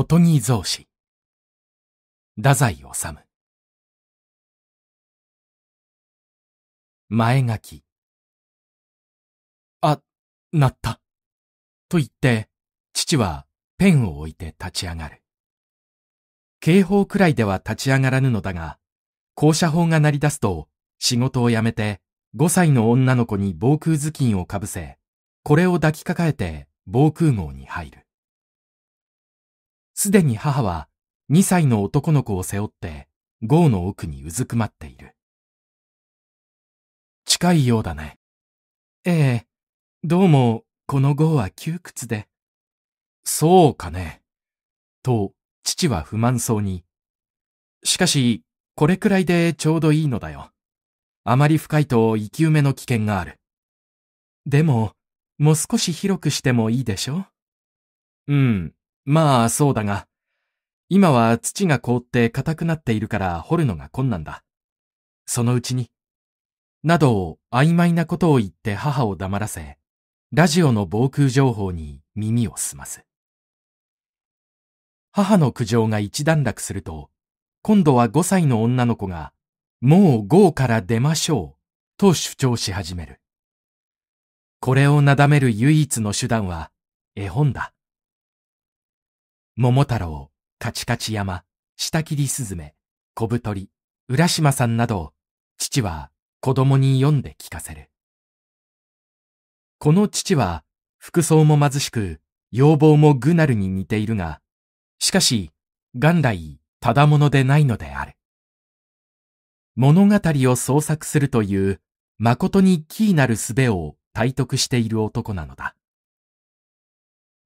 音に造し太宰治前書きあ、なった。と言って、父はペンを置いて立ち上がる。警報くらいでは立ち上がらぬのだが、校舎法が鳴り出すと、仕事を辞めて、5歳の女の子に防空頭巾をかぶせ、これを抱きかかえて防空壕に入る。すでに母は2歳の男の子を背負って郷の奥にうずくまっている。近いようだね。ええ、どうもこの豪は窮屈で。そうかね。と、父は不満そうに。しかし、これくらいでちょうどいいのだよ。あまり深いと生き埋めの危険がある。でも、もう少し広くしてもいいでしょうん。まあ、そうだが。今は土が凍って硬くなっているから掘るのが困難だ。そのうちに。など、曖昧なことを言って母を黙らせ、ラジオの防空情報に耳を澄ます。母の苦情が一段落すると、今度は5歳の女の子が、もう豪から出ましょう、と主張し始める。これをなだめる唯一の手段は、絵本だ。桃太郎、カチカチ山、下切りすずめ、小太り、浦島さんなど父は子供に読んで聞かせる。この父は、服装も貧しく、要望もグナルに似ているが、しかし、元来、ただものでないのである。物語を創作するという、誠にキーなる術を体得している男なのだ。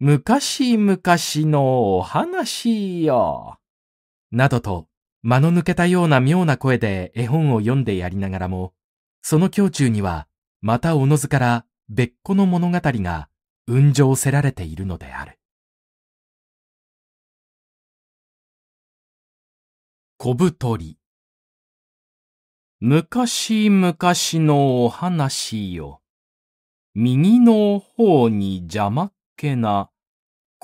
昔々のお話よ。などと、間の抜けたような妙な声で絵本を読んでやりながらも、その胸中には、またおのずから別個の物語が、運上せられているのである。小太り。昔々のお話よ。右の方に邪魔っけな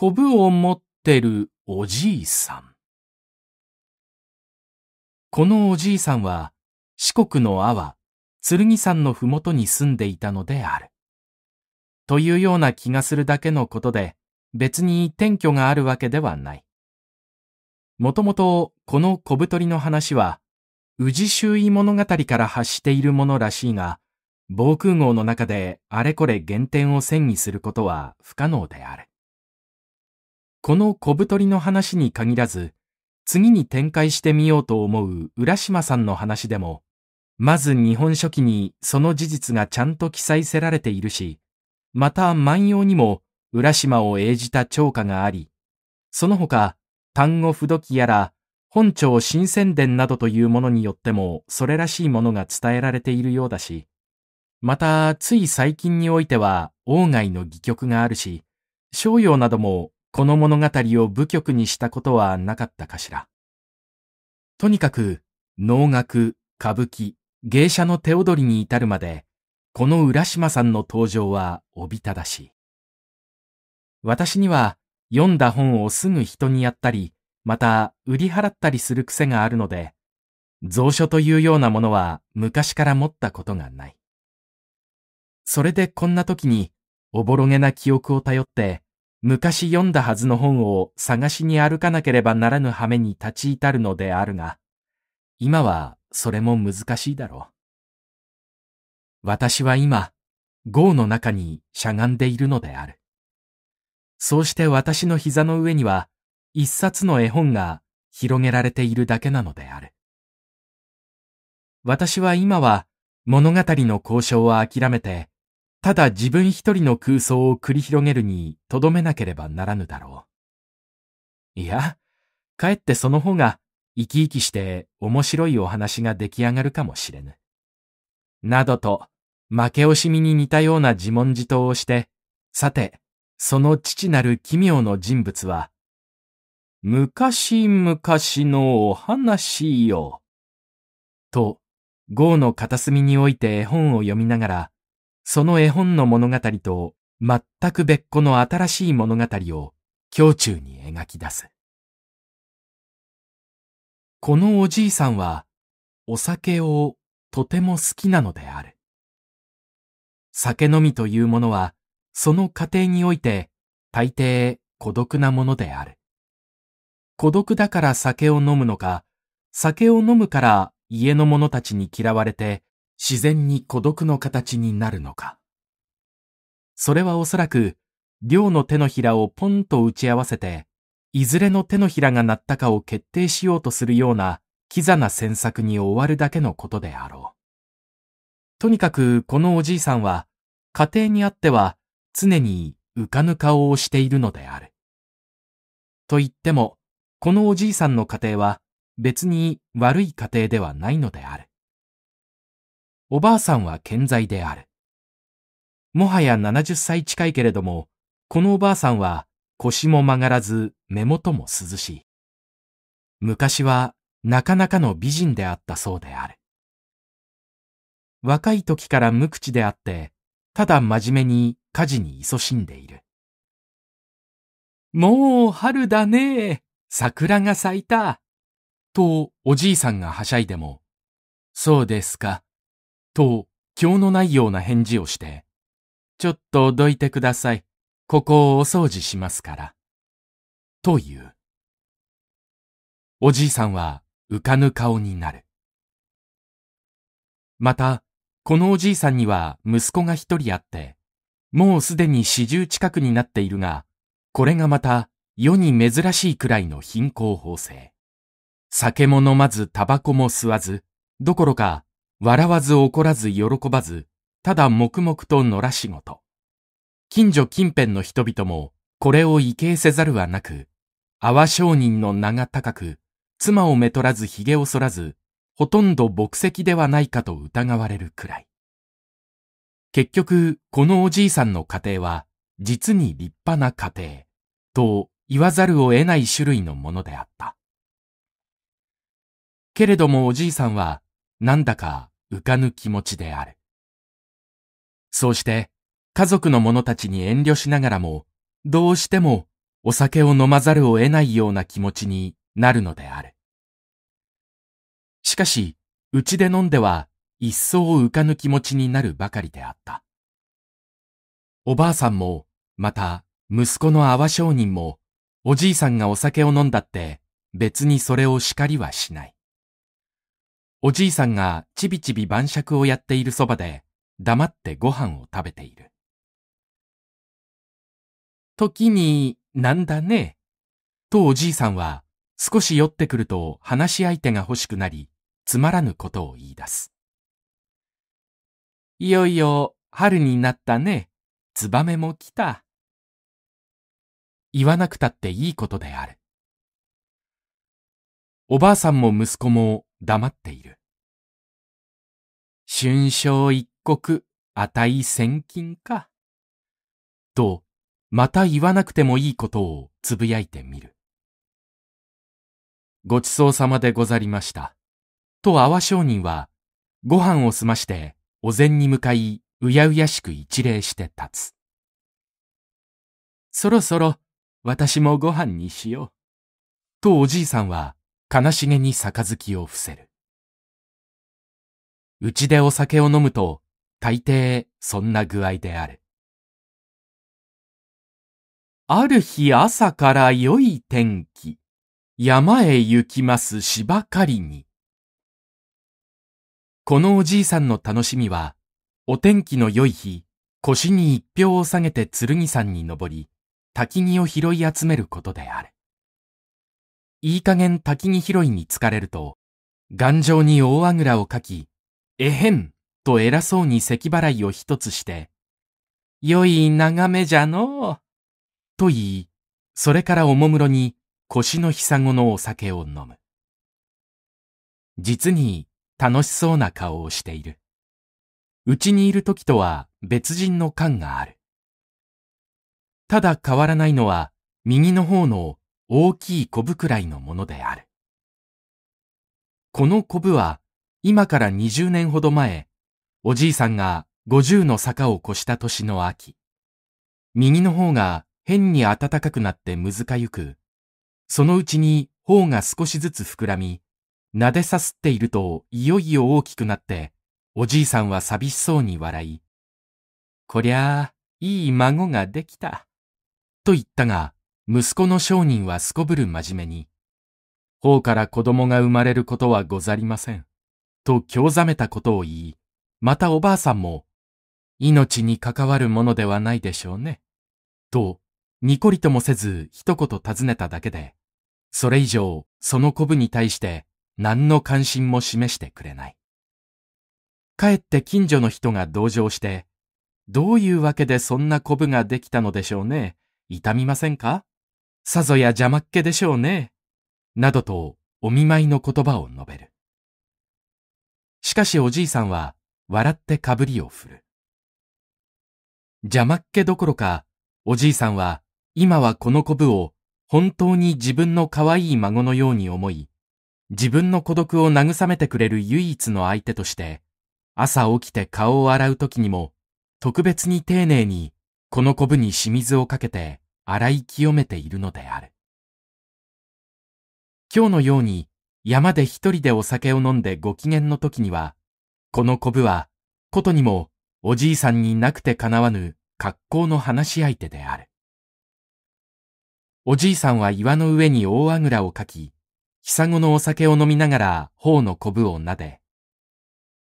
こぶを持ってるおじいさん。このおじいさんは四国の阿波、剣山のふもとに住んでいたのである。というような気がするだけのことで、別に転居があるわけではない。もともとこの小太りの話は、宇治周囲物語から発しているものらしいが、防空壕の中であれこれ減点を遷移することは不可能である。この小太りの話に限らず、次に展開してみようと思う浦島さんの話でも、まず日本書紀にその事実がちゃんと記載せられているし、また万葉にも浦島を演じた聴歌があり、その他、単語不土記やら、本庁新宣伝などというものによっても、それらしいものが伝えられているようだし、また、つい最近においては、王外の戯曲があるし、商用などもこの物語を部曲にしたことはなかったかしら。とにかく、能楽、歌舞伎、芸者の手踊りに至るまで、この浦島さんの登場はおびただしい。私には読んだ本をすぐ人にやったり、また売り払ったりする癖があるので、蔵書というようなものは昔から持ったことがない。それでこんな時におぼろげな記憶を頼って昔読んだはずの本を探しに歩かなければならぬ羽目に立ち至るのであるが、今はそれも難しいだろう。私は今、号の中にしゃがんでいるのである。そうして私の膝の上には、一冊の絵本が広げられているだけなのである。私は今は物語の交渉は諦めて、ただ自分一人の空想を繰り広げるにとどめなければならぬだろう。いや、かえってその方が生き生きして面白いお話が出来上がるかもしれぬ。などと、負け惜しみに似たような自問自答をして、さて、その父なる奇妙の人物は、昔々のお話よ。と、号の片隅において絵本を読みながら、その絵本の物語と全く別個の新しい物語を胸中に描き出す。このおじいさんはお酒をとても好きなのである。酒飲みというものはその過程において大抵孤独なものである。孤独だから酒を飲むのか、酒を飲むから家の者たちに嫌われて自然に孤独の形になるのか。それはおそらく、両の手のひらをポンと打ち合わせて、いずれの手のひらが鳴ったかを決定しようとするような、キザな詮索に終わるだけのことであろう。とにかく、このおじいさんは、家庭にあっては、常に浮かぬ顔をしているのである。と言っても、このおじいさんの家庭は、別に悪い家庭ではないのである。おばあさんは健在である。もはや70歳近いけれども、このおばあさんは腰も曲がらず目元も涼しい。昔はなかなかの美人であったそうである。若い時から無口であって、ただ真面目に家事に勤しんでいる。もう春だね桜が咲いた。とおじいさんがはしゃいでも、そうですか。と、今日のないような返事をして、ちょっとどいてください。ここをお掃除しますから。と言う。おじいさんは浮かぬ顔になる。また、このおじいさんには息子が一人あって、もうすでに四十近くになっているが、これがまた世に珍しいくらいの貧困法制。酒も飲まずタバコも吸わず、どころか笑わず怒らず喜ばず、ただ黙々と野良仕事。近所近辺の人々も、これを畏敬せざるはなく、阿波商人の名が高く、妻をめとらず髭を剃らず、ほとんど牧石ではないかと疑われるくらい。結局、このおじいさんの家庭は、実に立派な家庭、と言わざるを得ない種類のものであった。けれどもおじいさんは、なんだか浮かぬ気持ちである。そうして、家族の者たちに遠慮しながらも、どうしてもお酒を飲まざるを得ないような気持ちになるのである。しかし、うちで飲んでは一層浮かぬ気持ちになるばかりであった。おばあさんも、また、息子の泡商人も、おじいさんがお酒を飲んだって、別にそれを叱りはしない。おじいさんがちびちび晩酌をやっているそばで黙ってご飯を食べている。時になんだね、とおじいさんは少し酔ってくると話し相手が欲しくなり、つまらぬことを言い出す。いよいよ春になったね、ツバメも来た。言わなくたっていいことである。おばあさんも息子も黙っている。春宵一国、値千金か。と、また言わなくてもいいことをつぶやいてみる。ごちそうさまでござりました。と阿波商人は、ご飯を済まして、お膳に向かい、うやうやしく一礼して立つ。そろそろ、私もご飯にしよう。とおじいさんは、悲しげに杯を伏せる。うちでお酒を飲むと、大抵そんな具合である。ある日朝から良い天気、山へ行きます芝刈りに。このおじいさんの楽しみは、お天気の良い日、腰に一票を下げて剣山に登り、焚き木を拾い集めることである。いい加減滝木拾いに疲れると、頑丈に大あぐらをかき、えへんと偉そうに咳払いを一つして、良い眺めじゃのう。と言い、それからおもむろに腰のひさごのお酒を飲む。実に楽しそうな顔をしている。うちにいる時とは別人の感がある。ただ変わらないのは右の方の大きいコブくらいのものである。このコブは今から20年ほど前、おじいさんが50の坂を越した年の秋、右の方が変に暖かくなってむずかゆく、そのうちに頬が少しずつ膨らみ、撫でさすっているといよいよ大きくなって、おじいさんは寂しそうに笑い、こりゃあ、いい孫ができた、と言ったが、息子の商人はすこぶる真面目に、方から子供が生まれることはござりません。と興ざめたことを言い、またおばあさんも、命に関わるものではないでしょうね。と、にこりともせず一言尋ねただけで、それ以上そのこぶに対して何の関心も示してくれない。かえって近所の人が同情して、どういうわけでそんなこぶができたのでしょうね。痛みませんかさぞや邪魔っ気でしょうね。などとお見舞いの言葉を述べる。しかしおじいさんは笑ってかぶりを振る。邪魔っ気どころか、おじいさんは今はこのコブを本当に自分の可愛い孫のように思い、自分の孤独を慰めてくれる唯一の相手として、朝起きて顔を洗う時にも、特別に丁寧にこのコブに清水をかけて、洗い清めているのである。今日のように山で一人でお酒を飲んでご機嫌の時には、このコブは、ことにもおじいさんになくてかなわぬ格好の話し相手である。おじいさんは岩の上に大あぐらをかき、久子のお酒を飲みながら頬のコブを撫で、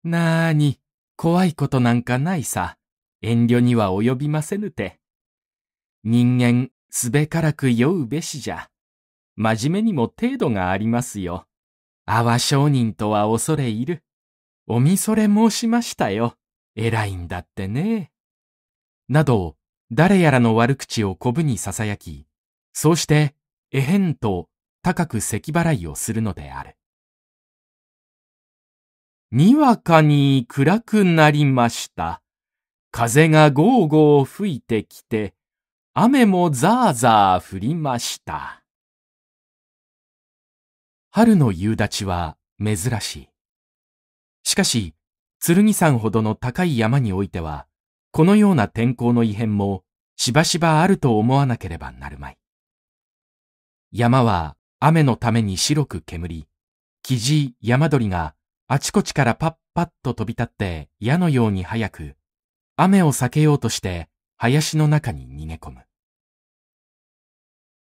なーに、怖いことなんかないさ。遠慮には及びませぬて。人間すべからく酔うべしじゃ。真面目にも程度がありますよ。あわ商人とは恐れいる。おみそれ申しましたよ。偉いんだってね。など、誰やらの悪口をこぶに囁き、そうして、えへんと高く咳払いをするのである。にわかに暗くなりました。風がゴーゴー吹いてきて、雨もザーザー降りました。春の夕立は珍しい。しかし、剣山ほどの高い山においては、このような天候の異変もしばしばあると思わなければなるまい。山は雨のために白く煙木地、山鳥があちこちからパッパッと飛び立って矢のように早く、雨を避けようとして林の中に逃げ込む。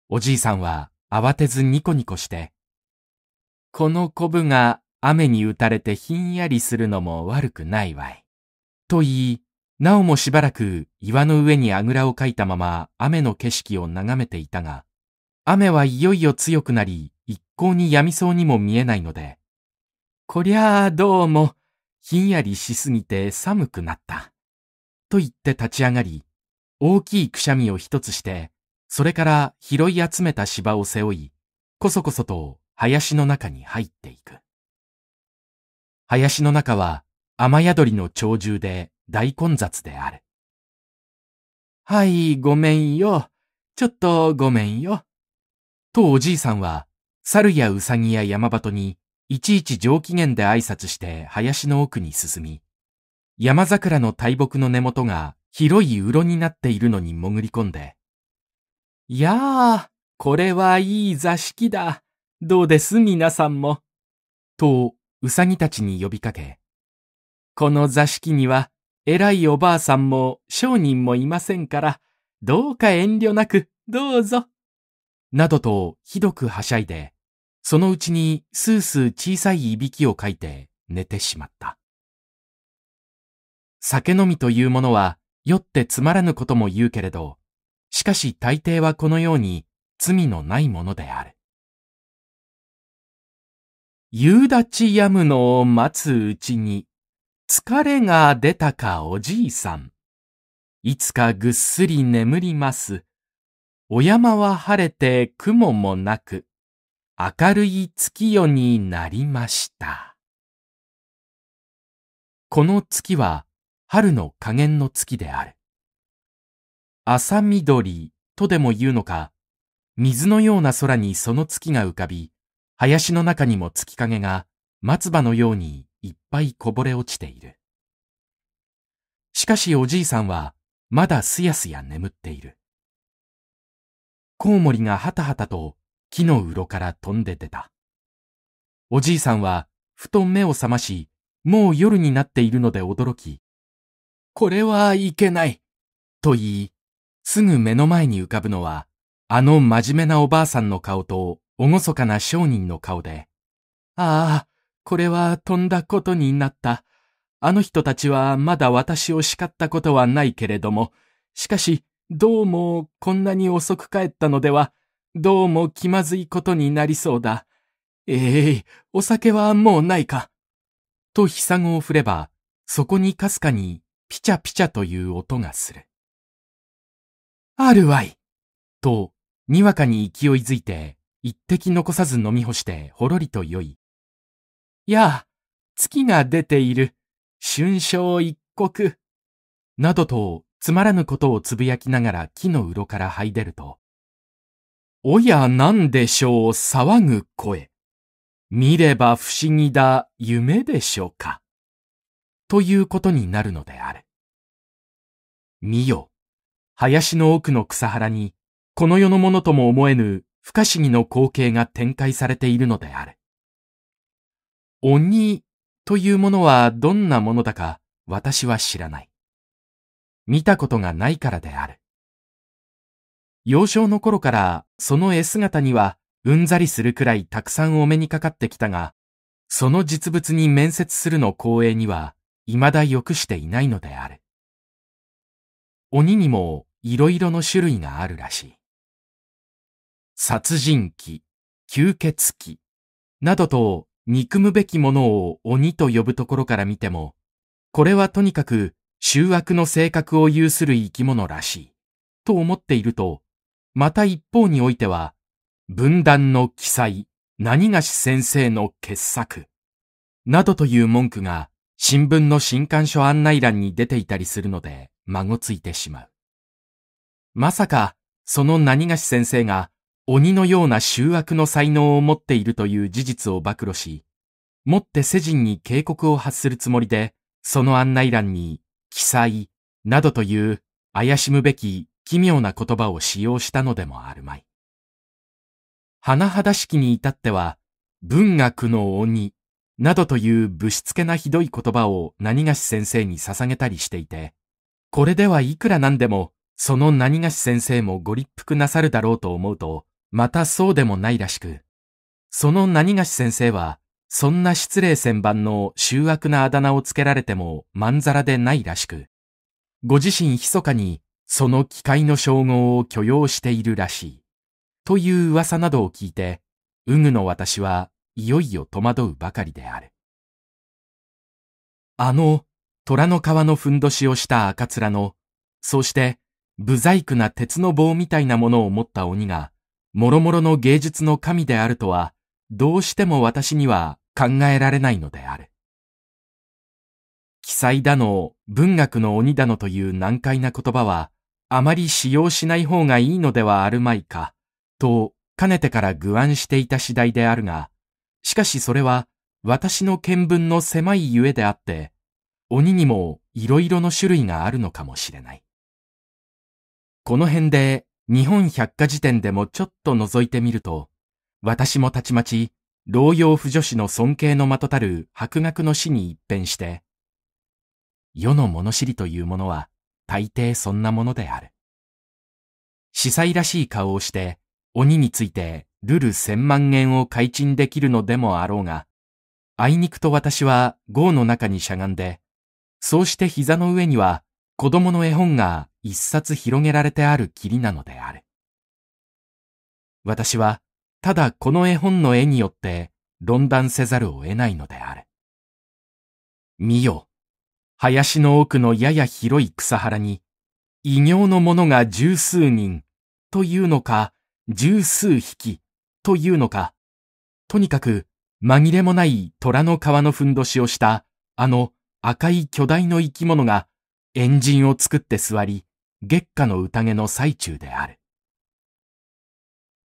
おじいさんは慌てずニコニコして、このコブが雨に打たれてひんやりするのも悪くないわい。と言い、なおもしばらく岩の上にあぐらをかいたまま雨の景色を眺めていたが、雨はいよいよ強くなり、一向にやみそうにも見えないので、こりゃあどうも、ひんやりしすぎて寒くなった。と言って立ち上がり、大きいくしゃみを一つして、それから拾い集めた芝を背負い、こそこそと林の中に入っていく。林の中は雨宿りの鳥獣で大混雑である。はい、ごめんよ。ちょっとごめんよ。とおじいさんは、猿やウサギや山鳩に、いちいち上機嫌で挨拶して林の奥に進み、山桜の大木の根元が広いうろになっているのに潜り込んで、いやあ、これはいい座敷だ。どうです皆さんも。と、うさぎたちに呼びかけ、この座敷には、偉いおばあさんも商人もいませんから、どうか遠慮なく、どうぞ。などとひどくはしゃいで、そのうちにスースー小さいいびきをかいて寝てしまった。酒飲みというものは酔ってつまらぬことも言うけれど、しかし大抵はこのように罪のないものである。夕立ちやむのを待つうちに、疲れが出たかおじいさん。いつかぐっすり眠ります。お山は晴れて雲もなく、明るい月夜になりました。この月は春の加減の月である。朝緑とでも言うのか、水のような空にその月が浮かび、林の中にも月影が松葉のようにいっぱいこぼれ落ちている。しかしおじいさんはまだすやすや眠っている。コウモリがはたはたと木のうから飛んで出た。おじいさんはふと目を覚まし、もう夜になっているので驚き、これはいけない、と言い、すぐ目の前に浮かぶのは、あの真面目なおばあさんの顔と、おごそかな商人の顔で、ああ、これは飛んだことになった。あの人たちはまだ私を叱ったことはないけれども、しかし、どうもこんなに遅く帰ったのでは、どうも気まずいことになりそうだ。ええー、お酒はもうないか。と、ひさごを振れば、そこにかすかにピチャピチャという音がする。あるわいと、にわかに勢いづいて、一滴残さず飲み干してほろりと酔い。やあ、月が出ている、春章一国。などと、つまらぬことをつぶやきながら木のうから這い出ると、おやなんでしょう騒ぐ声。見れば不思議だ夢でしょうか。ということになるのである。見よ。林の奥の草原に、この世のものとも思えぬ不可思議の光景が展開されているのである。鬼というものはどんなものだか私は知らない。見たことがないからである。幼少の頃からその絵姿にはうんざりするくらいたくさんお目にかかってきたが、その実物に面接するの光栄には未だ良くしていないのである。鬼にも色々の種類があるらしい。殺人鬼、吸血鬼、などと憎むべきものを鬼と呼ぶところから見ても、これはとにかく醜悪の性格を有する生き物らしい、と思っていると、また一方においては、分断の記載、何がし先生の傑作、などという文句が新聞の新刊書案内欄に出ていたりするので、まごついてしまう。まさか、その何がし先生が、鬼のような醜悪の才能を持っているという事実を暴露し、もって世人に警告を発するつもりで、その案内欄に、記載、などという怪しむべき奇妙な言葉を使用したのでもあるまい。花肌式に至っては、文学の鬼などというぶしつけなひどい言葉を何がし先生に捧げたりしていて、これではいくらなんでも、その何がし先生もご立腹なさるだろうと思うと、またそうでもないらしく、その何がし先生は、そんな失礼千番の醜悪なあだ名をつけられてもまんざらでないらしく、ご自身密かにその機械の称号を許容しているらしい。という噂などを聞いて、うぐの私はいよいよ戸惑うばかりである。あの、虎の皮のふんどしをした赤面の、そうして、不細工な鉄の棒みたいなものを持った鬼が、もろもろの芸術の神であるとは、どうしても私には考えられないのである。記載だの、文学の鬼だのという難解な言葉は、あまり使用しない方がいいのではあるまいか、と、かねてから具案していた次第であるが、しかしそれは私の見聞の狭いゆえであって、鬼にも色々の種類があるのかもしれない。この辺で日本百科事典でもちょっと覗いてみると、私もたちまち、老養婦女子の尊敬の的たる博学の死に一変して、世の物知りというものは大抵そんなものである。司祭らしい顔をして、鬼についてルル千万円を改賃できるのでもあろうが、あいにくと私は号の中にしゃがんで、そうして膝の上には子供の絵本が一冊広げられてあるきりなのである。私は、ただこの絵本の絵によって論断せざるを得ないのである。見よ。林の奥のやや広い草原に、異形の者が十数人というのか、十数匹というのか。とにかく、紛れもない虎の皮のふんどしをした、あの赤い巨大の生き物が、円陣を作って座り、月下の宴の最中である。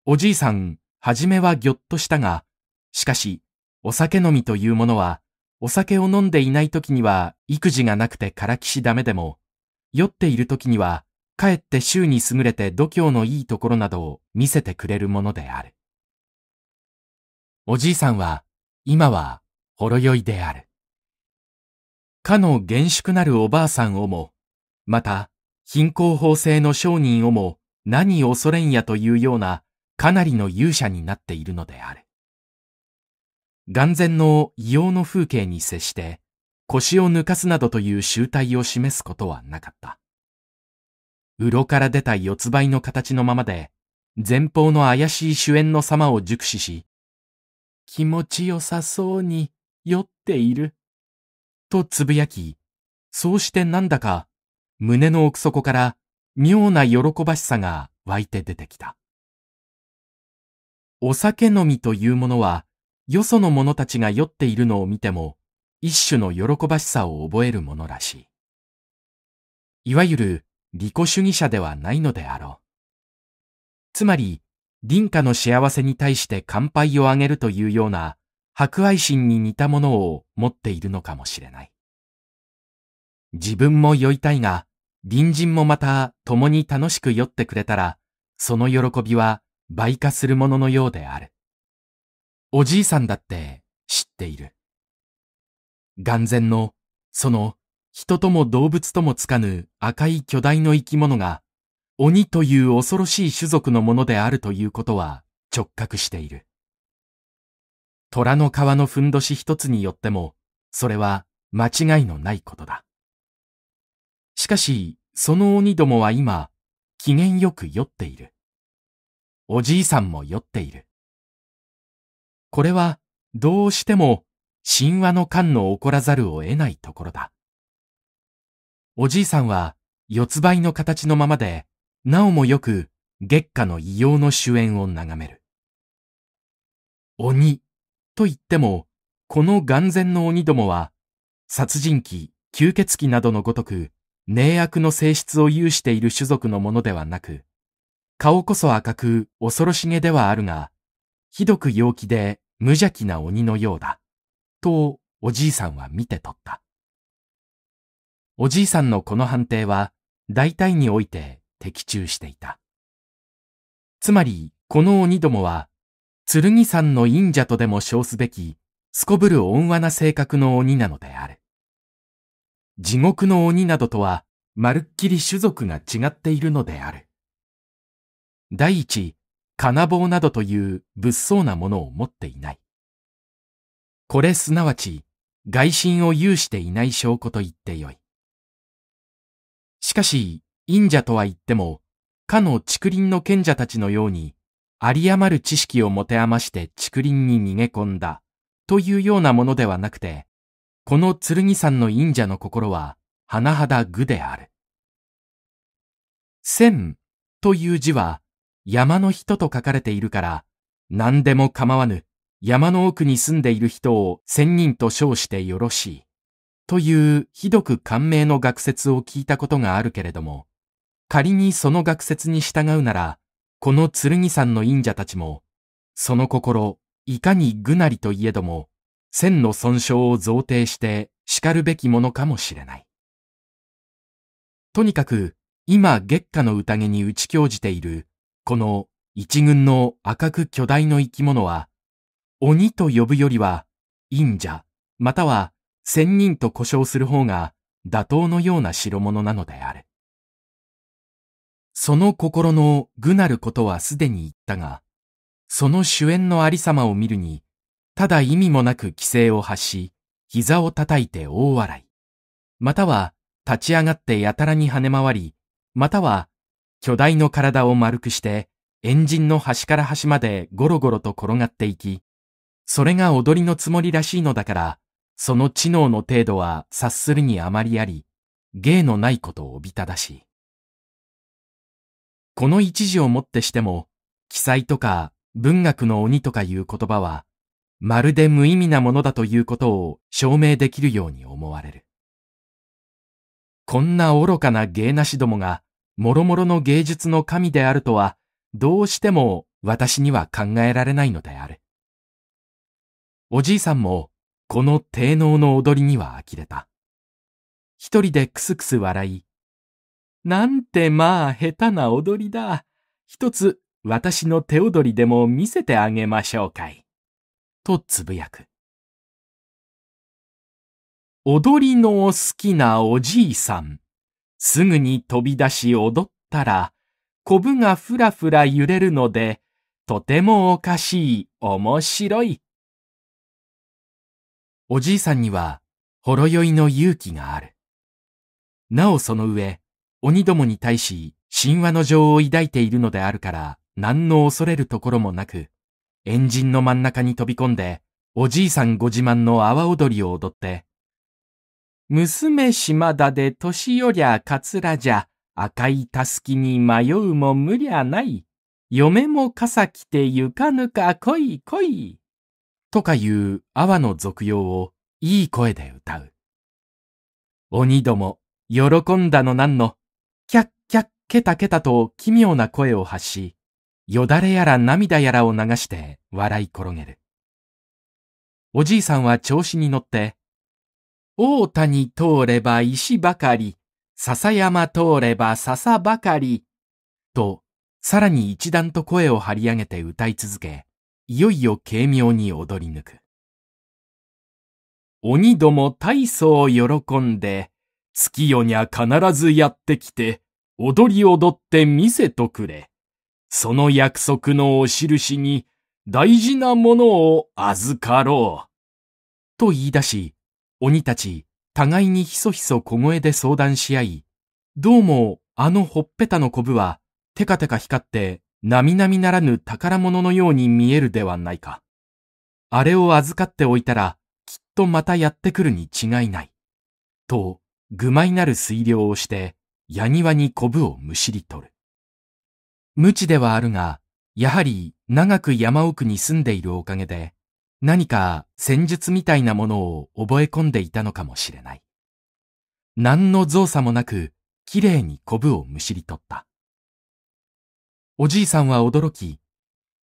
おじいさん、はじめはぎょっとしたが、しかし、お酒飲みというものは、お酒を飲んでいない時には育児がなくてからきしダメでも、酔っている時には、かえって周に優れて度胸のいいところなどを見せてくれるものである。おじいさんは今はほろ酔いである。かの厳粛なるおばあさんをも、また貧困法制の商人をも何恐れんやというようなかなりの勇者になっているのである。眼前の異様の風景に接して腰を抜かすなどという集体を示すことはなかった。ろから出た四つ倍の形のままで、前方の怪しい主演の様を熟視し、気持ちよさそうに酔っている。とつぶやき、そうしてなんだか胸の奥底から妙な喜ばしさが湧いて出てきた。お酒飲みというものは、よその者たちが酔っているのを見ても、一種の喜ばしさを覚えるものらしい。いわゆる利己主義者ではないのであろう。つまり、林家の幸せに対して乾杯をあげるというような博愛心に似たものを持っているのかもしれない。自分も酔いたいが、隣人もまた共に楽しく酔ってくれたら、その喜びは倍化するもののようである。おじいさんだって知っている。眼前の、その、人とも動物ともつかぬ赤い巨大の生き物が、鬼という恐ろしい種族のものであるということは直覚している。虎の皮のふんどし一つによっても、それは間違いのないことだ。しかし、その鬼どもは今、機嫌よく酔っている。おじいさんも酔っている。これは、どうしても、神話の感の起こらざるを得ないところだ。おじいさんは、四つ倍の形のままで、なおもよく月下の異様の主演を眺める。鬼と言っても、この眼前の鬼どもは、殺人鬼、吸血鬼などのごとく、霊悪の性質を有している種族のものではなく、顔こそ赤く恐ろしげではあるが、ひどく陽気で無邪気な鬼のようだ、とおじいさんは見て取った。おじいさんのこの判定は、大体において的中していた。つまり、この鬼どもは、剣山の忍者とでも称すべき、すこぶる温和な性格の鬼なのである。地獄の鬼などとは、まるっきり種族が違っているのである。第一、金棒などという物騒なものを持っていない。これすなわち、外心を有していない証拠と言ってよい。しかし、忍者とは言っても、かの竹林の賢者たちのように、有り余る知識を持て余して竹林に逃げ込んだ、というようなものではなくて、この剣山の忍者の心は、甚だ愚である。千という字は、山の人と書かれているから、何でも構わぬ、山の奥に住んでいる人を千人と称してよろしい。というひどく感銘の学説を聞いたことがあるけれども、仮にその学説に従うなら、この剣山の忍者たちも、その心、いかにぐなりといえども、千の損傷を贈呈して叱るべきものかもしれない。とにかく、今月下の宴に打ち教じている、この一群の赤く巨大の生き物は、鬼と呼ぶよりは、忍者、または仙人と呼称する方が妥当のような代物なのである。その心の愚なることはすでに言ったが、その主演のありさまを見るに、ただ意味もなく規制を発し、膝を叩いて大笑い。または、立ち上がってやたらに跳ね回り、または、巨大の体を丸くして、エンジンの端から端までゴロゴロと転がっていき、それが踊りのつもりらしいのだから、その知能の程度は察するにあまりあり、芸のないことをおびただしい。この一字をもってしても、記載とか文学の鬼とかいう言葉は、まるで無意味なものだということを証明できるように思われる。こんな愚かな芸なしどもが、もろもろの芸術の神であるとは、どうしても私には考えられないのである。おじいさんも、この低能の踊りには呆れた。一人でクスクス笑い、なんてまあ下手な踊りだ。一つ私の手踊りでも見せてあげましょうかい。とつぶやく。踊りの好きなおじいさん。すぐに飛び出し踊ったら、コブがふらふら揺れるので、とてもおかしい、面白い。おじいさんには、ほろ酔いの勇気がある。なおその上、鬼どもに対し神話の情を抱いているのであるから、何の恐れるところもなく、円陣の真ん中に飛び込んで、おじいさんご自慢の阿波踊りを踊って、娘島田で年寄りゃカツラじゃ、赤いたすきに迷うも無理ゃない。嫁も傘着てかぬか来い来い。とかいう阿波の俗用をいい声で歌う。鬼ども、喜んだのなんの、ケタケタと奇妙な声を発し、よだれやら涙やらを流して笑い転げる。おじいさんは調子に乗って、大谷通れば石ばかり、笹山通れば笹ばかり、と、さらに一段と声を張り上げて歌い続け、いよいよ軽妙に踊り抜く。鬼ども大層喜んで、月夜にゃ必ずやってきて、踊り踊って見せとくれ。その約束のお印に大事なものを預かろう。と言い出し、鬼たち互いにひそひそ小声で相談し合い、どうもあのほっぺたのコブはテカテカ光って並々ならぬ宝物のように見えるではないか。あれを預かっておいたらきっとまたやってくるに違いない。と、愚昧なる推量をして、やにわにコブをむしり取る。無知ではあるが、やはり長く山奥に住んでいるおかげで、何か戦術みたいなものを覚え込んでいたのかもしれない。何の造作もなく、きれいにコブをむしり取った。おじいさんは驚き、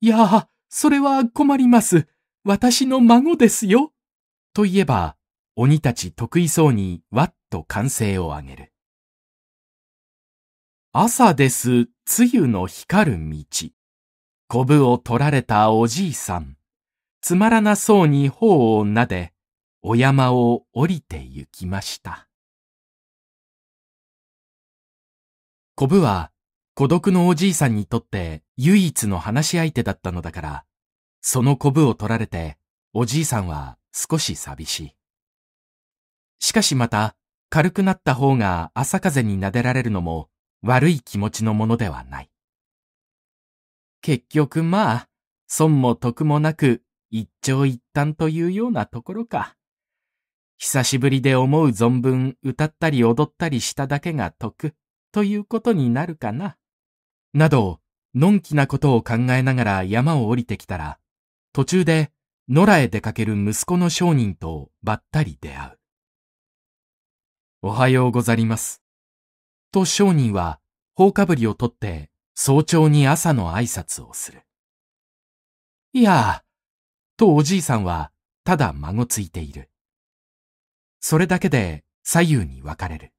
いやあ、それは困ります。私の孫ですよ。と言えば、鬼たち得意そうにわっと歓声を上げる。朝です、つゆの光る道。こぶを取られたおじいさん。つまらなそうに頬を撫で、お山を降りて行きました。こぶは、孤独のおじいさんにとって唯一の話し相手だったのだから、そのこぶを取られて、おじいさんは少し寂しい。しかしまた、軽くなった方が朝風に撫でられるのも悪い気持ちのものではない。結局まあ、損も得もなく一長一短というようなところか。久しぶりで思う存分歌ったり踊ったりしただけが得ということになるかな。など、のんきなことを考えながら山を降りてきたら、途中で野良へ出かける息子の商人とばったり出会う。おはようございます。と商人は、放かぶりを取って、早朝に朝の挨拶をする。いやとおじいさんは、ただ孫ついている。それだけで左右に分かれる。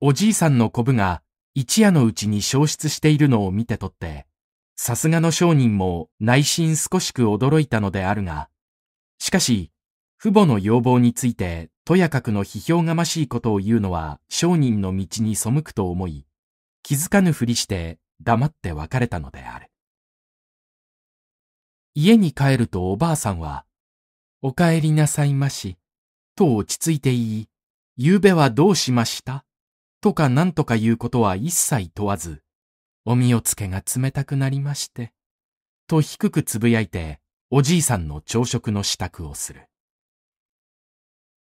おじいさんのコブが一夜のうちに消失しているのを見て取って、さすがの商人も内心少しく驚いたのであるが、しかし、父母の要望についてとやかくの批評がましいことを言うのは商人の道に背くと思い、気づかぬふりして黙って別れたのである。家に帰るとおばあさんは、お帰りなさいまし、と落ち着いて言い、夕べはどうしましたとか何とかいうことは一切問わず、お身をつけが冷たくなりまして、と低くつぶやいて、おじいさんの朝食の支度をする。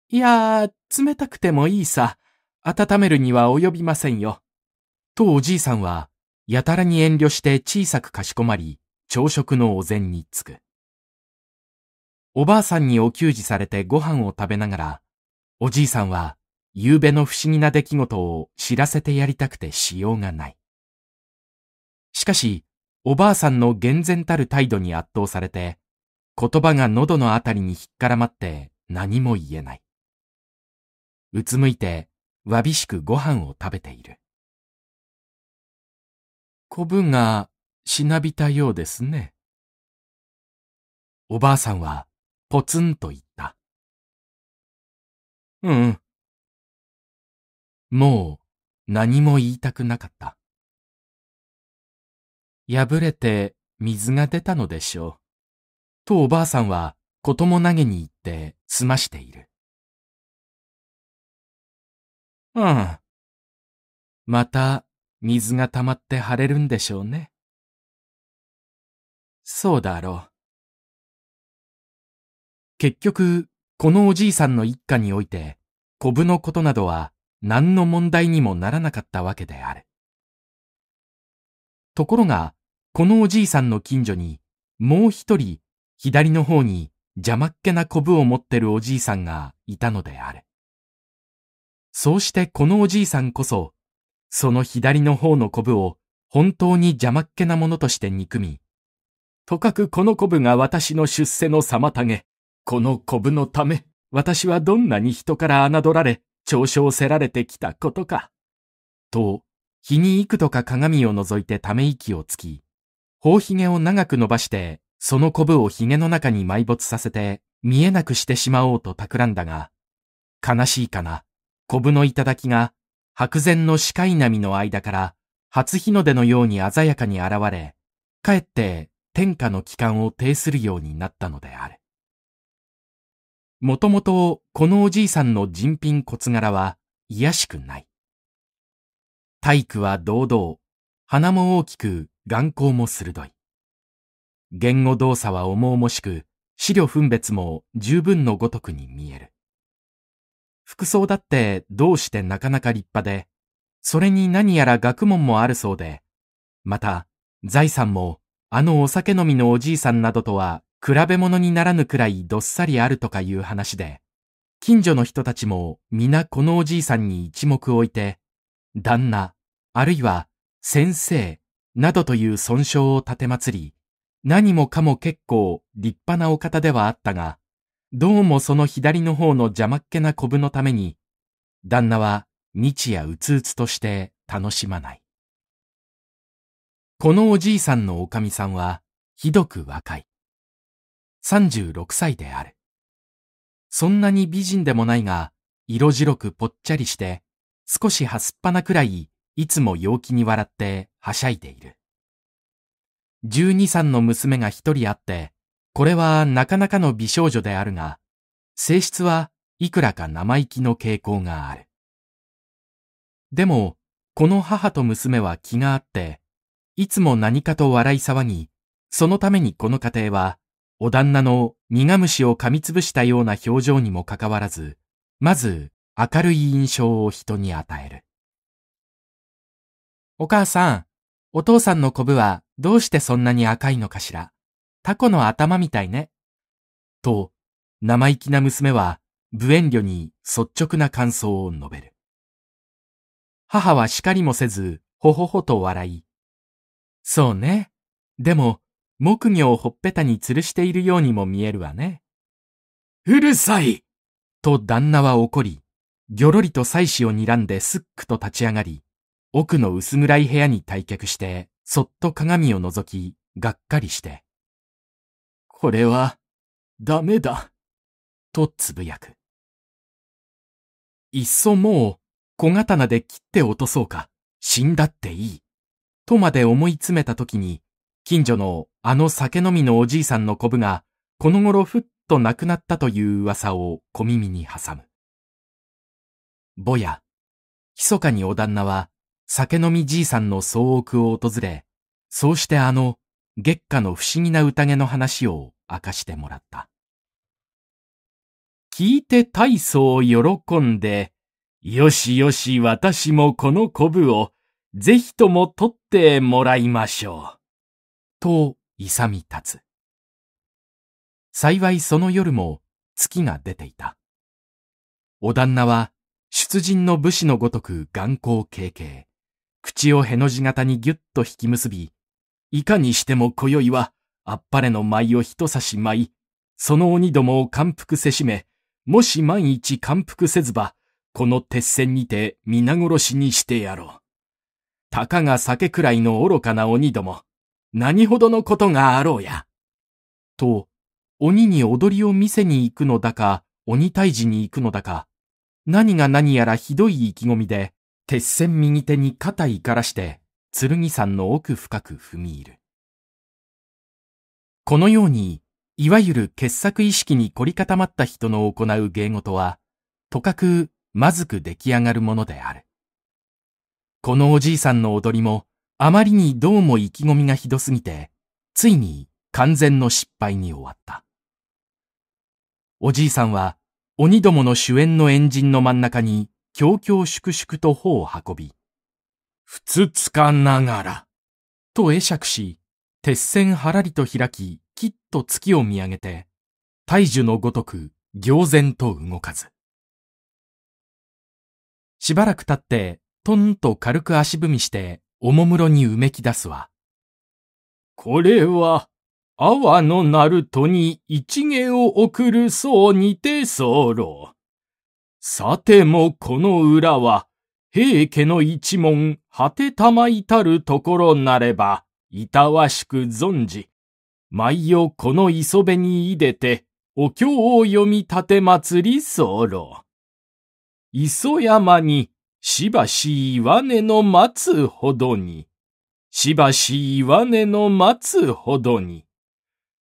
いや、冷たくてもいいさ。温めるには及びませんよ。とおじいさんは、やたらに遠慮して小さくかしこまり、朝食のお膳につく。おばあさんにお給仕されてご飯を食べながら、おじいさんは、夕べの不思議な出来事を知らせてやりたくてしようがない。しかし、おばあさんの厳然たる態度に圧倒されて、言葉が喉のあたりに引っからまって何も言えない。うつむいて、わびしくご飯を食べている。子分が、しなびたようですね。おばあさんは、ぽつんと言った。うん。もう、何も言いたくなかった。破れて、水が出たのでしょう。とおばあさんは、とも投げに行って、済ましている。うん。また、水が溜まって晴れるんでしょうね。そうだろう。結局、このおじいさんの一家において、コブのことなどは何の問題にもならなかったわけである。ところが、このおじいさんの近所に、もう一人、左の方に邪魔っ気なコブを持ってるおじいさんがいたのである。そうしてこのおじいさんこそ、その左の方のコブを本当に邪魔っ気なものとして憎み、とかくこのコブが私の出世の妨げ、このコブのため、私はどんなに人から侮られ、嘲笑せられてきたことか。と、日に幾度か鏡を覗いてため息をつき、頬髭を長く伸ばして、そのコブを髭の中に埋没させて、見えなくしてしまおうと企んだが、悲しいかな。コブの頂が白前の視界波の間から初日の出のように鮮やかに現れ、かえって天下の帰還を呈するようになったのである。もともとこのおじいさんの人品骨柄は癒しくない。体育は堂々、鼻も大きく眼光も鋭い。言語動作は重々しく、資料分別も十分のごとくに見える。服装だってどうしてなかなか立派で、それに何やら学問もあるそうで、また、財産も、あのお酒飲みのおじいさんなどとは比べ物にならぬくらいどっさりあるとかいう話で、近所の人たちも皆このおじいさんに一目置いて、旦那、あるいは先生、などという尊称を立てまつり、何もかも結構立派なお方ではあったが、どうもその左の方の邪魔っ気なコブのために、旦那は日夜うつうつとして楽しまない。このおじいさんのおかみさんは、ひどく若い。36歳である。そんなに美人でもないが、色白くぽっちゃりして、少しはすっぱなくらい、いつも陽気に笑ってはしゃいでいる。12歳の娘が一人あって、これはなかなかの美少女であるが、性質はいくらか生意気の傾向がある。でも、この母と娘は気があって、いつも何かと笑い騒ぎ、そのためにこの家庭は、お旦那の苦虫を噛みつぶしたような表情にもかかわらず、まず明るい印象を人に与える。お母さん、お父さんのコブはどうしてそんなに赤いのかしらタコの頭みたいね。と、生意気な娘は、無遠慮に率直な感想を述べる。母は叱りもせず、ほほほと笑い。そうね。でも、木魚をほっぺたに吊るしているようにも見えるわね。うるさいと旦那は怒り、ぎょろりと妻子を睨んですっくと立ち上がり、奥の薄暗い部屋に退却して、そっと鏡を覗き、がっかりして。これは、ダメだ。とつぶやく。いっそもう、小刀で切って落とそうか、死んだっていい。とまで思い詰めた時に、近所のあの酒飲みのおじいさんのコブが、この頃ふっと亡くなったという噂を小耳に挟む。ぼや、密かにお旦那は、酒飲みじいさんの総屋を訪れ、そうしてあの、月下の不思議な宴の話を明かしてもらった。聞いて大層喜んで、よしよし私もこのコブをぜひとも取ってもらいましょう。と、勇み立つ。幸いその夜も月が出ていた。お旦那は出陣の武士のごとく眼光経験口をへの字型にぎゅっと引き結び、いかにしても今宵はあっぱれの舞を一差し舞い、その鬼どもを感服せしめ、もし万一感服せずば、この鉄線にて皆殺しにしてやろう。たかが酒くらいの愚かな鬼ども、何ほどのことがあろうや。と、鬼に踊りを見せに行くのだか、鬼退治に行くのだか、何が何やらひどい意気込みで、鉄線右手に肩いからして、剣山の奥深く踏み入る。このように、いわゆる傑作意識に凝り固まった人の行う芸事は、とかくまずく出来上がるものである。このおじいさんの踊りも、あまりにどうも意気込みがひどすぎて、ついに完全の失敗に終わった。おじいさんは、鬼どもの主演の円人の真ん中に、強々粛々と頬を運び、ふつつかながら、と会釈し、鉄線はらりと開き、きっと月を見上げて、大樹のごとく、行然と動かず。しばらく経って、トンと軽く足踏みして、おもむろにうめき出すわ。これは、阿波の鳴門に一芸を送るそうにて候。さてもこの裏は、平家の一門果てたまいたるところなれば、いたわしく存じ、毎夜この磯辺にいでて、お経を読み立て祭り候。磯山に、しばし岩根の待つほどに、しばし岩根の待つほどに、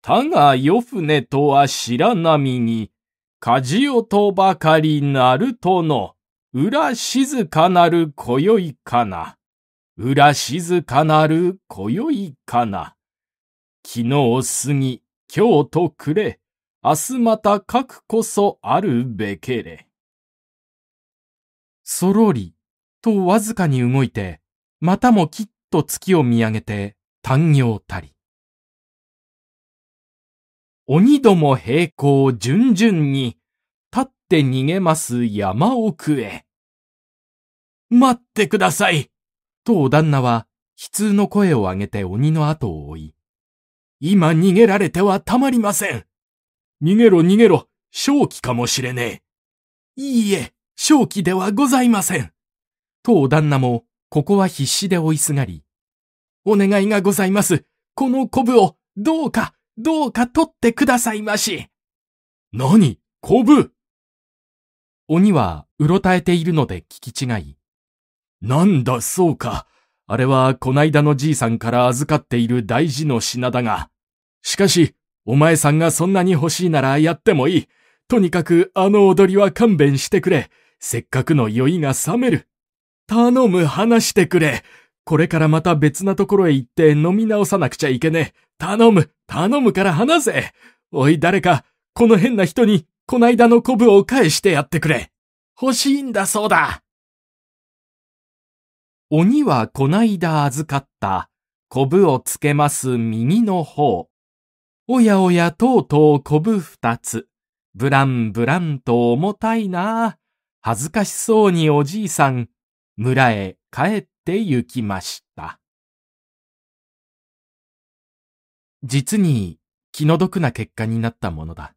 たが夜船とは白波に、お音ばかりなるとの、裏静かなる今宵かな。裏静かなる今宵かな。昨日過ぎ、今日とくれ、明日また書くこそあるべけれ。そろり、とわずかに動いて、またもきっと月を見上げて、単行たり。鬼ども平行順々に、立って逃げます山奥へ。待ってくださいとお旦那は悲痛の声を上げて鬼の後を追い、今逃げられてはたまりません。逃げろ逃げろ、正気かもしれねえ。いいえ、正気ではございません。とお旦那も、ここは必死で追いすがり、お願いがございます。このコブを、どうか、どうか取ってくださいまし。何コブ鬼は、うろたえているので聞き違い、なんだそうか。あれはこないだのじいさんから預かっている大事の品だが。しかし、お前さんがそんなに欲しいならやってもいい。とにかくあの踊りは勘弁してくれ。せっかくの酔いが覚める。頼む話してくれ。これからまた別なところへ行って飲み直さなくちゃいけねえ。頼む、頼むから話せ。おい誰か、この変な人に、こないだのコブを返してやってくれ。欲しいんだそうだ。鬼はこないだ預かったコブをつけます右の方。おやおやとうとうコブ二つ。ブランブランと重たいな。恥ずかしそうにおじいさん、村へ帰って行きました。実に気の毒な結果になったものだ。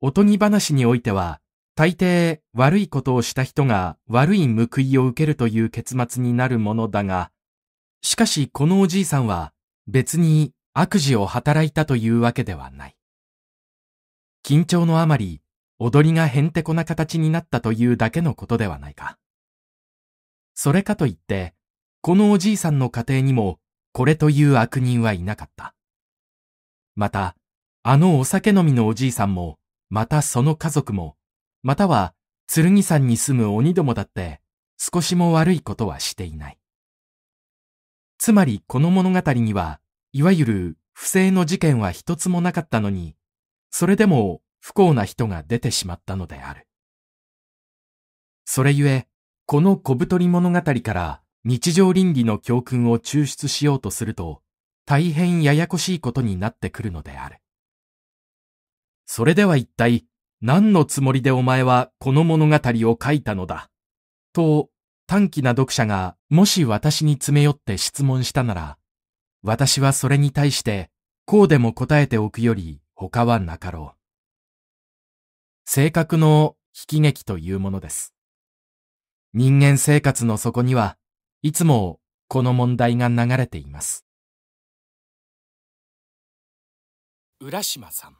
おとぎ話においては、大抵悪いことをした人が悪い報いを受けるという結末になるものだが、しかしこのおじいさんは別に悪事を働いたというわけではない。緊張のあまり踊りがへんてこな形になったというだけのことではないか。それかといって、このおじいさんの家庭にもこれという悪人はいなかった。また、あのお酒飲みのおじいさんも、またその家族も、または剣山に住む鬼どもだって少しも悪いことはしていない。つまりこの物語には、いわゆる不正の事件は一つもなかったのに、それでも不幸な人が出てしまったのである。それゆえ、この小太り物語から日常倫理の教訓を抽出しようとすると、大変ややこしいことになってくるのである。それでは一体何のつもりでお前はこの物語を書いたのだ。と、短気な読者がもし私に詰め寄って質問したなら、私はそれに対して、こうでも答えておくより他はなかろう。性格の引き劇というものです。人間生活の底には、いつもこの問題が流れています。浦島さん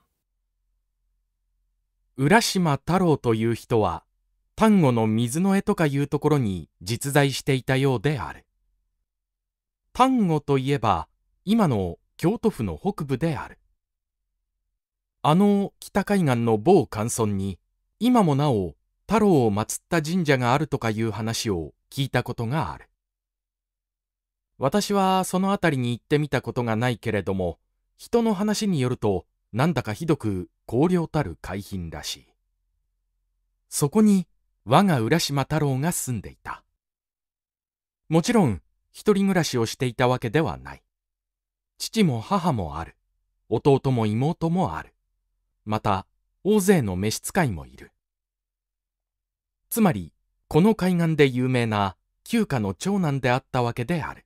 浦島太郎という人は丹後の水の絵とかいうところに実在していたようである丹後といえば今の京都府の北部であるあの北海岸の某寒村に今もなお太郎を祀った神社があるとかいう話を聞いたことがある私はその辺りに行ってみたことがないけれども人の話によるとなんだかひどく荒涼たる海浜らしい。そこに我が浦島太郎が住んでいた。もちろん、一人暮らしをしていたわけではない。父も母もある。弟も妹もある。また、大勢の召使いもいる。つまり、この海岸で有名な旧家の長男であったわけである。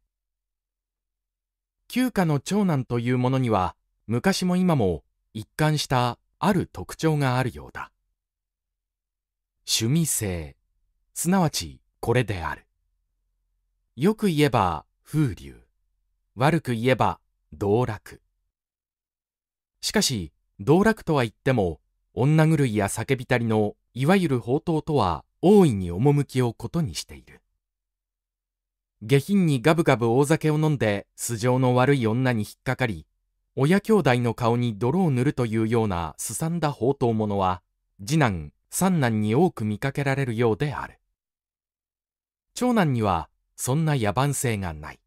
旧家の長男というものには、昔も今も一貫したある特徴があるようだ。趣味性、すなわちこれである。よく言えば風流、悪く言えば道楽。しかし、道楽とは言っても、女狂いや叫びたりのいわゆる宝刀とは大いに趣をことにしている。下品にガブガブ大酒を飲んで素性の悪い女に引っかかり、親兄弟の顔に泥を塗るというようなすさんだ宝刀者は、次男、三男に多く見かけられるようである。長男には、そんな野蛮性がない。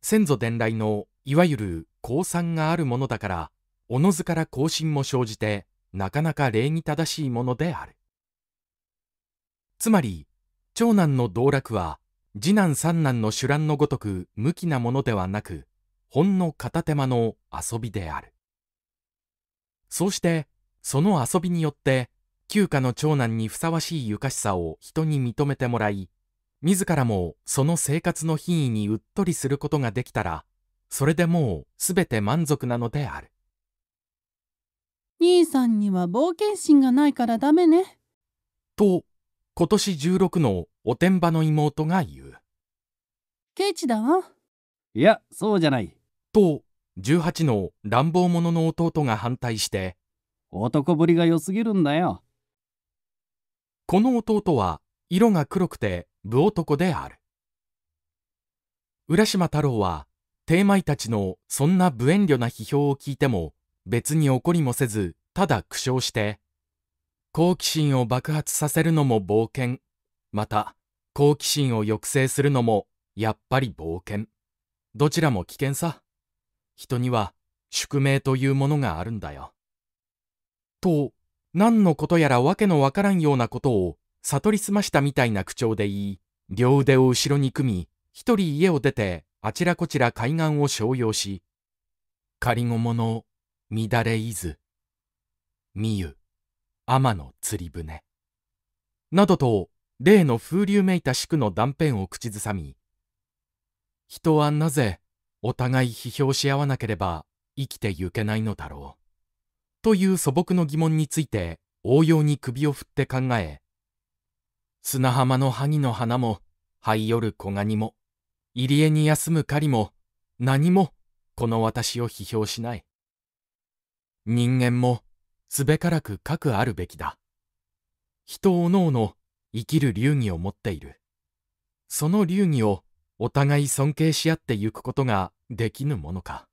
先祖伝来の、いわゆる、降参があるものだから、おのずから行進も生じて、なかなか礼儀正しいものである。つまり、長男の道楽は、次男三男の主乱のごとく無気なものではなく、ほんの片手間の遊びである。そうして、その遊びによって、旧家の長男にふさわしいゆかしさを人に認めてもらい、自らもその生活の品位にうっとりすることができたら、それでもうすべて満足なのである。兄さんには冒険心がないからダメね。と、今年16のおてんばの妹が言う。ケチだわ。いや、そうじゃない。と18の乱暴者の弟が反対して男ぶりが良すぎるんだよこの弟は色が黒くて武男である浦島太郎はテーマイたちのそんな無遠慮な批評を聞いても別に怒りもせずただ苦笑して好奇心を爆発させるのも冒険また好奇心を抑制するのもやっぱり冒険どちらも危険さ人には宿命というものがあるんだよ。と、何のことやらわけのわからんようなことを悟りすましたみたいな口調で言い、両腕を後ろに組み、一人家を出てあちらこちら海岸を商用し、仮ごもの乱れ伊豆、みゆ、天の釣り船、などと例の風流めいた宿の断片を口ずさみ、人はなぜお互い批評し合わなければ生きてゆけないのだろう。という素朴の疑問について応用に首を振って考え、砂浜の萩の花も、灰夜小ガニも、入り江に休む狩りも、何もこの私を批評しない。人間もすべからくかくあるべきだ。人おのおの生きる流儀を持っている。その流儀をお互い尊敬し合ってゆくことができぬものか。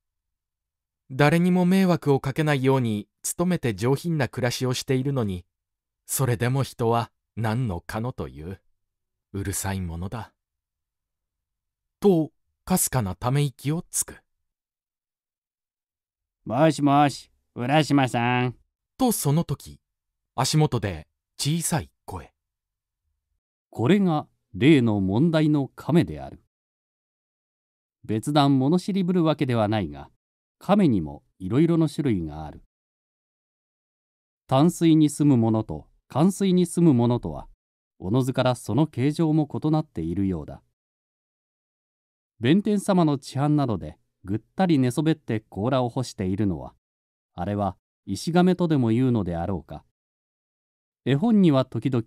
誰にも迷惑をかけないように努めて上品な暮らしをしているのに、それでも人は何のかのという、うるさいものだ。と、かすかなため息をつく。もしもし、浦島さん。とその時、足元で小さい声。これが例の問題の亀である。別段物知りぶるわけではないが亀にもいろいろの種類がある淡水に住むものと寒水に住むものとはおのずからその形状も異なっているようだ弁天様の治安などでぐったり寝そべって甲羅を干しているのはあれは石亀とでも言うのであろうか絵本には時々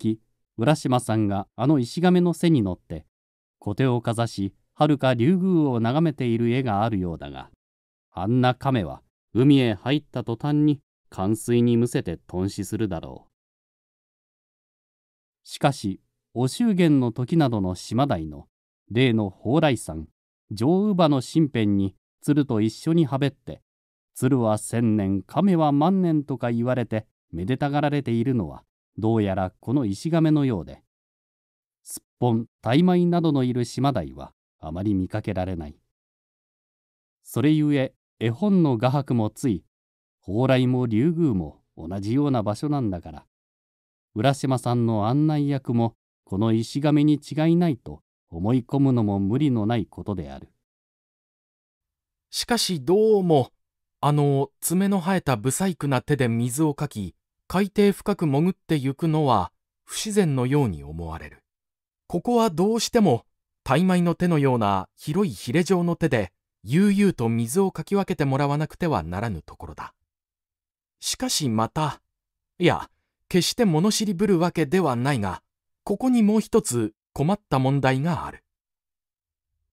浦島さんがあの石亀の背に乗って小手をかざしはるか竜宮を眺めている絵があるようだがあんな亀は海へ入った途端に冠水にむせて頓死するだろうしかしお祝言の時などの島台の例の蓬莱山上乳馬の身辺に鶴と一緒にはべって鶴は千年亀は万年とか言われてめでたがられているのはどうやらこの石亀のようですっぽん大米などのいる島台はあまり見かけられない。それゆえ絵本の画伯もつい蓬莱も竜宮も同じような場所なんだから浦島さんの案内役もこの石亀に違いないと思い込むのも無理のないことであるしかしどうもあの爪の生えた不細工な手で水をかき海底深く潜ってゆくのは不自然のように思われるここはどうしても大枚の手のような広いヒレ状の手で悠々と水をかき分けてもらわなくてはならぬところだしかしまたいや決して物知りぶるわけではないがここにもう一つ困った問題がある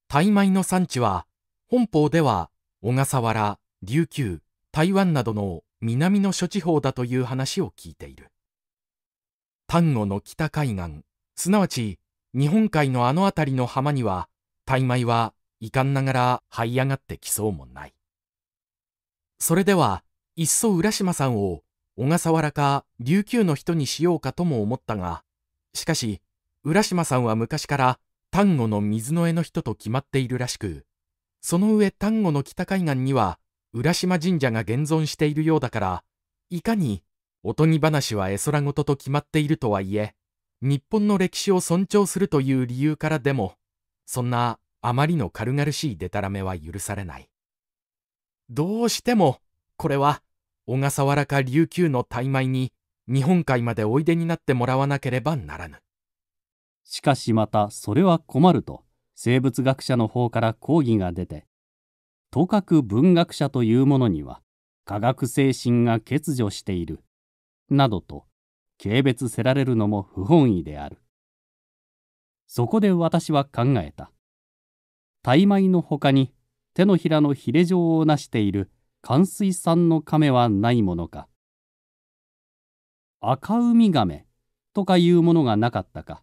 大枚の産地は本邦では小笠原琉球台湾などの南の諸地方だという話を聞いている丹後の北海岸すなわち日本海のあの辺りの浜には大枚は遺憾ながら這い上がってきそうもないそれではいっそ浦島さんを小笠原か琉球の人にしようかとも思ったがしかし浦島さんは昔から丹後の水の絵の人と決まっているらしくその上丹後の北海岸には浦島神社が現存しているようだからいかにおとぎ話は絵空事と決まっているとはいえ日本の歴史を尊重するという理由からでもそんなあまりの軽々しいでたらめは許されないどうしてもこれは小笠原か琉球の大米に日本海までおいでになってもらわなければならぬしかしまたそれは困ると生物学者の方から抗議が出てとかく文学者というものには科学精神が欠如しているなどと軽蔑せられるのも不本意である。そこで私は考えた。大枚のほかに手のひらのヒレ状をなしている寒水産の亀はないものか。赤ウミガメとかいうものがなかったか。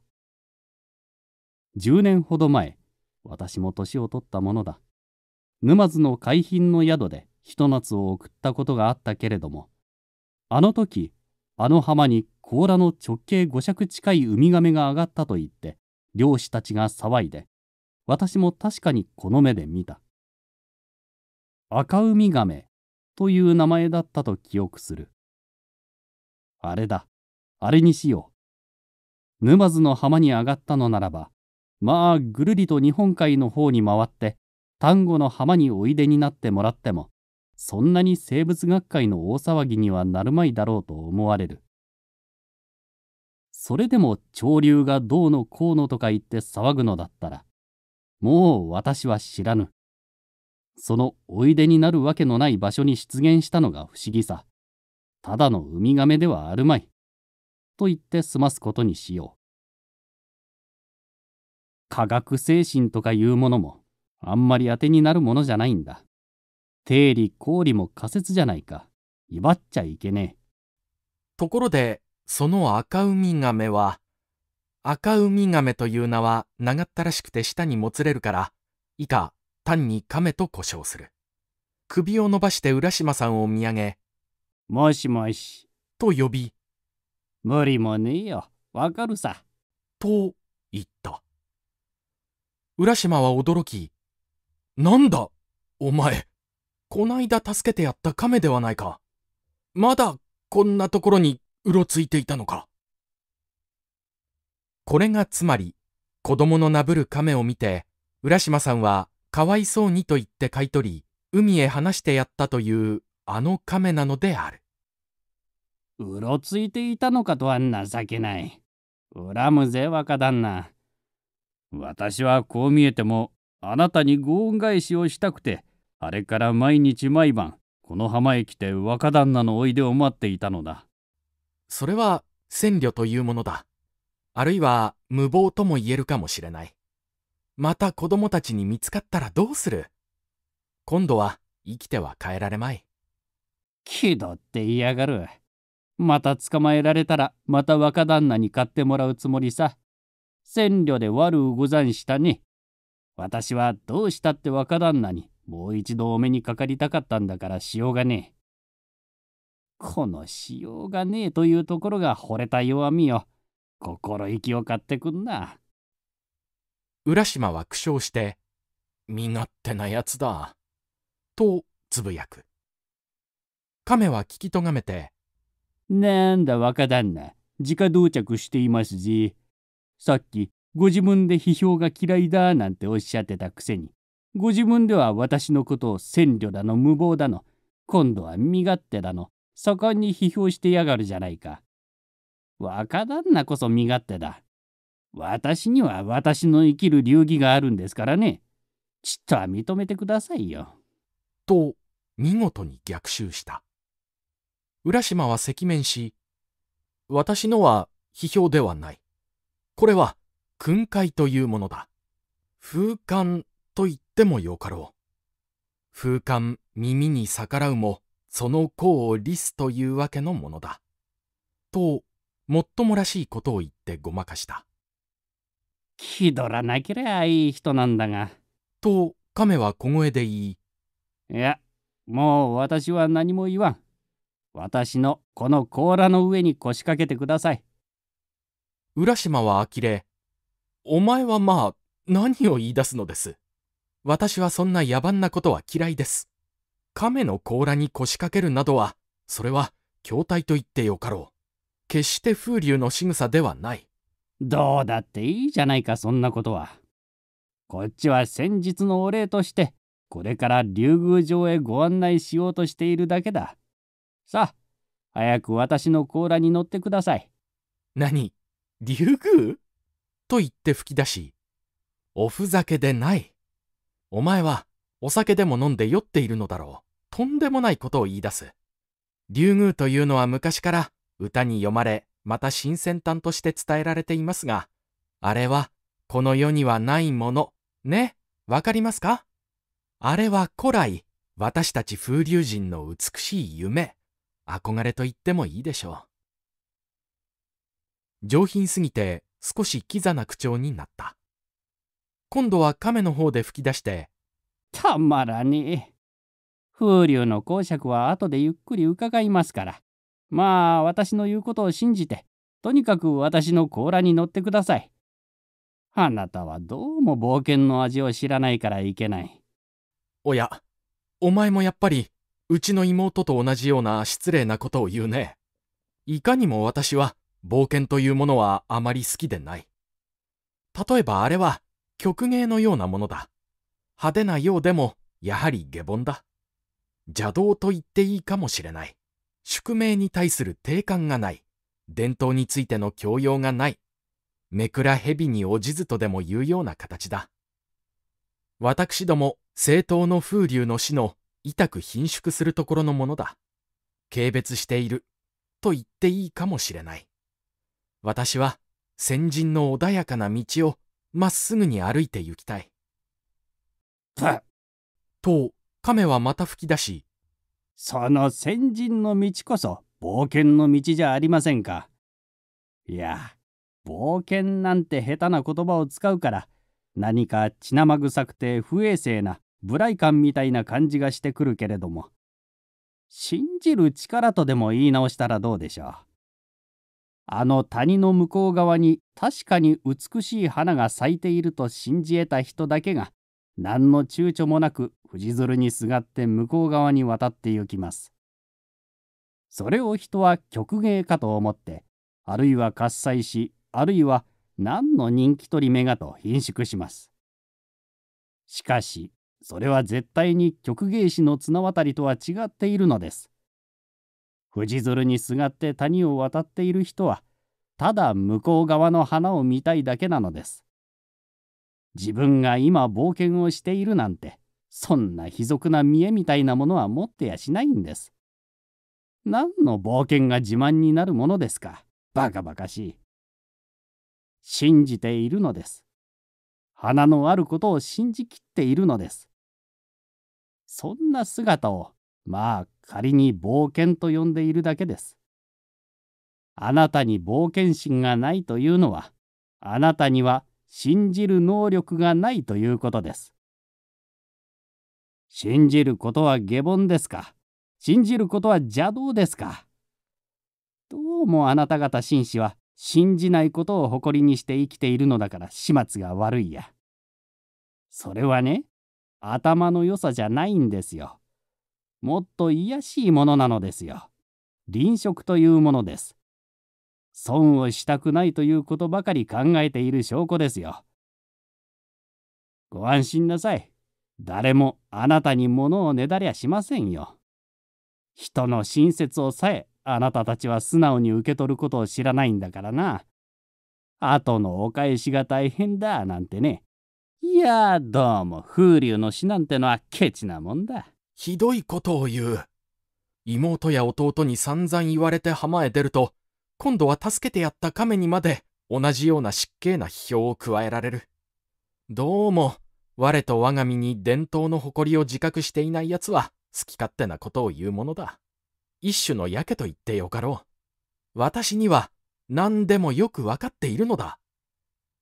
10年ほど前、私も年を取ったものだ。沼津の海浜の宿でひと夏を送ったことがあったけれども、あの時、あの浜に甲羅の直径5尺近いウミガメが上がったと言って漁師たちが騒いで私も確かにこの目で見た赤ウミガメという名前だったと記憶するあれだあれにしよう沼津の浜に上がったのならばまあぐるりと日本海の方に回って丹後の浜においでになってもらってもそんなに生物学会の大騒ぎにはなるまいだろうと思われるそれでも潮流がどうのこうのとか言って騒ぐのだったら、もう私は知らぬ。そのおいでになるわけのない場所に出現したのが不思議さ。ただのウミガメではあるまい。と言って済ますことにしよう。科学精神とかいうものもあんまり当てになるものじゃないんだ。定理公理も仮説じゃないか。威張っちゃいけねえ。ところでその赤ウミガメは、赤ウミガメという名は長ったらしくて舌にもつれるから、以下、単に亀と呼称する。首を伸ばして浦島さんを見上げ、もしもし。と呼び、無理もねえよ、わかるさ。と言った。浦島は驚き、なんだ、お前、こないだ助けてやった亀ではないか。まだこんなところにうろついていたのか。これがつまり、子供のなぶる亀を見て、浦島さんは、かわいそうにと言って買い取り、海へ放してやったという、あの亀なのである。うろついていたのかとは情けない。恨むぜ、若旦那。私はこう見えても、あなたにご恩返しをしたくて、あれから毎日毎晩、この浜へ来て若旦那のおいでを待っていたのだ。それは占領というものだ。あるいは無謀とも言えるかもしれない。また子供たちに見つかったらどうする今度は生きては帰られまい。気取って嫌がる。また捕まえられたらまた若旦那に買ってもらうつもりさ。千両で悪うござんしたね。私はどうしたって若旦那にもう一度お目にかかりたかったんだからしようがねえ。このしようがねえというところが惚れた弱みよ。心意気を買ってくんな。浦島は苦笑して、身勝手なやつだ。とつぶやく。亀は聞きとがめて、なんだ若旦那、直到着していますぜ。さっき、ご自分で批評が嫌いだなんておっしゃってたくせに、ご自分では私のことを占領だの無謀だの、今度は身勝手だの、盛んに批評してやがるじゃないか。若旦那こそ身勝手だ。私には私の生きる流儀があるんですからね。ちっとは認めてくださいよ。と、見事に逆襲した。浦島は赤面し、私のは批評ではない。これは、訓戒というものだ。風寒と言ってもよかろう。風寒耳に逆らうも、その功をリスというわけのものだ。と、もっともらしいことを言ってごまかした。気取らなけりゃいい人なんだが。と、亀は小声で言い。いや、もう私は何も言わん。私のこの甲羅の上に腰掛けてください。浦島は呆れ、お前はまあ、何を言い出すのです。私はそんな野蛮なことは嫌いです。亀の甲羅に腰掛けるなどは、それは筐体と言ってよかろう。決して風流の仕草ではない。どうだっていいじゃないか、そんなことは。こっちは先日のお礼として、これから竜宮城へご案内しようとしているだけだ。さあ、早く私の甲羅に乗ってください。何竜宮と言って吹き出し、おふざけでない。お前はお酒でも飲んで酔っているのだろう。とんでもないことを言い出す。竜宮というのは昔から歌に読まれ、また新先端として伝えられていますが、あれはこの世にはないもの。ね、わかりますかあれは古来、私たち風流人の美しい夢、憧れと言ってもいいでしょう。上品すぎて少しキザな口調になった。今度は亀の方で吹き出してたまらねえ。風流の公爵は後でゆっくり伺いますから。まあ私の言うことを信じて、とにかく私の甲羅に乗ってください。あなたはどうも冒険の味を知らないからいけない。おや、お前もやっぱり、うちの妹と同じような失礼なことを言うね。いかにも私は、冒険というものはあまり好きでない。例えばあれは、曲芸のようなものだ。派手なようでも、やはり下凡だ。邪道と言っていいかもしれない。宿命に対する定感がない。伝統についての教養がない。めくら蛇におじずとでも言うような形だ。私ども、政党の風流の死の、痛く貧縮するところのものだ。軽蔑している、と言っていいかもしれない。私は、先人の穏やかな道を、まっすぐに歩いて行きたい。と亀はまた吹き出しその先人の道こそ冒険の道じゃありませんか。いや冒険なんて下手な言葉を使うから何か血生臭くて不衛生な無頼感みたいな感じがしてくるけれども信じる力とでも言い直したらどうでしょう。あの谷の向こう側に確かに美しい花が咲いていると信じ得た人だけが何の躊躇もなく藤鶴にすがって向こう側に渡って行きます。それを人は曲芸かと思ってあるいは喝采しあるいは何の人気取り目がと貧縮します。しかしそれは絶対に曲芸師の綱渡りとは違っているのです。藤鶴にすがって谷を渡っている人はただ向こう側の花を見たいだけなのです。自分が今冒険をしているなんてそんな卑俗な見栄みたいなものは持ってやしないんです。何の冒険が自慢になるものですかバカバカしい。信じているのです。花のあることを信じきっているのです。そんな姿をまあ仮に冒険と呼んでいるだけです。あなたに冒険心がないというのはあなたには信じる能力がないということです。信じることは下凡ですか信じることは邪道ですかどうもあなた方紳士は信じないことを誇りにして生きているのだから始末が悪いや。それはね、頭の良さじゃないんですよ。もっと卑しいものなのですよ。臨職というものです。損をしたくないということばかり考えている証拠ですよ。ご安心なさい。誰もあなたに物をねだりゃしませんよ。人の親切をさえあなたたちは素直に受け取ることを知らないんだからな。後のお返しが大変だなんてね。いやどうも風流の死なんてのはケチなもんだ。ひどいことを言う。妹や弟に散々言われて浜へ出ると今度は助けてやった亀にまで同じような失敬な批評を加えられる。どうも、我と我が身に伝統の誇りを自覚していない奴は好き勝手なことを言うものだ。一種のやけと言ってよかろう。私には何でもよくわかっているのだ。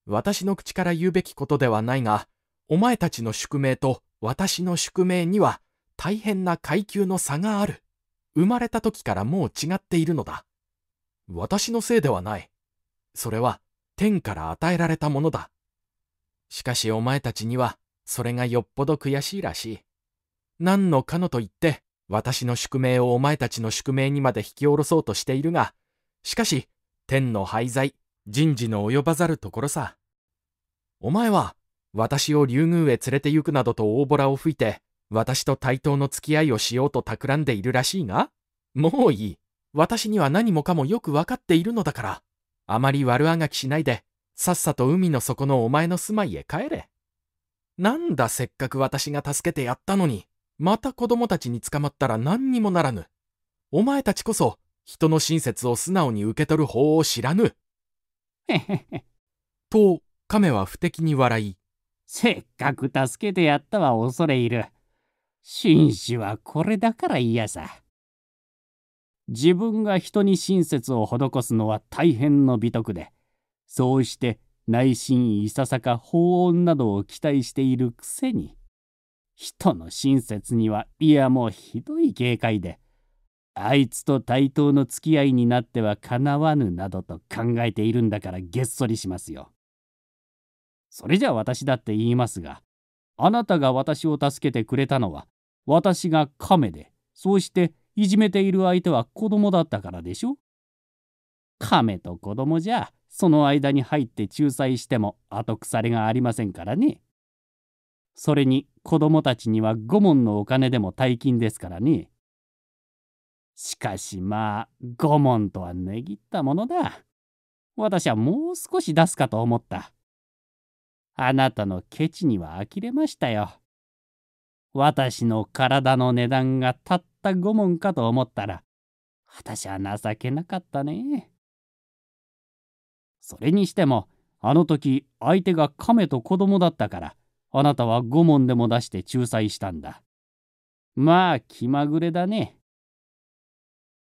私の口から言うべきことではないが、お前たちの宿命と私の宿命には大変な階級の差がある。生まれた時からもう違っているのだ。私のせいではない。それは天から与えられたものだ。しかしお前たちにはそれがよっぽど悔しいらしい。何のかのと言って私の宿命をお前たちの宿命にまで引き下ろそうとしているが、しかし天の廃材、人事の及ばざるところさ。お前は私を竜宮へ連れて行くなどと大ボラを吹いて、私と対等の付き合いをしようと企んでいるらしいが、もういい。私には何もかもよくわかっているのだから、あまり悪あがきしないで、さっさと海の底のお前の住まいへ帰れ。なんだせっかく私が助けてやったのに、また子供たちに捕まったら何にもならぬ。お前たちこそ、人の親切を素直に受け取る法を知らぬ。へへへ。と、亀は不敵に笑い。せっかく助けてやったは恐れ入る。紳士はこれだから嫌さ。自分が人に親切を施すのは大変の美徳でそうして内心いささか法音などを期待しているくせに人の親切にはいやもうひどい警戒であいつと対等の付き合いになってはかなわぬなどと考えているんだからげっそりしますよ。それじゃあ私だって言いますがあなたが私を助けてくれたのは私が亀でそうしていじめている相手は子供だったからでしょ亀と子供じゃその間に入って仲裁しても後腐れがありませんからね。それに子供たちには5文のお金でも大金ですからね。しかしまあ5文とは値切ったものだ。私はもう少し出すかと思った。あなたのケチには呆れましたよ。私の体の値段がたっった御門かと思ったら、私は情けなかったね。それにしても、あの時相手が亀と子供だったから、あなたは5問でも出して仲裁したんだ。まあ気まぐれだね。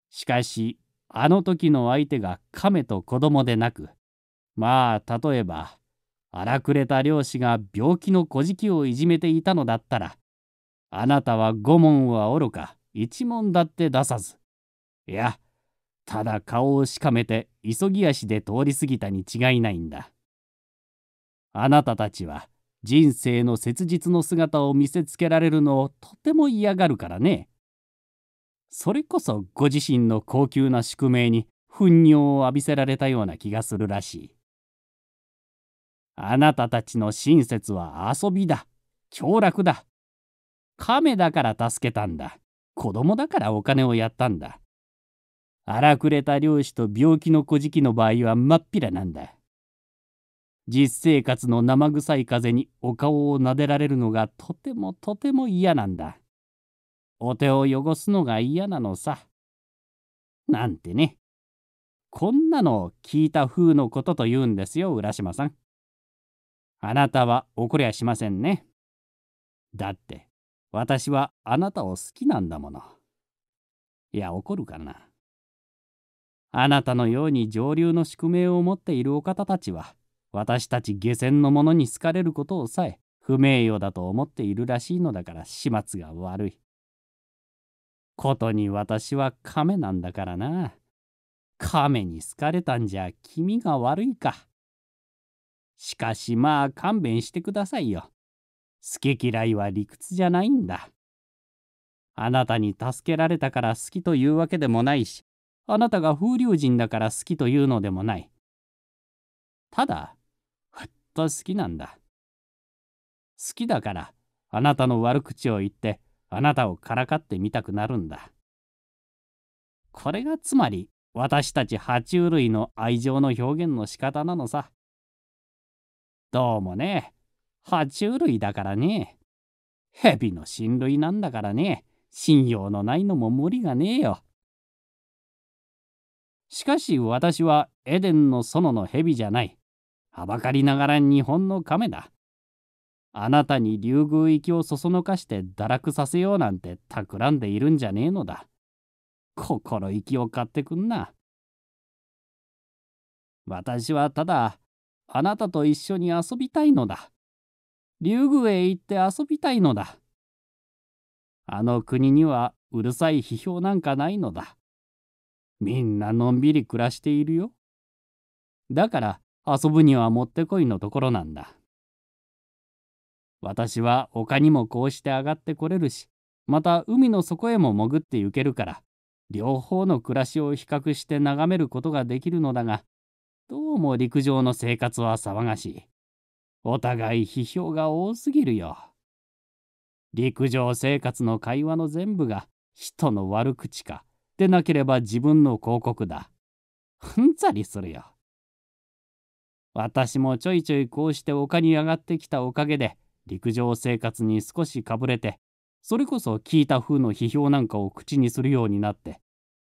しかし、あの時の相手が亀と子供でなく、まあ例えば、荒くれた漁師が病気の小じをいじめていたのだったら、あなたは5問はおろか、一文だって出さずいやただ顔をしかめて急ぎ足で通り過ぎたに違いないんだあなたたちは人生の切実の姿を見せつけられるのをとても嫌がるからねそれこそご自身の高級な宿命に糞尿を浴びせられたような気がするらしいあなたたちの親切は遊びだ、凶楽だ。亀だから助けたんだ。子供だからお金をやったんだ。荒くれた漁師と病気の乞食の場合はまっぴらなんだ。実生活の生臭い風にお顔を撫でられるのがとてもとても嫌なんだ。お手を汚すのが嫌なのさ。なんてね。こんなのを聞いた風のことと言うんですよ、浦島さん。あなたは怒りゃしませんね。だって、私はあなたを好きなんだもの。いや、怒るからな。あなたのように上流の宿命を持っているお方たちは、私たち下船の者に好かれることをさえ、不名誉だと思っているらしいのだから始末が悪い。ことに私は亀なんだからな。亀に好かれたんじゃ君が悪いか。しかしまあ勘弁してくださいよ。好き嫌いは理屈じゃないんだ。あなたに助けられたから好きというわけでもないし、あなたが風流人だから好きというのでもない。ただ、ふっと好きなんだ。好きだから、あなたの悪口を言って、あなたをからかってみたくなるんだ。これがつまり、私たち爬虫類の愛情の表現の仕方なのさ。どうもね、爬虫類だからね。蛇の親類なんだからね。信用のないのも無理がねえよ。しかし私はエデンの園の蛇じゃない。はばかりながら日本の亀だ。あなたに竜宮行きをそそのかして堕落させようなんて企んでいるんじゃねえのだ。心意気を買ってくんな。私はただあなたと一緒に遊びたいのだ。竜宮へ行って遊びたいのだ。あの国にはうるさい批評なんかないのだ。みんなのんびり暮らしているよ。だから遊ぶにはもってこいのところなんだ。私は丘にもこうして上がってこれるし、また海の底へも潜って行けるから、両方の暮らしを比較して眺めることができるのだが、どうも陸上の生活は騒がしい。お互い批評が多すぎるよ。陸上生活の会話の全部が人の悪口かでなければ自分の広告だ。ふんざりするよ。私もちょいちょいこうして丘に上がってきたおかげで陸上生活に少しかぶれてそれこそ聞いた風の批評なんかを口にするようになって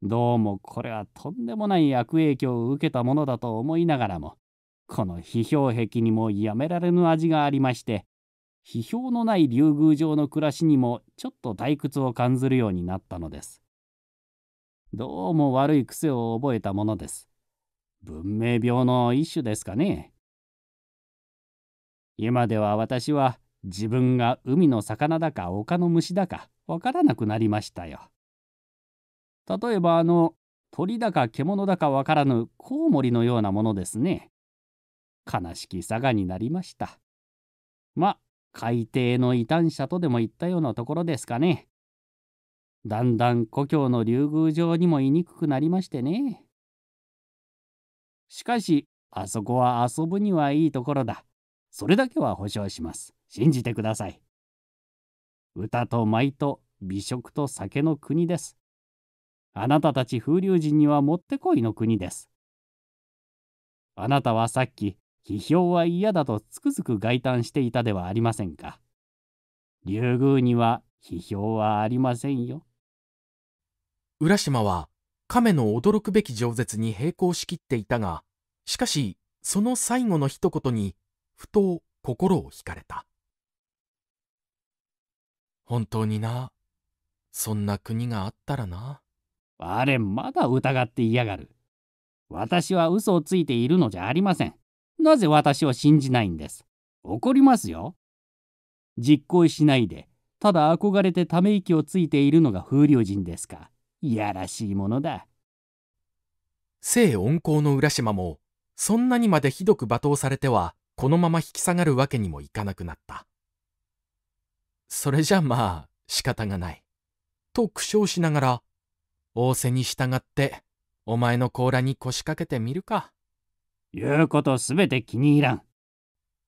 どうもこれはとんでもない悪影響を受けたものだと思いながらもこの批評壁にもやめられぬ味がありまして批評のない竜宮城の暮らしにもちょっと退屈を感ずるようになったのですどうも悪い癖を覚えたものです文明病の一種ですかね今では私は自分が海の魚だか丘の虫だかわからなくなりましたよ例えばあの鳥だか獣だかわからぬコウモリのようなものですね悲しき佐賀になりました。ま、海底の異端者とでも言ったようなところですかね。だんだん故郷の竜宮城にも居にくくなりましてね。しかし、あそこは遊ぶにはいいところだ。それだけは保証します。信じてください。歌と舞と美食と酒の国です。あなたたち風流人にはもってこいの国です。あなたはさっき批評は嫌だとつくづく外嘆していたではありませんか。竜宮には批評はありませんよ。浦島は亀の驚くべき饒舌に並行しきっていたが、しかしその最後の一言にふと心を惹かれた。本当にな、そんな国があったらな。あれまだ疑っていやがる。私は嘘をついているのじゃありません。なぜ私を信じないんです怒りますよ。実行しないで、ただ憧れてため息をついているのが風流人ですか。いやらしいものだ。性恩公の浦島も、そんなにまでひどく罵倒されては、このまま引き下がるわけにもいかなくなった。それじゃまあ、仕方がない。と苦笑しながら、仰せに従って、お前の甲羅に腰掛けてみるか。言うことすべて気に入らん。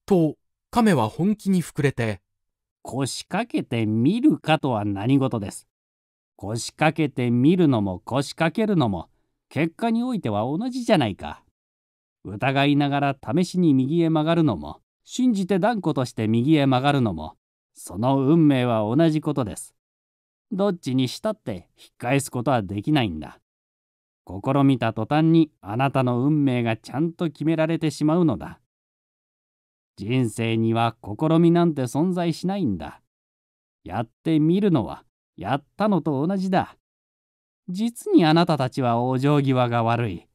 と、亀は本気に膨れて、腰掛けてみるかとは何事です。腰掛けてみるのも腰掛けるのも、結果においては同じじゃないか。疑いながら試しに右へ曲がるのも、信じて断固として右へ曲がるのも、その運命は同じことです。どっちにしたって引っ返すことはできないんだ。試みた途端にあなたの運命がちゃんと決められてしまうのだ。人生には試みなんて存在しないんだ。やってみるのはやったのと同じだ。実にあなたたちは往生際が悪い。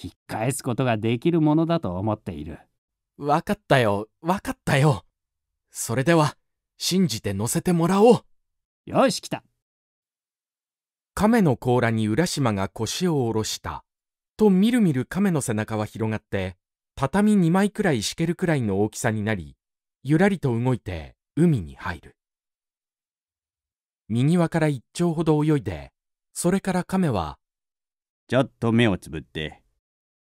引っ返すことができるものだと思っている。わかったよ、わかったよ。それでは、信じて乗せてもらおう。よし、来た。亀の甲羅に浦島が腰を下ろした。とみるみる亀の背中は広がって、畳2枚くらい敷けるくらいの大きさになり、ゆらりと動いて海に入る。右輪から一丁ほど泳いで、それから亀は、ちょっと目をつぶって。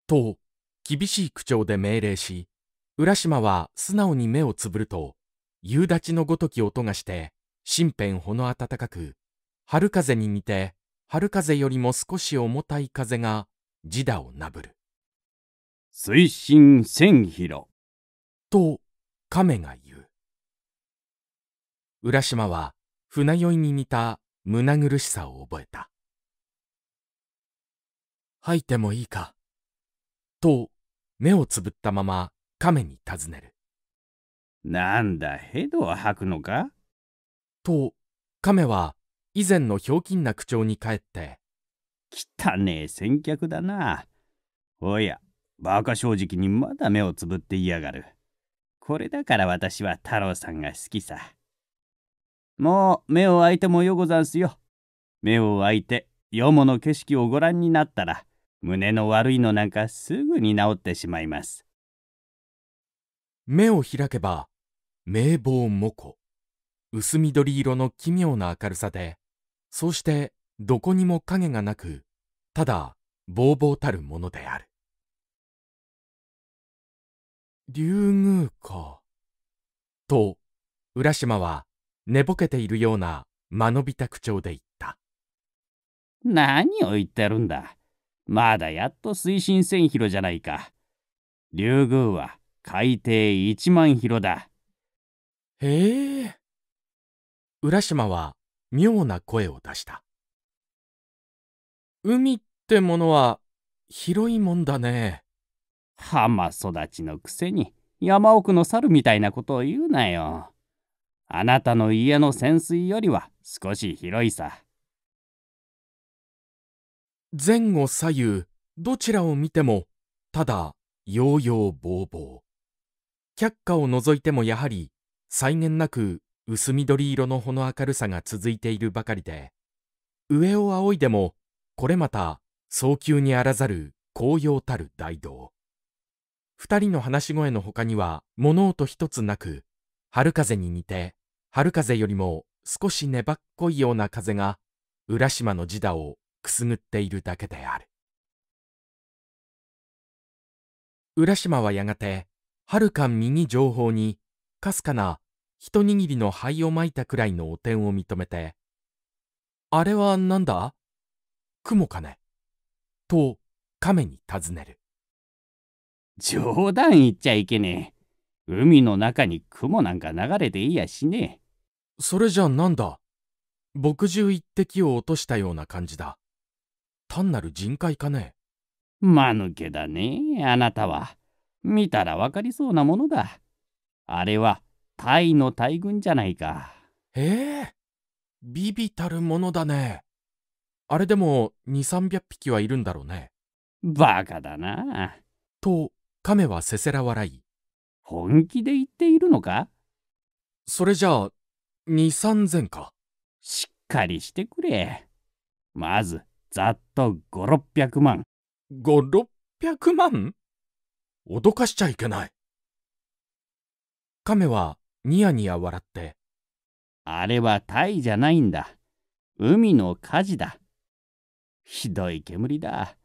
と、厳しい口調で命令し、浦島は素直に目をつぶると、夕立のごとき音がして、身辺ほの暖かく、春風に似て春風よりも少し重たい風が地だをなぶる。水深千広。と亀が言う。浦島は船酔いに似た胸苦しさを覚えた。吐いてもいいか。と目をつぶったまま亀に尋ねる。なんだ、ヘドは吐くのかと亀は以前のひょうきんな口調に帰ってたねえ先客だなおやバカ正直にまだ目をつぶっていやがるこれだから私は太郎さんが好きさもう目を開いてもようござんすよ目を開いてよもの景色をご覧になったら胸の悪いのなんかすぐに治ってしまいます目を開けば名棒もこ薄緑色の奇妙な明るさでそうしてどこにも影がなく、ただ、ぼうぼうたるものである。竜宮か。と、浦島は寝ぼけているような間延びた口調で言った。何を言ってるんだ。まだやっと水深千キロじゃないか。竜宮は海底1万広ロだ。へえ。浦島は妙な声を出した。海ってものは広いもんだね。浜育ちのくせに山奥の猿みたいなことを言うなよ。あなたの家の潜水よりは少し広いさ。前後左右どちらを見てもただヨーヨーボーボー却下を除いてもやはり際限なく薄緑色の穂の明るさが続いているばかりで、上を仰いでも、これまた早急にあらざる紅葉たる大道。二人の話し声の他には物音一つなく、春風に似て、春風よりも少し粘っこいような風が、浦島の地田をくすぐっているだけである。浦島はやがて、はるか右上方に、かすかな一握りの灰をまいたくらいの汚点を認めて、あれはなんだ雲かねと亀に尋ねる。冗談言っちゃいけねえ。海の中に雲なんか流れていやしねえ。それじゃなんだ墨汁一滴を落としたような感じだ。単なる人海かね間抜けだね、あなたは。見たらわかりそうなものだ。あれはタイの大群じゃないか。ええビビたるものだね。あれでも2300匹はいるんだろうね。バカだな。とカメはせせら笑い。本気で言っているのかそれじゃあ23000か。しっかりしてくれ。まずざっと5600万。5600万脅かしちゃいけない。亀はニヤニヤ笑って。あれはタイじゃないんだ。海の火事だ。ひどい煙だ。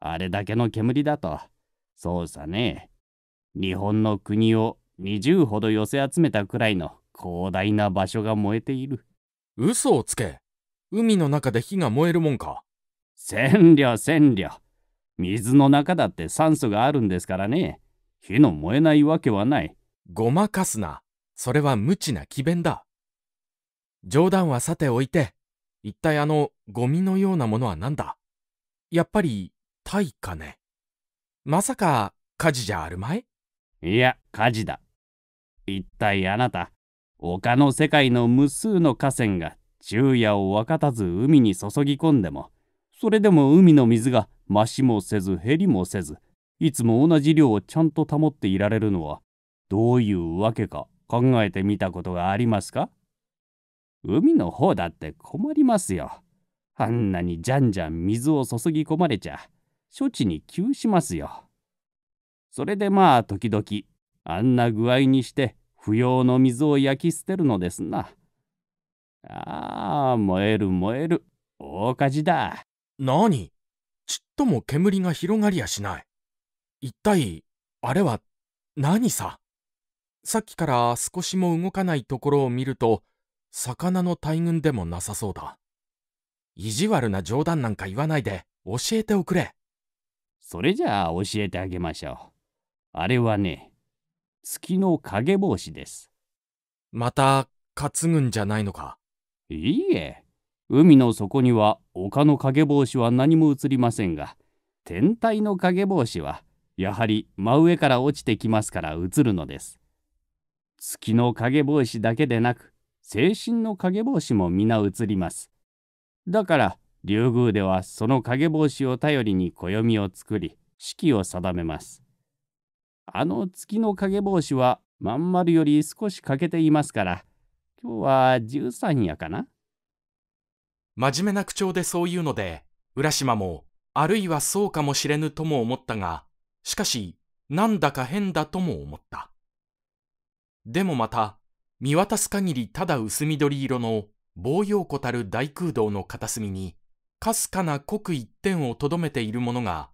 あれだけの煙だと。そうさね。日本の国を20ほど寄せ集めたくらいの広大な場所が燃えている。嘘をつけ。海の中で火が燃えるもんか。千両千両。水の中だって酸素があるんですからね。火の燃えないわけはない。ごまかすな。それは無知な詭弁だ。冗談はさておいて、一体あのゴミのようなものは何だやっぱり、タイかね。まさか、火事じゃあるまいいや、火事だ。一体あなた、丘の世界の無数の河川が昼夜を分かたず海に注ぎ込んでも、それでも海の水が増しもせず減りもせず、いつも同じ量をちゃんと保っていられるのは、どういうわけか考えてみたことがありますか海の方だって困りますよ。あんなにじゃんじゃん水を注ぎ込まれちゃ処置に窮しますよ。それでまあ時々あんな具合にして不要の水を焼き捨てるのですな。ああ燃える燃える大火事だ。何ちっとも煙が広がりやしない。一体あれは何ささっきから少しも動かないところを見ると、魚の大群でもなさそうだ。意地悪な冗談なんか言わないで教えておくれ。それじゃあ教えてあげましょう。あれはね、月の影帽子です。また担ぐんじゃないのかいいえ、海の底には丘の影帽子は何も映りませんが、天体の影帽子はやはり真上から落ちてきますから映るのです。月の影帽子だけでなく精神の影帽子も皆映ります。だから竜宮ではその影帽子を頼りに暦を作り式を定めます。あの月の影帽子はまん丸より少し欠けていますから今日は13夜かな真面目な口調でそういうので浦島もあるいはそうかもしれぬとも思ったがしかしなんだか変だとも思った。でもまた、見渡す限りただ薄緑色の防陽湖たる大空洞の片隅に、かすかな濃く一点をとどめているものが、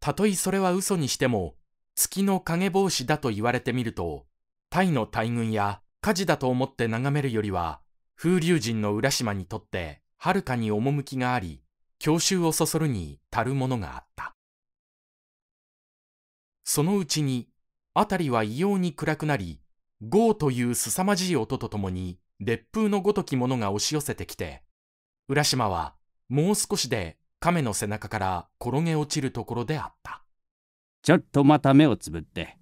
たとえそれは嘘にしても、月の影帽子だと言われてみると、タイの大群や火事だと思って眺めるよりは、風流人の浦島にとってはるかに趣があり、郷愁をそそるに足るものがあった。そのうちに、辺りは異様に暗くなり、ゴーという凄まじい音とともに、烈風のごときものが押し寄せてきて、浦島はもう少しで亀の背中から転げ落ちるところであった。ちょっとまた目をつぶって。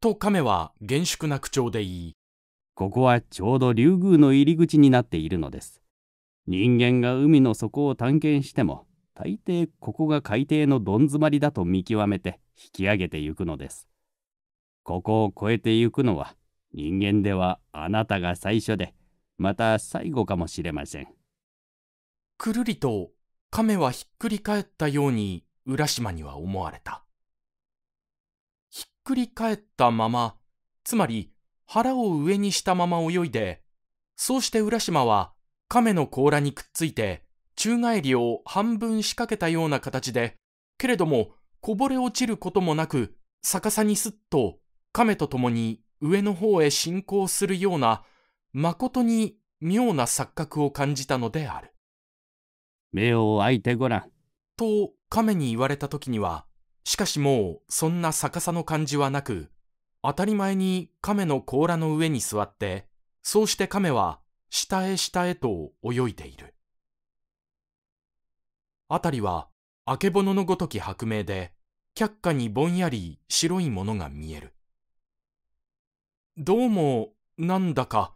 と亀は厳粛な口調で言い、ここはちょうど竜宮の入り口になっているのです。人間が海の底を探検しても、大抵ここが海底のどん詰まりだと見極めて引き上げてゆくのです。ここを越えてゆくのは人間ではあなたが最初で、また最後かもしれません。くるりと亀はひっくり返ったように浦島には思われた。ひっくり返ったまま、つまり腹を上にしたまま泳いで、そうして浦島は亀の甲羅にくっついて宙返りを半分仕掛けたような形で、けれどもこぼれ落ちることもなく逆さにすっと亀と共に上の方へ進行するような、まことに妙な錯覚を感じたのである。目を開いてごらん。と亀に言われた時には、しかしもうそんな逆さの感じはなく、当たり前に亀の甲羅の上に座って、そうして亀は下へ下へと泳いでいる。辺りは、あけぼののごとき白明で、却下にぼんやり白いものが見える。どうも、なんだか、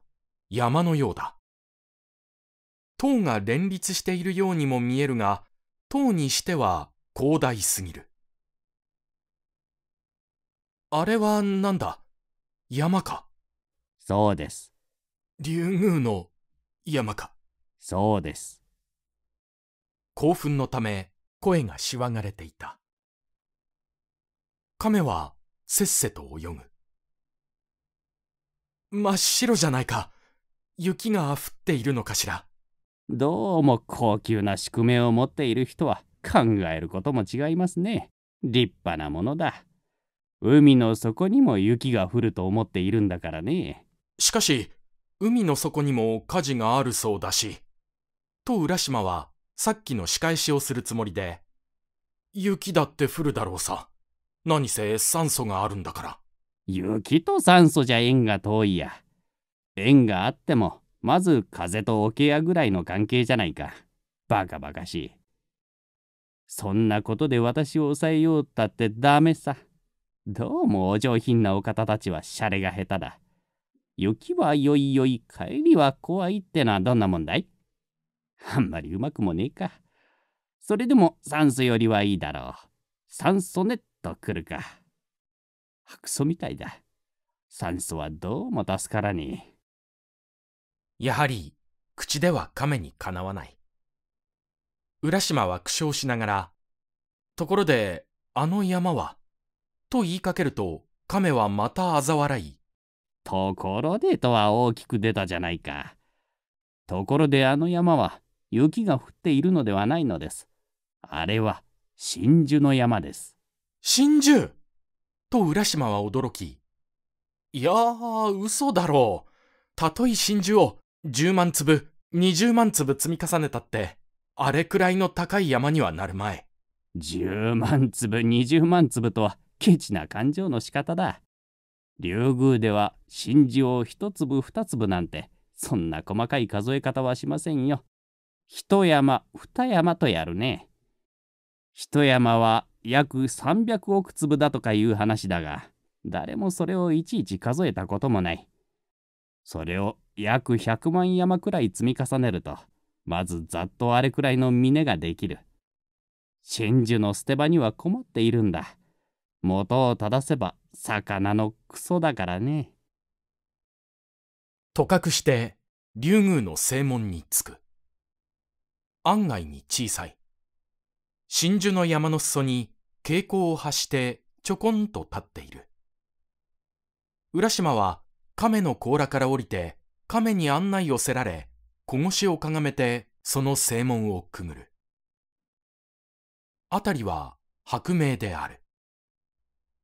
山のようだ。塔が連立しているようにも見えるが、塔にしては広大すぎる。あれはなんだ山か。そうです。竜宮の山か。そうです。興奮のため、声がしわがれていた。亀はせっせと泳ぐ。真っ白じゃないか。雪が降っているのかしら。どうも高級な宿命を持っている人は考えることも違いますね。立派なものだ。海の底にも雪が降ると思っているんだからね。しかし、海の底にも火事があるそうだし。と浦島はさっきの仕返しをするつもりで、雪だって降るだろうさ。何せ酸素があるんだから。雪と酸素じゃ縁が遠いや。縁があっても、まず風と桶屋ぐらいの関係じゃないか。バカバカしい。そんなことで私を抑えようったってダメさ。どうもお上品なお方たちはシャレが下手だ。雪はよいよい、帰りは怖いってのはどんなもんだいあんまりうまくもねえか。それでも酸素よりはいいだろう。酸素ネット来るか。クソみたいだ。酸素はどうも助からにやはり、口では亀にかなわない。浦島は苦笑しながら、ところで、あの山は、と言いかけると、亀はまた嘲笑い。ところでとは大きく出たじゃないか。ところであの山は雪が降っているのではないのです。あれは真珠の山です。真珠と浦島は驚き、いやー、嘘だろう。たとえ真珠を10万粒、20万粒積み重ねたって、あれくらいの高い山にはなるまい。10万粒、20万粒とはケチな感情の仕方だ。竜宮では真珠を1粒2粒なんて、そんな細かい数え方はしませんよ。一山二山とやるね。一山は約300億粒だとかいう話だが誰もそれをいちいち数えたこともないそれを約100万山くらい積み重ねるとまずざっとあれくらいの峰ができる真珠の捨て場には困っているんだ元を正せば魚のクソだからねとかくして竜宮の正門に着く案外に小さい真珠の山の裾に蛍光を発してちょこんと立っている。浦島は亀の甲羅から降りて亀に案内をせられ、小腰をかがめてその正門をくぐる。辺りは白明である。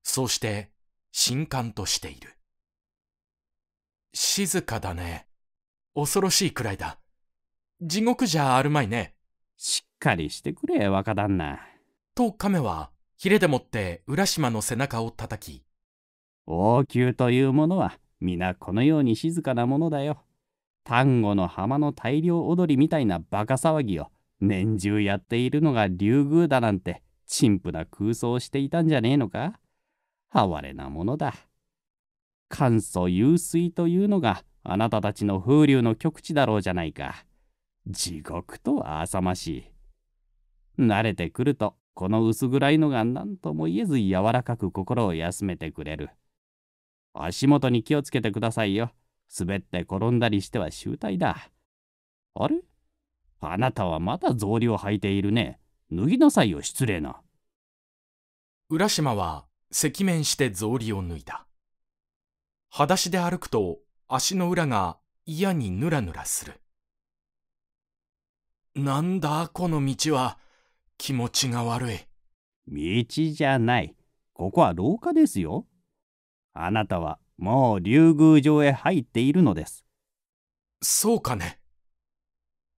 そうして神官としている。静かだね。恐ろしいくらいだ。地獄じゃあるまいね。しっかりしてくれ、若旦那。と亀はヒレでもって浦島の背中を叩き王宮というものは皆このように静かなものだよ丹後の浜の大量踊りみたいなバカ騒ぎを年中やっているのが竜宮だなんて陳腐な空想をしていたんじゃねえのか哀れなものだ簡素湧水というのがあなたたちの風流の極地だろうじゃないか地獄とは浅ましい慣れてくるとこの薄暗いのが何とも言えず柔らかく心を休めてくれる。足元に気をつけてくださいよ。滑って転んだりしては醜態だ。あれあなたはまだ草履を履いているね。脱ぎなさいよ、失礼な。浦島は赤面して草履を脱いだ。裸足で歩くと足の裏が嫌にぬらぬらする。なんだこの道は。気持ちが悪い。道じゃない。ここは廊下ですよ。あなたはもう竜宮城へ入っているのです。そうかね。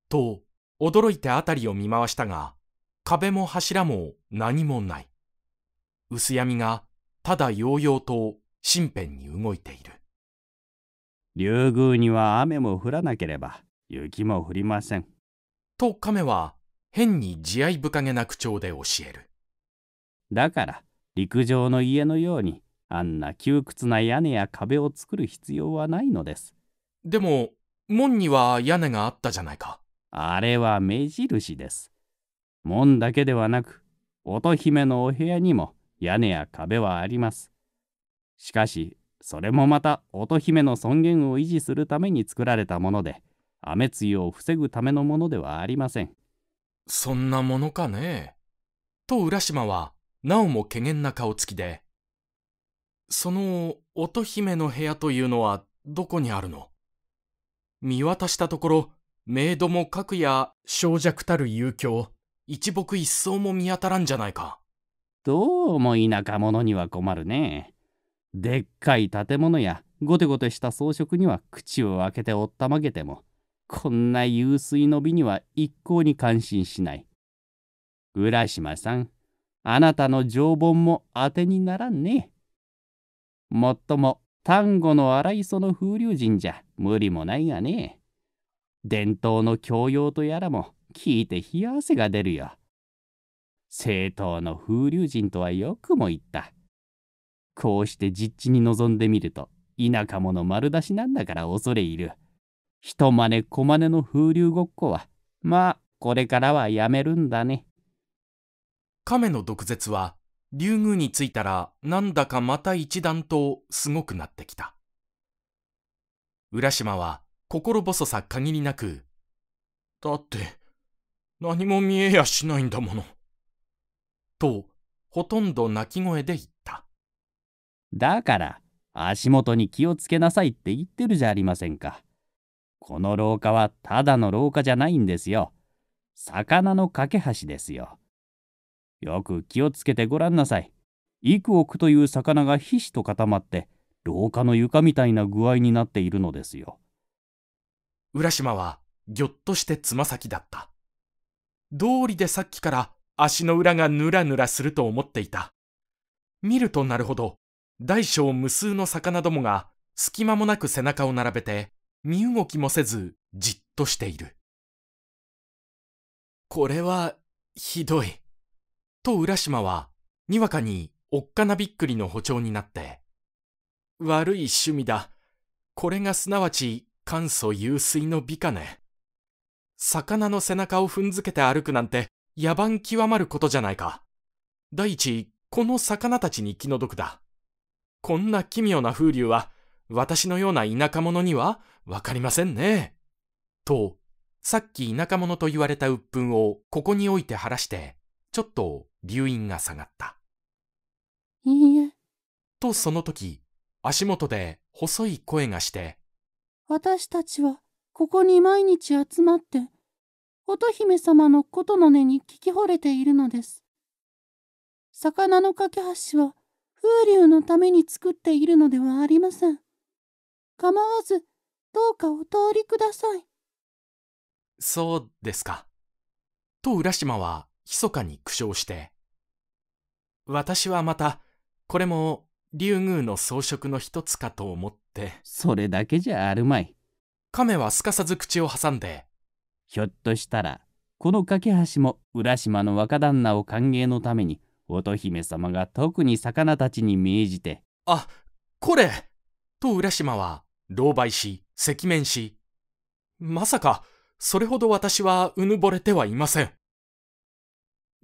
と、驚いて辺りを見回したが、壁も柱も何もない。薄闇がただようようと身辺に動いている。竜宮には雨も降らなければ雪も降りません。と亀は変に慈愛深げな口調で教えるだから陸上の家のようにあんな窮屈な屋根や壁を作る必要はないのですでも門には屋根があったじゃないかあれは目印です門だけではなく乙姫のお部屋にも屋根や壁はありますしかしそれもまた乙姫の尊厳を維持するために作られたもので雨露を防ぐためのものではありませんそんなものかね。と浦島は、なおも怪げな顔つきで、その、乙姫の部屋というのは、どこにあるの見渡したところ、メイドも各や、小弱たる遊興、一木一層も見当たらんじゃないか。どうも田舎者には困るね。でっかい建物や、ごてごてした装飾には口を開けておったまげても、こんな湧水の美には一向に感心しない。浦島さん、あなたの常盆も当てにならんね。もっとも、丹後の荒磯の風流人じゃ無理もないがね。伝統の教養とやらも聞いて冷や汗が出るよ。正統の風流人とはよくも言った。こうして実地に臨んでみると、田舎者丸出しなんだから恐れ入る。人真似こまねの風流ごっこは、まあ、これからはやめるんだね。亀の毒舌は、竜宮に着いたら、なんだかまた一段とすごくなってきた。浦島は、心細さ限りなく、だって、何も見えやしないんだもの。と、ほとんど泣き声で言った。だから、足元に気をつけなさいって言ってるじゃありませんか。この廊下はただの廊下じゃないんですよ。魚の架け橋ですよ。よく気をつけてごらんなさい。幾億という魚がひしと固まって廊下の床みたいな具合になっているのですよ。浦島はぎょっとしてつま先だった。どうりでさっきから足の裏がぬらぬらすると思っていた。見るとなるほど、大小無数の魚どもが隙間もなく背中を並べて身動きもせずじっとしている。これは、ひどい。と浦島は、にわかにおっかなびっくりの歩調になって、悪い趣味だ。これがすなわち簡素有水の美かね。魚の背中を踏んづけて歩くなんて野蛮極まることじゃないか。第一、この魚たちに気の毒だ。こんな奇妙な風流は私のような田舎者にはわかりませんね。と、さっき田舎者と言われた鬱憤をここに置いて晴らして、ちょっと留飲が下がった。いいえ。とその時、足元で細い声がして、私たちはここに毎日集まって、乙姫様の琴の音に聞き惚れているのです。魚の架け橋は風流のために作っているのではありません。構わずどうかお通りくださいそうですかと浦島は密かに苦笑して私はまたこれも竜宮の装飾の一つかと思ってそれだけじゃあるまい亀はすかさず口を挟んでひょっとしたらこの架け橋も浦島の若旦那を歓迎のために乙姫様が特に魚たちに命じてあこれと浦島は狼狽し、赤面し。まさか、それほど私はうぬぼれてはいません。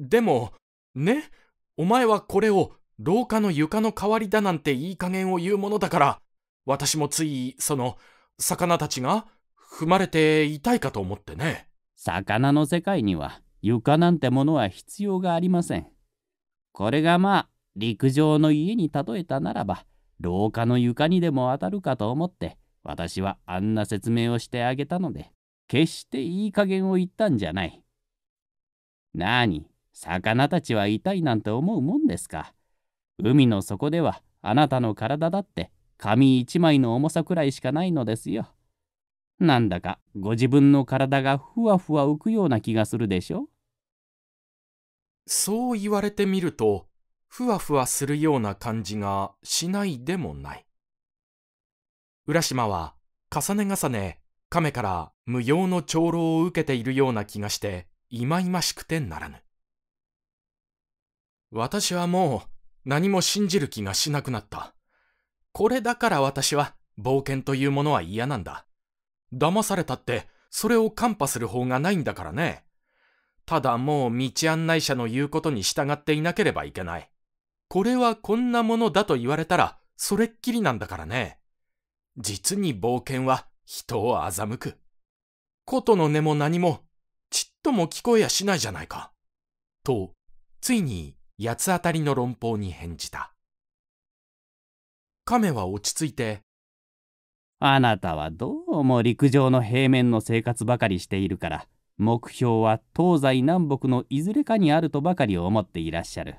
でも、ね、お前はこれを廊下の床の代わりだなんていい加減を言うものだから、私もつい、その、魚たちが踏まれていたいかと思ってね。魚の世界には床なんてものは必要がありません。これがまあ、陸上の家に例えたならば、廊下の床にでも当たるかと思って私はあんな説明をしてあげたので決していい加減を言ったんじゃない。なあに魚たちは痛いなんて思うもんですか。海の底ではあなたの体だって紙一枚の重さくらいしかないのですよ。なんだかご自分の体がふわふわ浮くような気がするでしょそう言われてみるとふわふわするような感じがしないでもない。浦島は重ね重ね亀から無用の長老を受けているような気がしていまいましくてならぬ。私はもう何も信じる気がしなくなった。これだから私は冒険というものは嫌なんだ。騙されたってそれを看破する方がないんだからね。ただもう道案内者の言うことに従っていなければいけない。これはこんなものだと言われたら、それっきりなんだからね。実に冒険は人を欺く。琴の音も何も、ちっとも聞こえやしないじゃないか。と、ついに八つ当たりの論法に返じた。亀は落ち着いて、あなたはどうも陸上の平面の生活ばかりしているから、目標は東西南北のいずれかにあるとばかり思っていらっしゃる。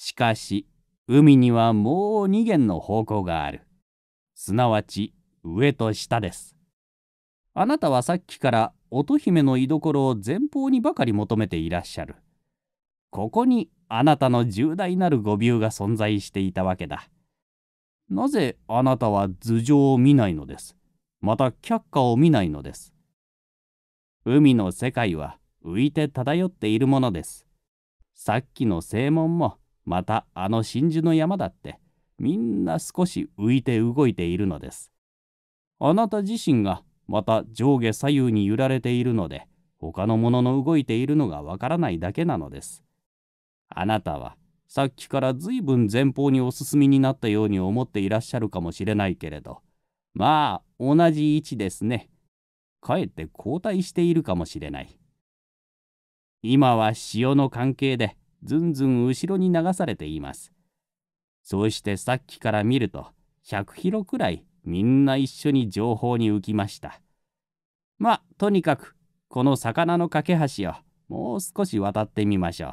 しかし、海にはもう2弦の方向がある。すなわち、上と下です。あなたはさっきから乙姫の居所を前方にばかり求めていらっしゃる。ここにあなたの重大なる誤謬が存在していたわけだ。なぜあなたは頭上を見ないのです。また却下を見ないのです。海の世界は浮いて漂っているものです。さっきの正門もまたあの真珠の山だってみんな少し浮いて動いているのです。あなた自身がまた上下左右に揺られているので他のものの動いているのがわからないだけなのです。あなたはさっきからずいぶん前方にお進みになったように思っていらっしゃるかもしれないけれどまあ同じ位置ですね。かえって後退しているかもしれない。今は潮の関係でずんずん後ろに流されています。そうしてさっきから見ると100キロくらいみんな一緒に情報に浮きました。まあとにかくこの魚の架け橋をもう少し渡ってみましょう。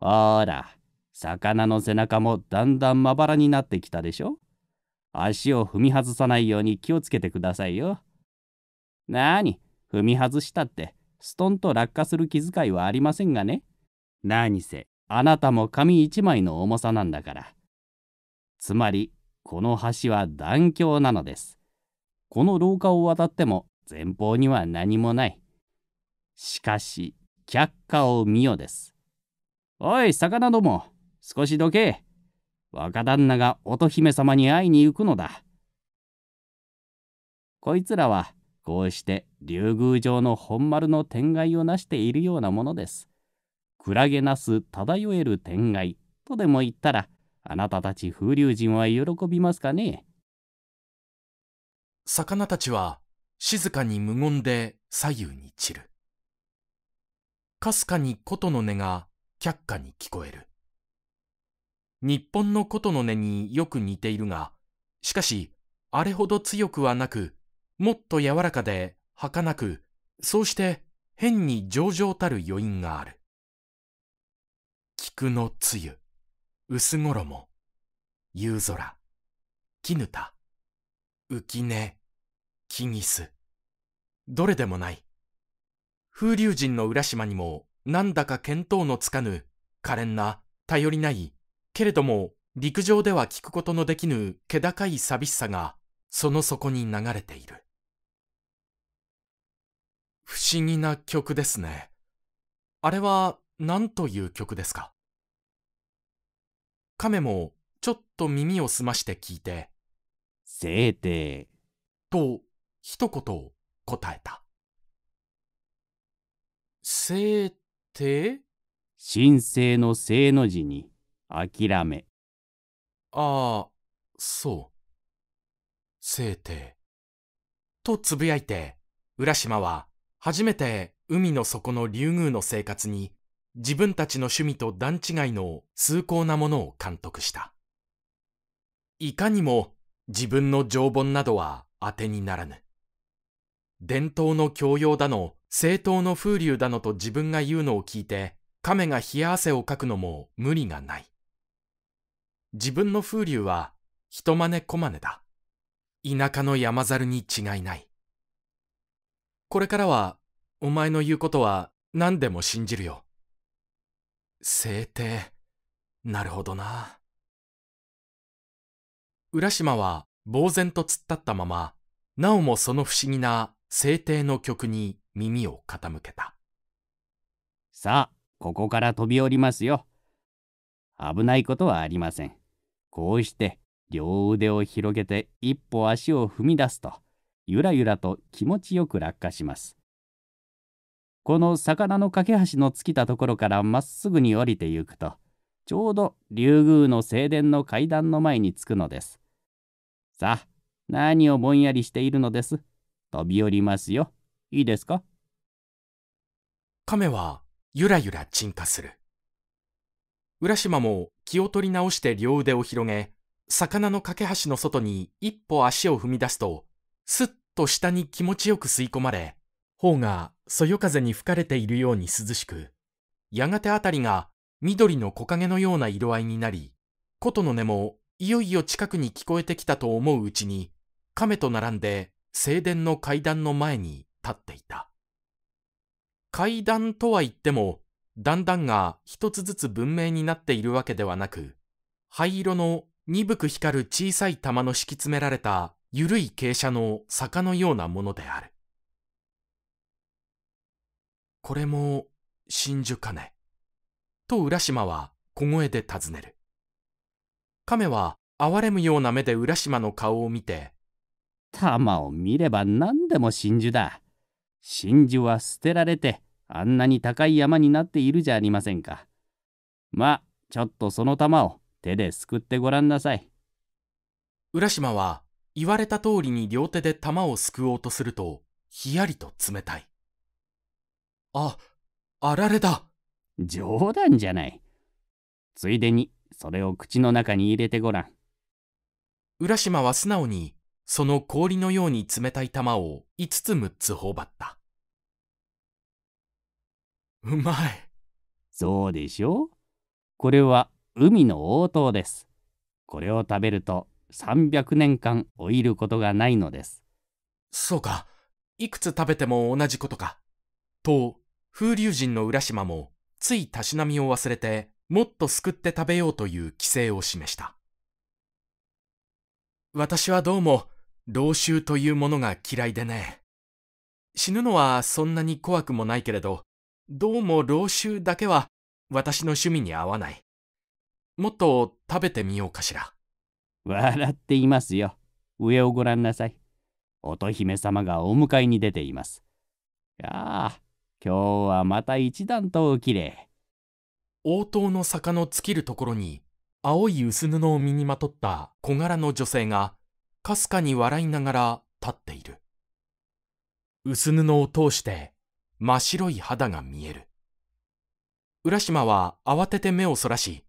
ほら魚の背中もだんだんまばらになってきたでしょ足を踏み外さないように気をつけてくださいよ。なに踏み外したってストンと落下する気遣いはありませんがね。何せあなたも紙一枚の重さなんだから。つまりこの橋は断橋なのです。この廊下を渡っても前方には何もない。しかし却下を見よです。おい魚ども少しどけ。若旦那が乙姫様に会いに行くのだ。こいつらはこうして竜宮城の本丸の天蓋をなしているようなものです。クラゲなす漂える天外とでも言ったらあなたたち風流人は喜びますかね魚たちは静かに無言で左右に散る。かすかに琴の音が却下に聞こえる。日本の琴の音によく似ているが、しかしあれほど強くはなく、もっと柔らかで儚く、そうして変に上々たる余韻がある。菊の露、薄衣、夕空、絹田、浮根、木ギス。どれでもない。風流人の浦島にもなんだか見当のつかぬ、可憐な、頼りない、けれども陸上では聞くことのできぬ気高い寂しさがその底に流れている。不思議な曲ですね。あれは何という曲ですか亀もちょっと耳を澄まして聞いて、聖帝と一言答えた。聖帝神聖の聖の字に諦め。ああ、そう。聖帝。とつぶやいて、浦島は初めて海の底のリュウグウの生活に自分たちの趣味と段違いの崇高なものを監督した。いかにも自分の条本などは当てにならぬ。伝統の教養だの、正当の風流だのと自分が言うのを聞いて、亀が冷や汗をかくのも無理がない。自分の風流は人真似小真似だ。田舎の山猿に違いない。これからは、お前の言うことは何でも信じるよ。聖帝。なるほどな。浦島は呆然と突っ立ったまま、なおもその不思議な聖帝の曲に耳を傾けた。さあ、ここから飛び降りますよ。危ないことはありません。こうして両腕を広げて一歩足を踏み出すとゆらゆらと気持ちよく落下しますこの魚の架け橋の尽きたところからまっすぐに降りてゆくとちょうど竜宮の正殿の階段の前に着くのですさあ何をぼんやりしているのです飛び降りますよいいですか亀はゆらゆら沈下する浦島も気を取り直して両腕を広げ魚の架け橋の外に一歩足を踏み出すとすっと下に気持ちよく吸い込まれ、頬がそよ風に吹かれているように涼しく、やがてあたりが緑の木陰のような色合いになり、琴の音もいよいよ近くに聞こえてきたと思ううちに、亀と並んで正殿の階段の前に立っていた。階段とは言っても、段々が一つずつ文明になっているわけではなく、灰色の鈍く光る小さい玉の敷き詰められた緩い傾斜の坂のようなものである。これも真珠かね。と浦島は小声で尋ねる。亀は哀れむような目で浦島の顔を見て、玉を見れば何でも真珠だ。真珠は捨てられてあんなに高い山になっているじゃありませんか。まあ、ちょっとその玉を手ですくってごらんなさい。浦島は言われた通りに両手で玉をすくおうとすると、ひやりと冷たい。あ、あられだ。冗談じゃない。ついでに、それを口の中に入れてごらん。浦島は素直に、その氷のように冷たい玉を5つ6つ頬張った。うまい。そうでしょこれは海の応答です。これを食べると300年間老いることがないのです。そうか。いくつ食べても同じことか。と、風流人の浦島も、ついたしなみを忘れて、もっとすくって食べようという規制を示した。私はどうも、老臭というものが嫌いでね。死ぬのはそんなに怖くもないけれど、どうも老朽だけは私の趣味に合わない。もっと食べてみようかしら。笑っていますよ。上をご覧なさい。乙姫様がお迎えに出ています。ああ、今日はまた一段ときれい。応答の坂の尽きるところに、青い薄布を身にまとった小柄の女性が、かすかに笑いながら立っている。薄布を通して真っ白い肌が見える。浦島は慌てて目をそらし、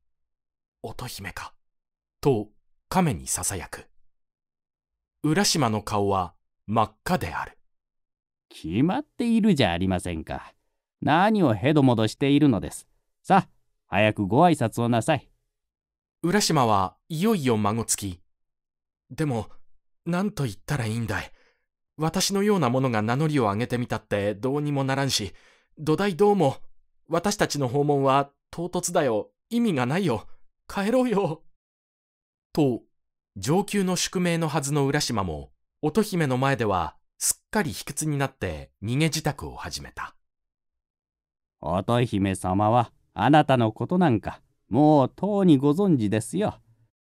乙姫か、と亀に囁く。浦島の顔は真っ赤である。決まっているじゃありませんか。何をヘドモドしているのです。さあ、早くご挨拶をなさい。浦島はいよいよ孫つき。でも、何と言ったらいいんだい。私のようなものが名乗りを上げてみたってどうにもならんし、土台どうも、私たちの訪問は唐突だよ、意味がないよ、帰ろうよ。と、上級の宿命のはずの浦島も、乙姫の前ではすっかり卑屈になって逃げ自宅を始めた。乙姫様はあなたのことなんかもうとうにご存知ですよ。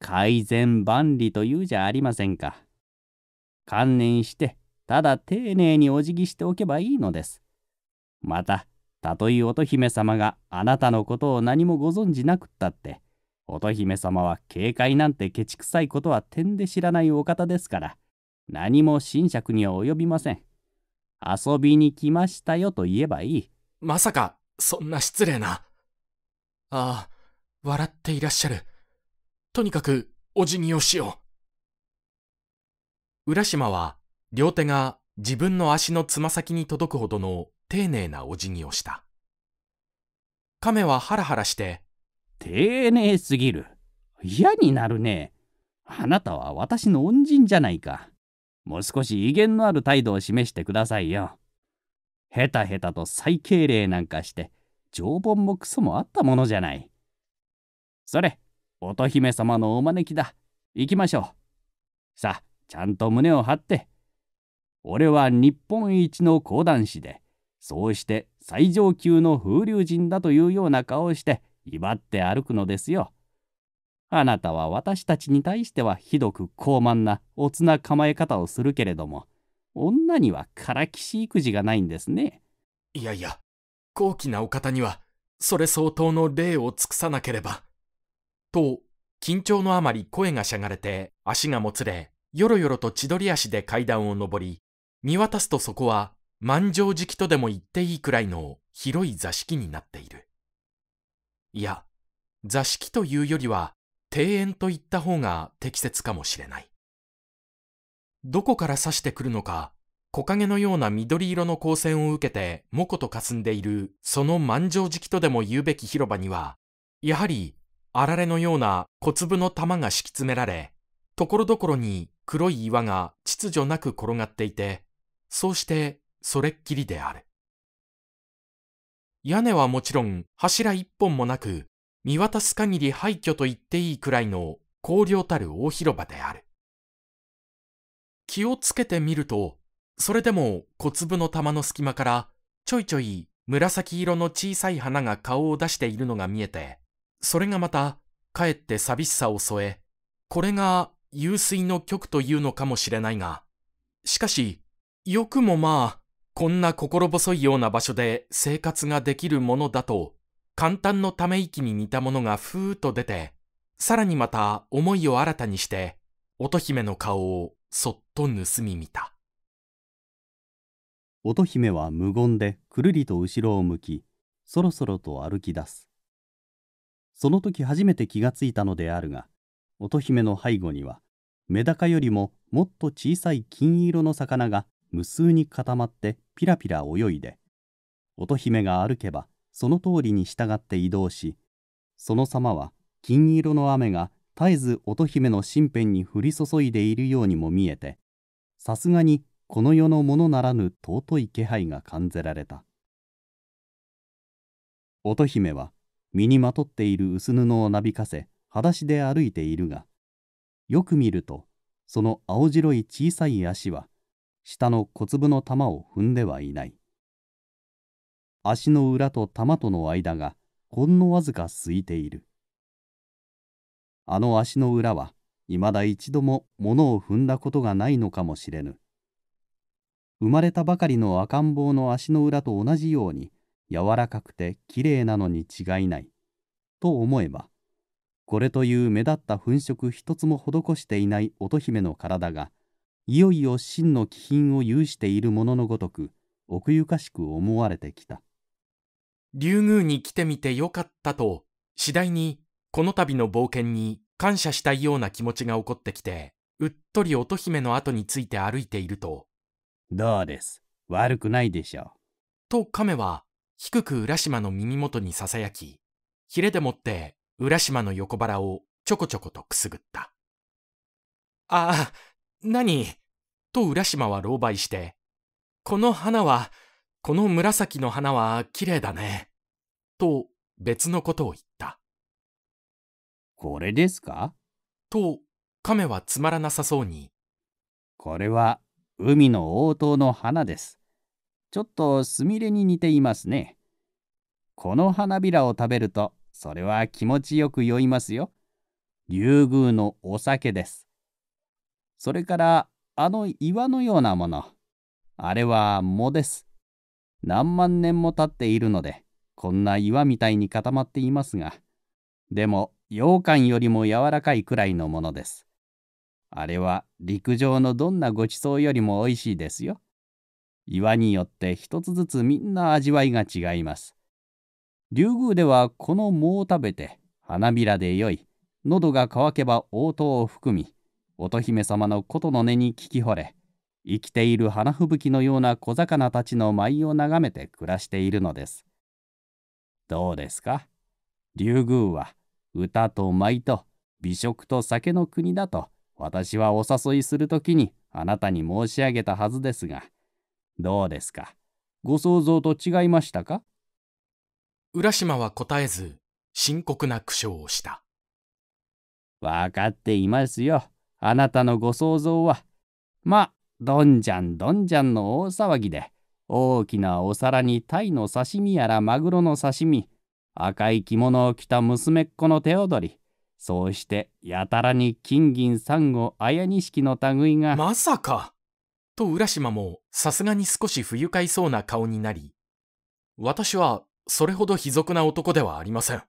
改善万里というじゃありませんか。観念してただ丁寧にお辞儀しておけばいいのです。またたとえ乙姫様があなたのことを何もご存じなくったって乙姫様は警戒なんてケチくさいことは点で知らないお方ですから何も神爵には及びません遊びに来ましたよと言えばいいまさかそんな失礼なああ笑っていらっしゃるとにかくお辞儀をしよう浦島は両手が自分の足のつま先に届くほどの丁寧なお辞儀をした亀はハラハラして丁寧すぎる。嫌になるね。あなたは私の恩人じゃないか。もう少し威厳のある態度を示してくださいよ。ヘタヘタと最敬礼なんかして、常盆もクソもあったものじゃない。それ、乙姫様のお招きだ。行きましょう。さあ、ちゃんと胸を張って。俺は日本一の講談師で、そうして最上級の風流人だというような顔をして、威張って歩くのですよ。あなたは私たちに対してはひどく高慢なおつな構え方をするけれども女にはからきし育児がないんですね。いやいや高貴なお方にはそれ相当の礼を尽くさなければ。と緊張のあまり声がしゃがれて足がもつれよろよろと千鳥足で階段を上り見渡すとそこは満場敷とでも言っていいくらいの広い座敷になっている。いや、座敷というよりは庭園といった方が適切かもしれない。どこから刺してくるのか、木陰のような緑色の光線を受けて、もこと霞んでいる、その満場敷とでも言うべき広場には、やはり、あられのような小粒の玉が敷き詰められ、ところどころに黒い岩が秩序なく転がっていて、そうしてそれっきりである。屋根はもちろん柱一本もなく、見渡す限り廃墟と言っていいくらいの荒涼たる大広場である。気をつけてみると、それでも小粒の玉の隙間からちょいちょい紫色の小さい花が顔を出しているのが見えて、それがまたかえって寂しさを添え、これが湧水の曲というのかもしれないが、しかし、よくもまあ、こんな心細いような場所で生活ができるものだと、簡単のため息に似たものがふーっと出て、さらにまた思いを新たにして、乙姫の顔をそっと盗み見た。乙姫は無言でくるりと後ろを向き、そろそろと歩き出す。その時初めて気がついたのであるが、乙姫の背後には、メダカよりももっと小さい金色の魚が無数に固まってピラピラ泳いで乙姫が歩けばその通りに従って移動しその様は金色の雨が絶えず乙姫の身辺に降り注いでいるようにも見えてさすがにこの世のものならぬ尊い気配が感じられた乙姫は身にまとっている薄布をなびかせ裸足で歩いているがよく見るとその青白い小さい足は下の小粒の玉を踏んではいない足の裏と玉との間がほんのわずか空いているあの足の裏は未だ一度も物を踏んだことがないのかもしれぬ生まれたばかりの赤ん坊の足の裏と同じように柔らかくてきれいなのに違いないと思えばこれという目立った粉飾一つも施していない乙姫の体がいよいよ真の気品を有しているもののごとく奥ゆかしく思われてきた竜宮に来てみてよかったと次第にこの度の冒険に感謝したいような気持ちが起こってきてうっとり乙姫の後について歩いているとどうです悪くないでしょうと亀は低く浦島の耳元にささやきひれでもって浦島の横腹をちょこちょことくすぐったああ何と浦島は狼狽して、この花は、この紫の花は綺麗だね。と別のことを言った。これですかと亀はつまらなさそうに。これは海の応答の花です。ちょっとスミレに似ていますね。この花びらを食べるとそれは気持ちよく酔いますよ。竜宮のお酒です。それからあの岩のようなもの。あれは藻です。何万年も経っているので、こんな岩みたいに固まっていますが、でも羊羹よりも柔らかいくらいのものです。あれは陸上のどんなごちそうよりも美味しいですよ。岩によって一つずつみんな味わいが違います。竜宮ではこの藻を食べて花びらでよい、喉が渇けば応答を含み、乙姫様の琴の音に聞き惚れ生きている花吹雪のような小魚たちの舞を眺めて暮らしているのですどうですか竜宮は歌と舞と美食と酒の国だと私はお誘いするときにあなたに申し上げたはずですがどうですかご想像と違いましたか浦島は答えず深刻な苦笑をした。分かっていますよ。あなたのご想像は、ま、どんじゃんどんじゃんの大騒ぎで、大きなお皿にタイの刺身やらマグロの刺身、赤い着物を着た娘っ子の手踊り、そうしてやたらに金銀珊瑚綾錦の類が。まさかと浦島もさすがに少し不愉快そうな顔になり、私はそれほど卑俗な男ではありません。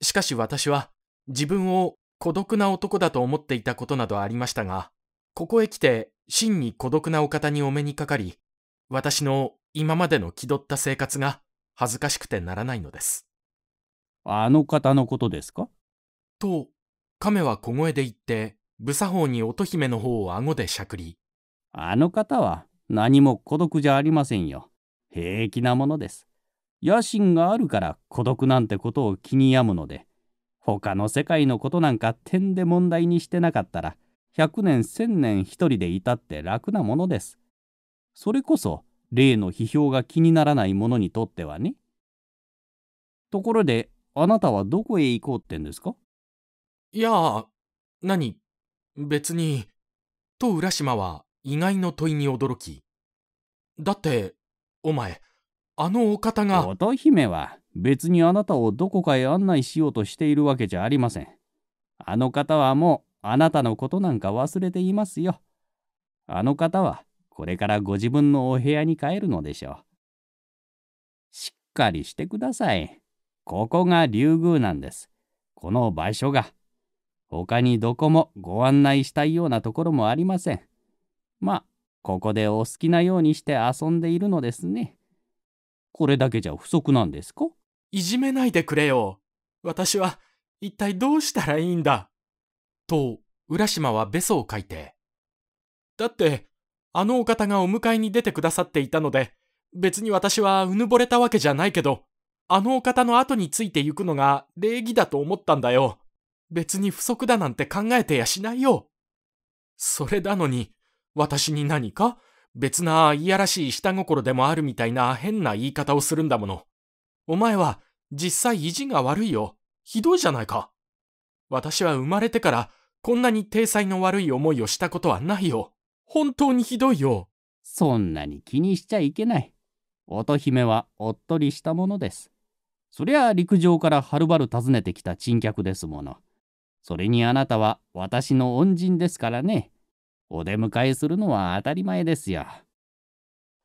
しかし私は自分を孤独な男だと思っていたことなどありましたが、ここへ来て真に孤独なお方にお目にかかり、私の今までの気取った生活が恥ずかしくてならないのです。あの方のことですかと、亀は小声で言って、武作法に乙姫の方を顎でしゃくり。あの方は何も孤独じゃありませんよ。平気なものです。野心があるから孤独なんてことを気に病むので、他の世界のことなんか点で問題にしてなかったら100年1000年一人でいたって楽なものです。それこそ例の批評が気にならない者にとってはね。ところであなたはどこへ行こうってんですかいや何別にと浦島は意外の問いに驚きだってお前あのお方が乙姫は別にあなたをどこかへ案内しようとしているわけじゃありません。あの方はもうあなたのことなんか忘れていますよ。あの方はこれからご自分のお部屋に帰るのでしょう。しっかりしてください。ここが竜宮なんです。この場所が。他にどこもご案内したいようなところもありません。まあ、ここでお好きなようにして遊んでいるのですね。これだけじゃ不足なんですかいじめないでくれよ。私は一体どうしたらいいんだ。と、浦島はべそを書いて。だって、あのお方がお迎えに出てくださっていたので、別に私はうぬぼれたわけじゃないけど、あのお方の後について行くのが礼儀だと思ったんだよ。別に不足だなんて考えてやしないよ。それなのに、私に何か別ないやらしい下心でもあるみたいな変な言い方をするんだもの。お前は実際意地が悪いよ。ひどいじゃないか。私は生まれてからこんなに体裁の悪い思いをしたことはないよ。本当にひどいよ。そんなに気にしちゃいけない。乙姫はおっとりしたものです。そりゃあ陸上からはるばる訪ねてきた珍客ですもの。それにあなたは私の恩人ですからね。お出迎えするのは当たり前ですよ。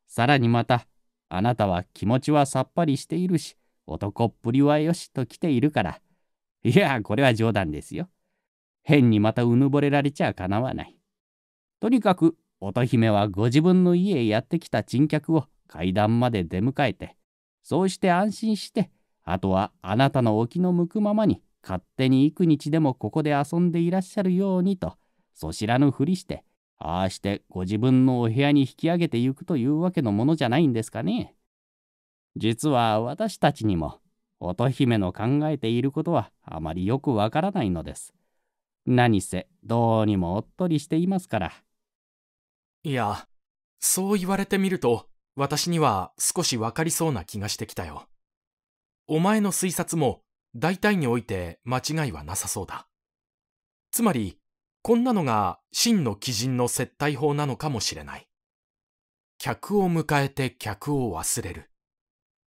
さらにまたあなたは気持ちはさっぱりしているし、男っぷりはよしと来ているから。いや、これは冗談ですよ。変にまたうぬぼれられちゃかなわない。とにかく、乙姫はご自分の家へやってきた珍客を階段まで出迎えて、そうして安心して、あとはあなたのお気の向くままに、勝手に幾日でもここで遊んでいらっしゃるようにと、そ知らぬふりして、ああしてご自分のお部屋に引き上げてゆくというわけのものじゃないんですかね。実は私たちにも乙姫の考えていることはあまりよくわからないのです。何せどうにもおっとりしていますから。いや、そう言われてみると私には少しわかりそうな気がしてきたよ。お前の推察も大体において間違いはなさそうだ。つまりこんなのが真の鬼人の接待法なのかもしれない。客を迎えて客を忘れる。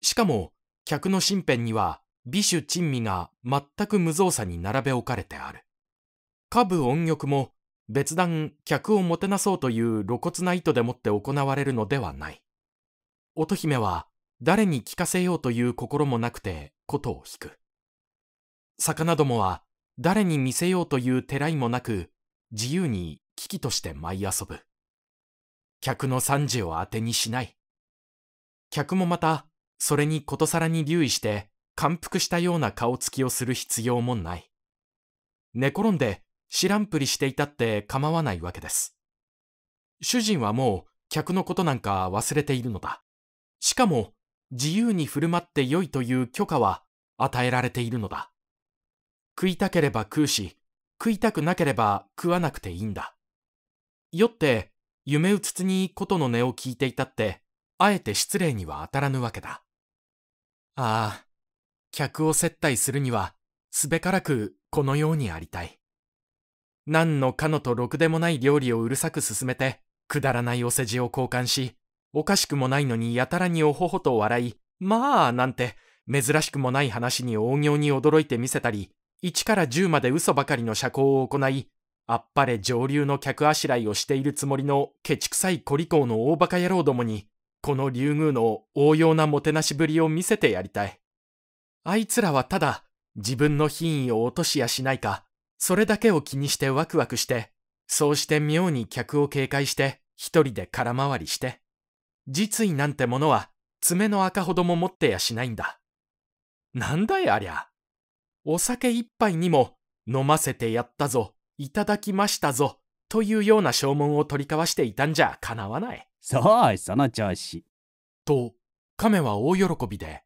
しかも、客の身辺には美酒珍味が全く無造作に並べ置かれてある。下部音曲も別段客をもてなそうという露骨な意図でもって行われるのではない。乙姫は誰に聞かせようという心もなくて琴を引く。魚どもは誰に見せようという寺らいもなく自由に危機として舞い遊ぶ。客の惨事を当てにしない。客もまた、それにことさらに留意して、感服したような顔つきをする必要もない。寝転んで知らんぷりしていたって構わないわけです。主人はもう客のことなんか忘れているのだ。しかも自由に振る舞って良いという許可は与えられているのだ。食いたければ食うし、食いたくなければ食わなくていいんだ。よって、夢うつつにことの音を聞いていたって、あえて失礼には当たらぬわけだ。ああ、客を接待するには、すべからくこのようにありたい。何のかのとろくでもない料理をうるさく進めて、くだらないお世辞を交換し、おかしくもないのにやたらにおほほと笑い、まあなんて、珍しくもない話に大行に驚いてみせたり、1から10まで嘘ばかりの社交を行い、あっぱれ上流の客あしらいをしているつもりのケチくさい小利口の大バカ野郎どもに、この竜宮の応用なもてなしぶりを見せてやりたい。あいつらはただ、自分の品位を落としやしないか、それだけを気にしてワクワクして、そうして妙に客を警戒して、一人で空回りして。実意なんてものは、爪の赤ほども持ってやしないんだ。なんだいありゃ。お酒一杯にも飲ませてやったぞ、いただきましたぞ、というような証文を取り交わしていたんじゃかなわない。そう、その調子。と、亀は大喜びで。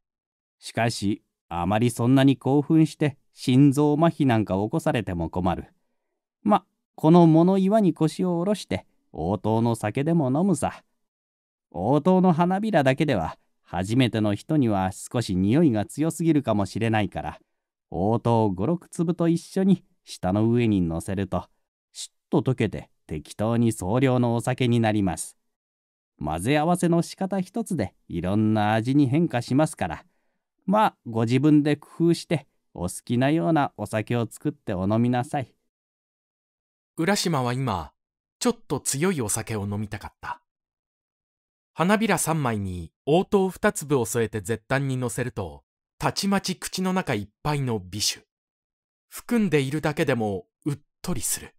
しかし、あまりそんなに興奮して心臓麻痺なんか起こされても困る。ま、この物岩に腰を下ろして応答の酒でも飲むさ。応答の花びらだけでは初めての人には少し匂いが強すぎるかもしれないから応答56粒と一緒に舌の上にのせるとシュッと溶けて適当に少量のお酒になります混ぜ合わせの仕方一つでいろんな味に変化しますからまあご自分で工夫してお好きなようなお酒を作ってお飲みなさい浦島は今ちょっと強いお酒を飲みたかった花びら3枚に応答2粒を添えて絶対にのせるとたちまち口の中いっぱいの美酒。含んでいるだけでもうっとりする。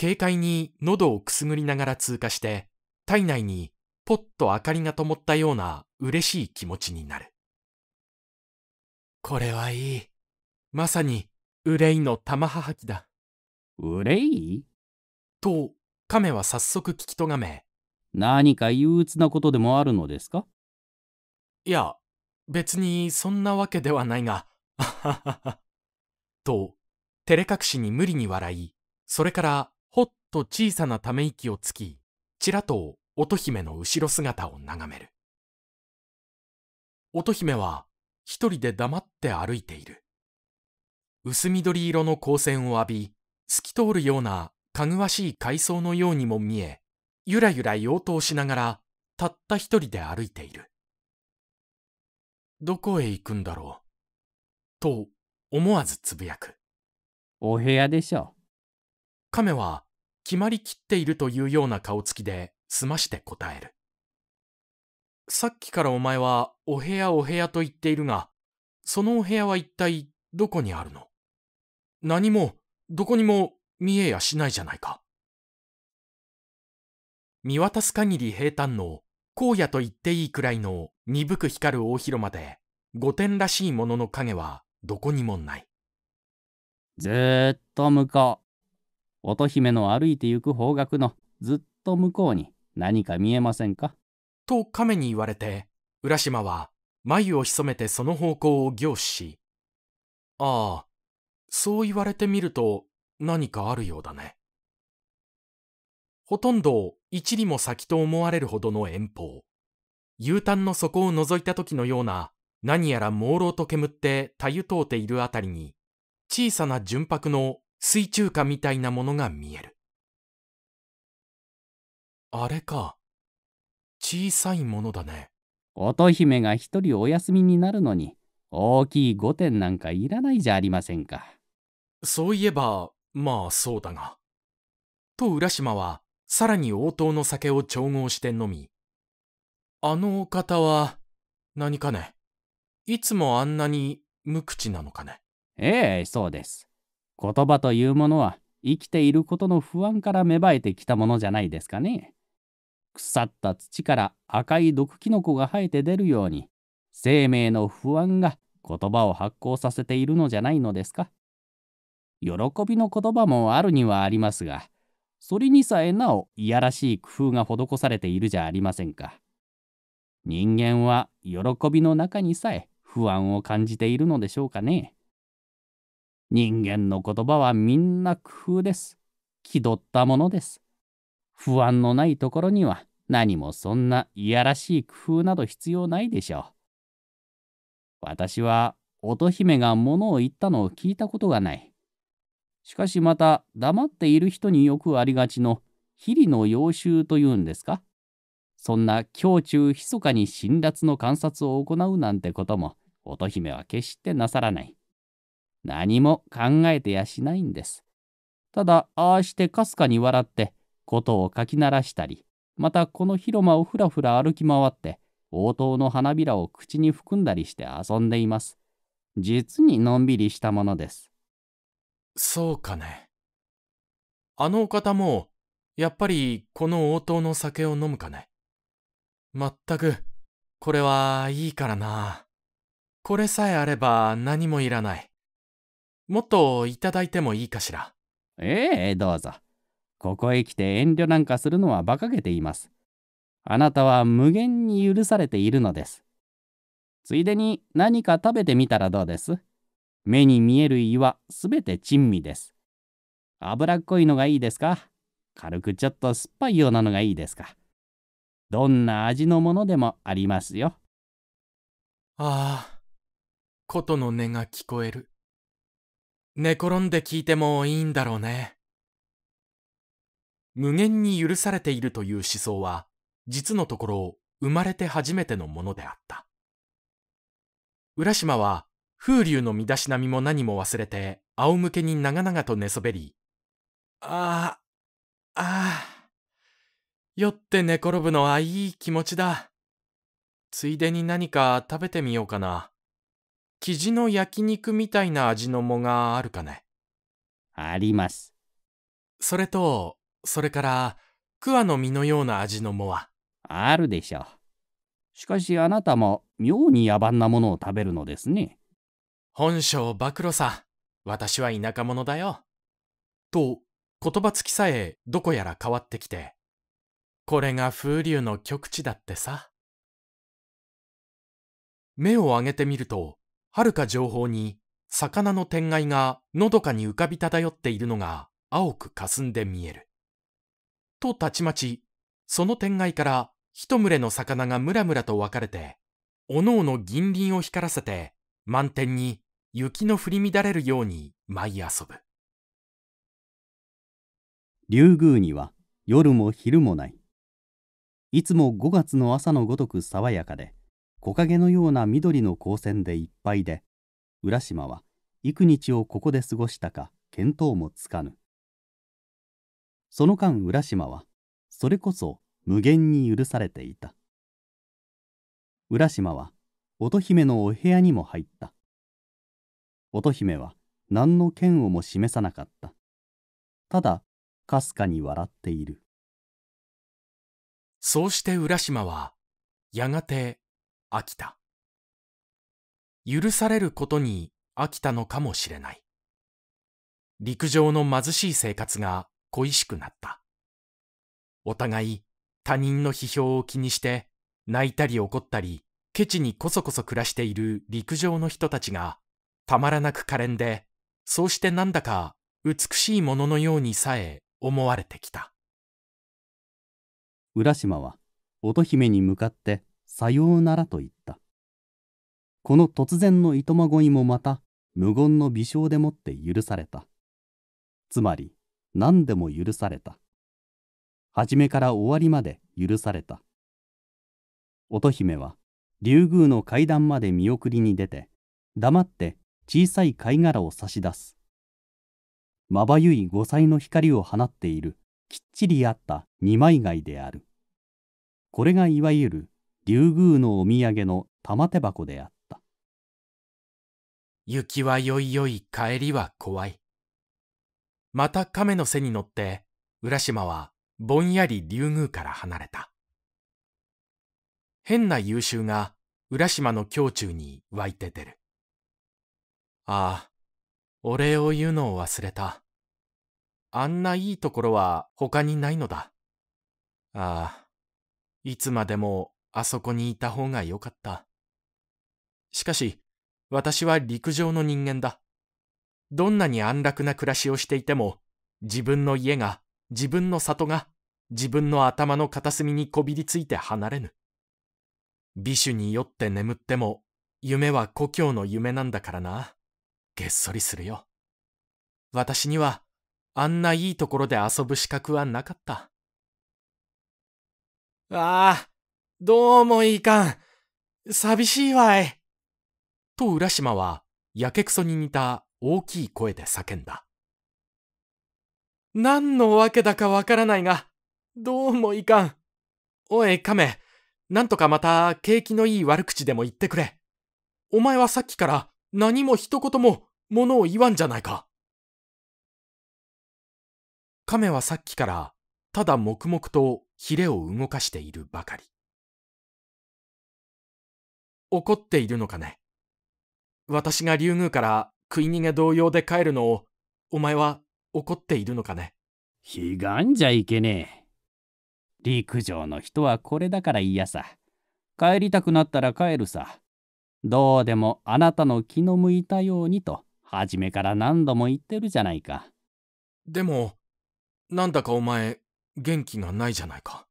軽快に喉をくすぐりながら通過して、体内にぽっと明かりが灯ったような嬉しい気持ちになる。これはいい。まさに、憂いの玉ははきだ。憂いと、亀は早速聞きとがめ。何か憂鬱なことでもあるのですかいや、別にそんなわけではないが、あははは。と、照れ隠しに無理に笑い、それから、ほっと小さなため息をつき、ちらと乙姫の後ろ姿を眺める。乙姫は、一人で黙って歩いている。薄緑色の光線を浴び、透き通るようなかぐわしい海藻のようにも見え、ゆらゆら揚刀しながら、たった一人で歩いている。どこへ行くんだろう。と思わずつぶやく。お部屋でしょう。亀は決まりきっているというような顔つきで済まして答える。さっきからお前はお部屋お部屋と言っているが、そのお部屋は一体どこにあるの何もどこにも見えやしないじゃないか。見渡す限り平坦の荒野と言っていいくらいの鈍く光る大広間で、御殿らしいものの影はどこにもない。ずっと向こう。乙姫の歩いて行く方角のずっと向こうに何か見えませんかと亀に言われて、浦島は眉を潜めてその方向を凝視し、ああ、そう言われてみると何かあるようだね。ほとんど一里も先と思われるほどの遠方。U ターンの底を覗いた時のような、何やら朦朧と煙ってたゆとうているあたりに、小さな純白の水中花みたいなものが見える。あれか。小さいものだね。乙姫が一人お休みになるのに、大きい御殿なんかいらないじゃありませんか。そういえば、まあそうだが。と浦島は、さらに応答の酒を調合して飲み、あのお方は、何かね、いつもあんなに無口なのかね。ええ、そうです。言葉というものは、生きていることの不安から芽生えてきたものじゃないですかね。腐った土から赤い毒キノコが生えて出るように、生命の不安が言葉を発行させているのじゃないのですか。喜びの言葉もあるにはありますが、それにさえなおいやらしい工夫が施されているじゃありませんか。人間は喜びの中にさえ不安を感じているのでしょうかね。人間の言葉はみんな工夫です。気取ったものです。不安のないところには何もそんないやらしい工夫など必要ないでしょう。私は乙姫が物を言ったのを聞いたことがない。しかしまた黙っている人によくありがちの非理の要衆というんですかそんな胸中密かに辛辣の観察を行うなんてことも乙姫は決してなさらない。何も考えてやしないんです。ただああしてかすかに笑ってことをかき鳴らしたりまたこの広間をふらふら歩き回って応答の花びらを口に含んだりして遊んでいます。実にのんびりしたものです。そうかね。あのお方も、やっぱりこの応答の酒を飲むかね。まったく、これはいいからな。これさえあれば何もいらない。もっといただいてもいいかしら。ええ、どうぞ。ここへ来て遠慮なんかするのは馬鹿げています。あなたは無限に許されているのです。ついでに何か食べてみたらどうです目に見える岩すべて珍味です。脂っこいのがいいですか軽くちょっと酸っぱいようなのがいいですかどんな味のものでもありますよ。ああ、琴の音が聞こえる。寝転んで聞いてもいいんだろうね。無限に許されているという思想は、実のところ生まれて初めてのものであった。浦島は風流の身だしなみも何も忘れて、仰向けに長々と寝そべり、ああ、ああ、酔って寝転ぶのはいい気持ちだ。ついでに何か食べてみようかな。生地の焼肉みたいな味のもがあるかね。あります。それと、それから、桑の実のような味のもは。あるでしょう。しかしあなたも妙に野蛮なものを食べるのですね。本性暴露さ。私は田舎者だよ。と、言葉つきさえどこやら変わってきて。これが風流の極地だってさ。目を上げてみると、はるか上方に、魚の天蓋がのどかに浮かび漂っているのが青く霞んで見える。とたちまち、その天蓋から一群れの魚がむらむらと分かれて、おのおの銀鱗を光らせて、満天に雪の降り乱れるように舞い遊ぶ竜宮には夜も昼もないいつも5月の朝のごとく爽やかで木陰のような緑の光線でいっぱいで浦島は幾日をここで過ごしたか見当もつかぬその間浦島はそれこそ無限に許されていた浦島は乙姫のお部屋にも入った乙姫は何の嫌をも示さなかった。ただ、かすかに笑っている。そうして浦島は、やがて飽きた。許されることに飽きたのかもしれない。陸上の貧しい生活が恋しくなった。お互い他人の批評を気にして泣いたり怒ったりケチにこそこそ暮らしている陸上の人たちがたまらなく可憐で、そうしてなんだか美しいもののようにさえ思われてきた。浦島は乙姫に向かって「さようなら」と言ったこの突然のいとま乞いもまた無言の微笑でもって許されたつまり何でも許された初めから終わりまで許された乙姫は竜宮の階段まで見送りに出て黙って小さい貝殻を差し出す。まばゆい五彩の光を放っているきっちりあった二枚貝である。これがいわゆる竜宮のお土産の玉手箱であった。雪はよいよい帰りは怖い。また亀の背に乗って浦島はぼんやり竜宮から離れた。変な優秀が浦島の胸中に湧いて出る。ああ、お礼を言うのを忘れた。あんないいところは他にないのだ。ああ、いつまでもあそこにいた方がよかった。しかし、私は陸上の人間だ。どんなに安楽な暮らしをしていても、自分の家が、自分の里が、自分の頭の片隅にこびりついて離れぬ。美酒に酔って眠っても、夢は故郷の夢なんだからな。げっそりするよ。私には、あんないいところで遊ぶ資格はなかった。ああ、どうもいかん。寂しいわい。と浦島は、やけくそに似た大きい声で叫んだ。何のわけだかわからないが、どうもいかん。おい、亀、なんとかまた景気のいい悪口でも言ってくれ。お前はさっきから何も一言も物を言わんじゃないか。亀はさっきからただ黙々とヒレを動かしているばかり。怒っているのかね。私が竜宮から食い逃げ同様で帰るのをお前は怒っているのかね。ひがんじゃいけねえ。陸上の人はこれだから嫌さ。帰りたくなったら帰るさ。どうでもあなたの気の向いたようにと初めから何度も言ってるじゃないかでもなんだかお前元気がないじゃないか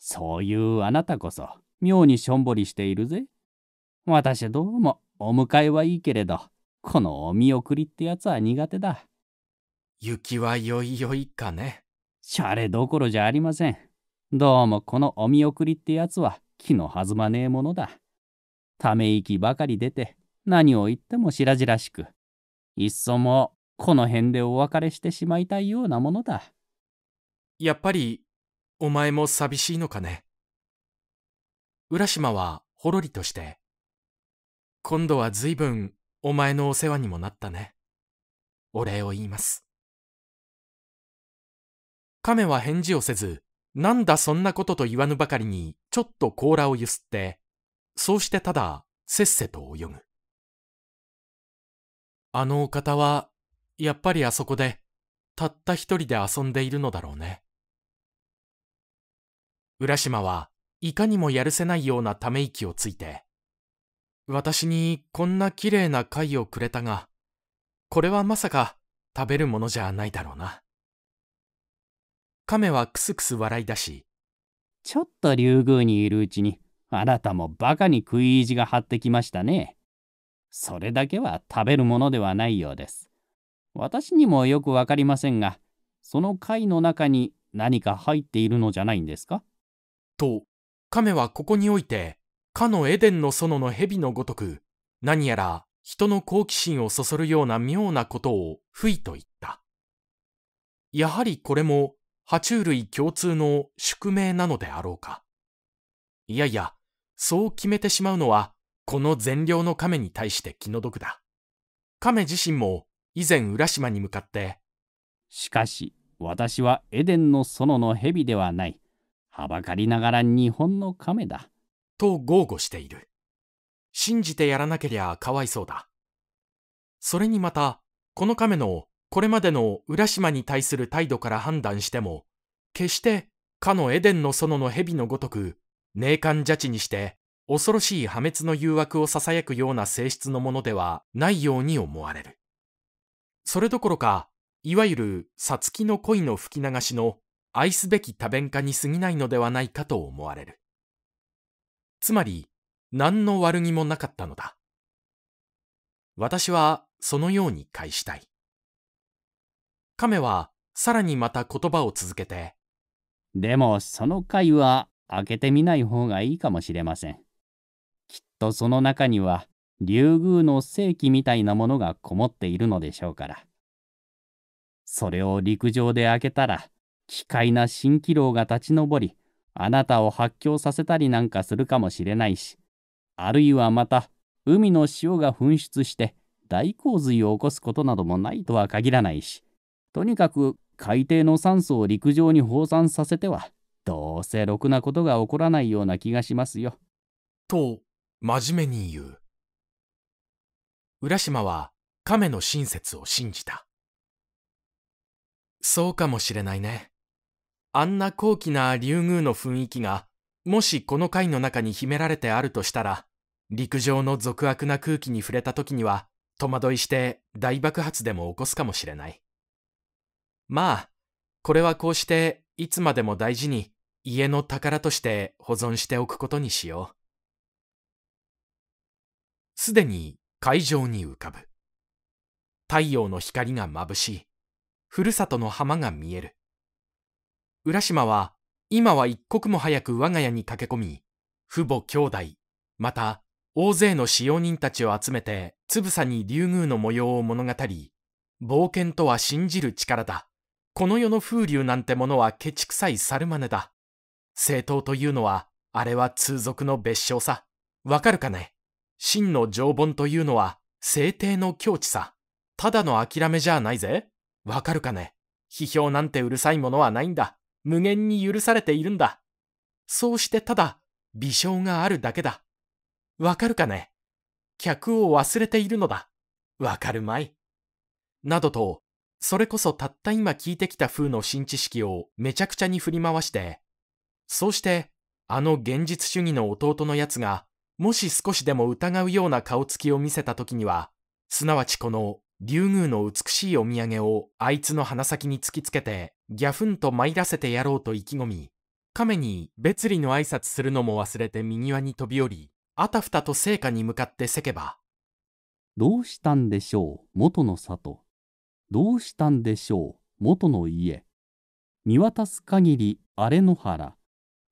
そういうあなたこそ妙にしょんぼりしているぜ私どうもお迎えはいいけれどこのお見送りってやつは苦手だ雪はよいよいかねシャレどころじゃありませんどうもこのお見送りってやつは気の弾まねえものだため息ばかり出て何を言っても白々しくいっそもこの辺でお別れしてしまいたいようなものだやっぱりお前も寂しいのかね浦島はほろりとして今度は随分お前のお世話にもなったねお礼を言います亀は返事をせずなんだそんなことと言わぬばかりにちょっと甲羅をゆすってそうしてただ、せっせと泳ぐ。あのお方は、やっぱりあそこで、たった一人で遊んでいるのだろうね。浦島はいかにもやるせないようなため息をついて、私にこんな綺麗な貝をくれたが、これはまさか食べるものじゃないだろうな。亀はくすくす笑い出し、ちょっと竜宮にいるうちにあなたもバカに食い意地が張ってきましたね。それだけは食べるものではないようです。私にもよくわかりませんが、その貝の中に何か入っているのじゃないんですかと、亀はここにおいて、かのエデンの園の蛇のごとく、何やら人の好奇心をそそるような妙なことを吹いと言った。やはりこれも爬虫類共通の宿命なのであろうか。いやいや、そう決めてしまうのは、この善良の亀に対して気の毒だ。亀自身も以前浦島に向かって、しかし私はエデンの園の蛇ではない。はばかりながら日本の亀だ。と豪語している。信じてやらなけりゃかわいそうだ。それにまた、この亀のこれまでの浦島に対する態度から判断しても、決してかのエデンの園の蛇のごとく霊感邪智にして、恐ろしい破滅の誘惑を囁くような性質のものではないように思われる。それどころか、いわゆるさつきの恋の吹き流しの愛すべき多弁化に過ぎないのではないかと思われる。つまり、何の悪気もなかったのだ。私はそのように返したい。亀はさらにまた言葉を続けて、でもその会は開けてみない方がいいかもしれません。きっとその中には竜宮の世紀みたいなものがこもっているのでしょうから。それを陸上で開けたら、奇怪な蜃気楼が立ち上り、あなたを発狂させたりなんかするかもしれないし、あるいはまた、海の潮が噴出して大洪水を起こすことなどもないとは限らないし、とにかく海底の酸素を陸上に放散させてはどうせろくなことが起こらないような気がしますよ。と、真面目に言う。浦島は亀の親切を信じた。そうかもしれないね。あんな高貴な竜宮の雰囲気が、もしこの回の中に秘められてあるとしたら、陸上の俗悪な空気に触れた時には、戸惑いして大爆発でも起こすかもしれない。まあ、これはこうしていつまでも大事に家の宝として保存しておくことにしよう。すでに会場に浮かぶ。太陽の光が眩しい。ふるさとの浜が見える。浦島は、今は一刻も早く我が家に駆け込み、父母兄弟、また大勢の使用人たちを集めて、つぶさに竜宮の模様を物語り、冒険とは信じる力だ。この世の風流なんてものはケチくさい猿真似だ。正当というのは、あれは通俗の別称さ。わかるかね真の常盆というのは、政帝の境地さ。ただの諦めじゃないぜ。わかるかね批評なんてうるさいものはないんだ。無限に許されているんだ。そうしてただ、微笑があるだけだ。わかるかね客を忘れているのだ。わかるまい。などと、それこそたった今聞いてきた風の新知識をめちゃくちゃに振り回して、そうして、あの現実主義の弟のやつが、もし少しでも疑うような顔つきを見せた時には、すなわちこの竜宮の美しいお土産をあいつの鼻先に突きつけて、ギャフンと参らせてやろうと意気込み、亀に別離の挨拶するのも忘れて右輪に飛び降り、あたふたと聖火に向かってせけば。どうしたんでしょう、元の里。どうしたんでしょう、元の家。見渡す限り、荒れ野原。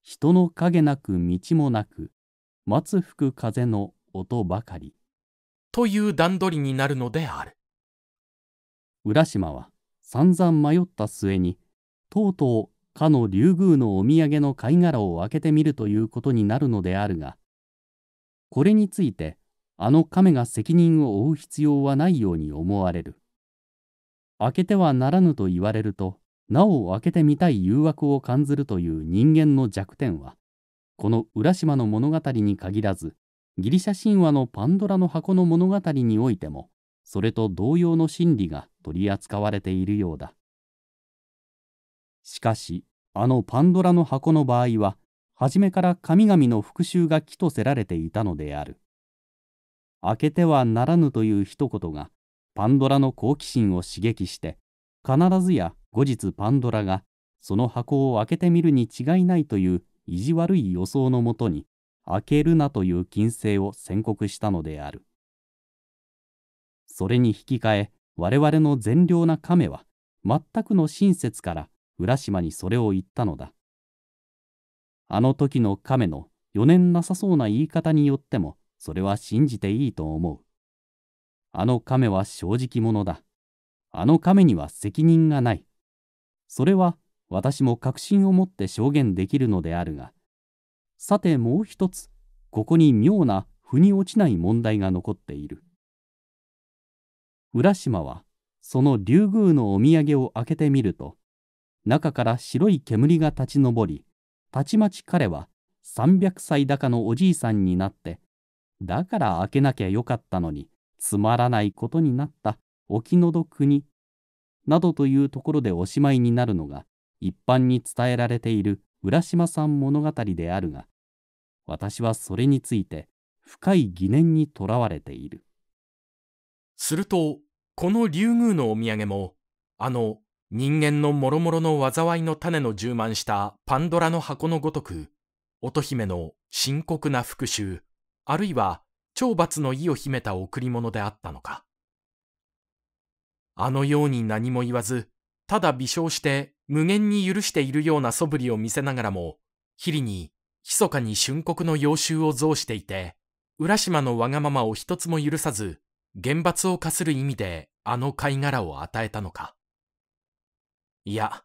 人の影なく道もなく松吹く風の音ばかりという段取りになるのである浦島は散々迷った末にとうとうかの竜宮のお土産の貝殻を開けてみるということになるのであるがこれについてあの亀が責任を負う必要はないように思われる開けてはならぬと言われるとなお開けてみたい誘惑を感ずるという人間の弱点はこの浦島の物語に限らずギリシャ神話のパンドラの箱の物語においてもそれと同様の心理が取り扱われているようだしかしあのパンドラの箱の場合は初めから神々の復讐が起とせられていたのである開けてはならぬという一言がパンドラの好奇心を刺激して必ずや後日パンドラがその箱を開けてみるに違いないという意地悪い予想のもとに開けるなという禁制を宣告したのであるそれに引き換え我々の善良な亀は全くの親切から浦島にそれを言ったのだあの時の亀の余念なさそうな言い方によってもそれは信じていいと思うあの亀は正直者だあの亀には責任がない。それは私も確信を持って証言できるのであるが、さてもう一つ、ここに妙な腑に落ちない問題が残っている。浦島は、その竜宮のお土産を開けてみると、中から白い煙が立ち上り、たちまち彼は300歳高のおじいさんになって、だから開けなきゃよかったのに、つまらないことになったお気の毒に、などというところでおしまいになるのが、一般に伝えられている浦島さん物語であるが、私はそれについて深い疑念にとらわれている。すると、この竜宮のお土産も、あの人間のもろもろの災いの種の充満したパンドラの箱のごとく、乙姫の深刻な復讐、あるいは懲罰の意を秘めた贈り物であったのか。あのように何も言わず、ただ微笑して無限に許しているような素振りを見せながらも、ヒリに密かに春国の要衆を増していて、浦島のわがままを一つも許さず、厳罰を課する意味であの貝殻を与えたのか。いや、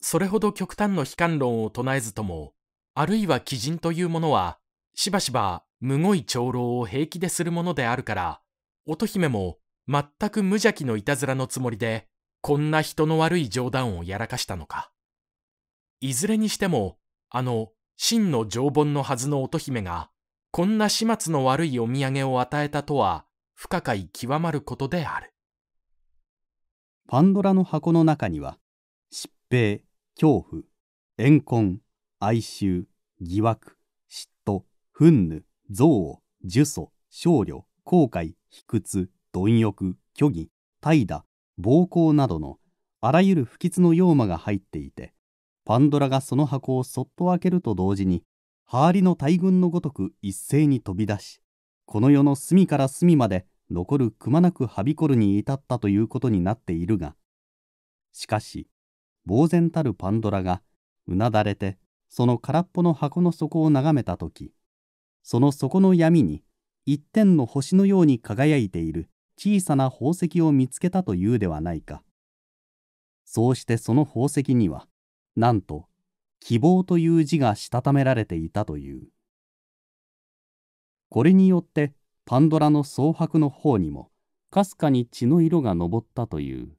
それほど極端の悲観論を唱えずとも、あるいは鬼人というものは、しばしばむごい長老を平気でするものであるから、乙姫も全く無邪気のいたずらのつもりで、こんな人の悪い冗談をやらかしたのか。いずれにしても、あの、真の常盆のはずの乙姫が、こんな始末の悪いお土産を与えたとは、不可解極まることである。パンドラの箱の中には、疾病、恐怖、怨恨、哀愁、疑惑、嫉妬、憤怒、憎悪、呪詛、少慮、後悔、卑屈、貪欲虚偽怠惰暴行などのあらゆる不吉の妖魔が入っていてパンドラがその箱をそっと開けると同時にハーリの大群のごとく一斉に飛び出しこの世の隅から隅まで残るくまなくはびこるに至ったということになっているがしかし呆然たるパンドラがうなだれてその空っぽの箱の底を眺めた時その底の闇に一点の星のように輝いている小さな宝石を見つけたというではないか。そうしてその宝石には、なんと、希望という字がしたためられていたという。これによって、パンドラの蒼白の方にも、かすかに血の色が昇ったという。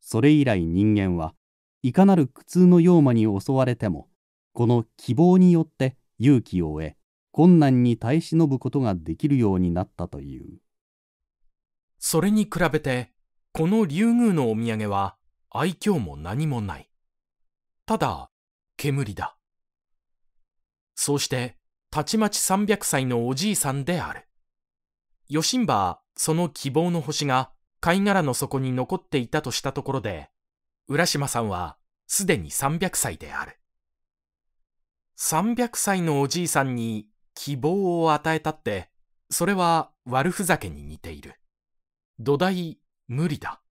それ以来人間はいかなる苦痛の妖魔に襲われても、この希望によって勇気を得、困難に耐え忍ぶことができるようになったという。それに比べて、この竜宮のお土産は愛嬌も何もない。ただ、煙だ。そうして、たちまち300歳のおじいさんである。ヨシンバその希望の星が貝殻の底に残っていたとしたところで、浦島さんはすでに300歳である。300歳のおじいさんに希望を与えたって、それは悪ふざけに似ている。土台無理だ。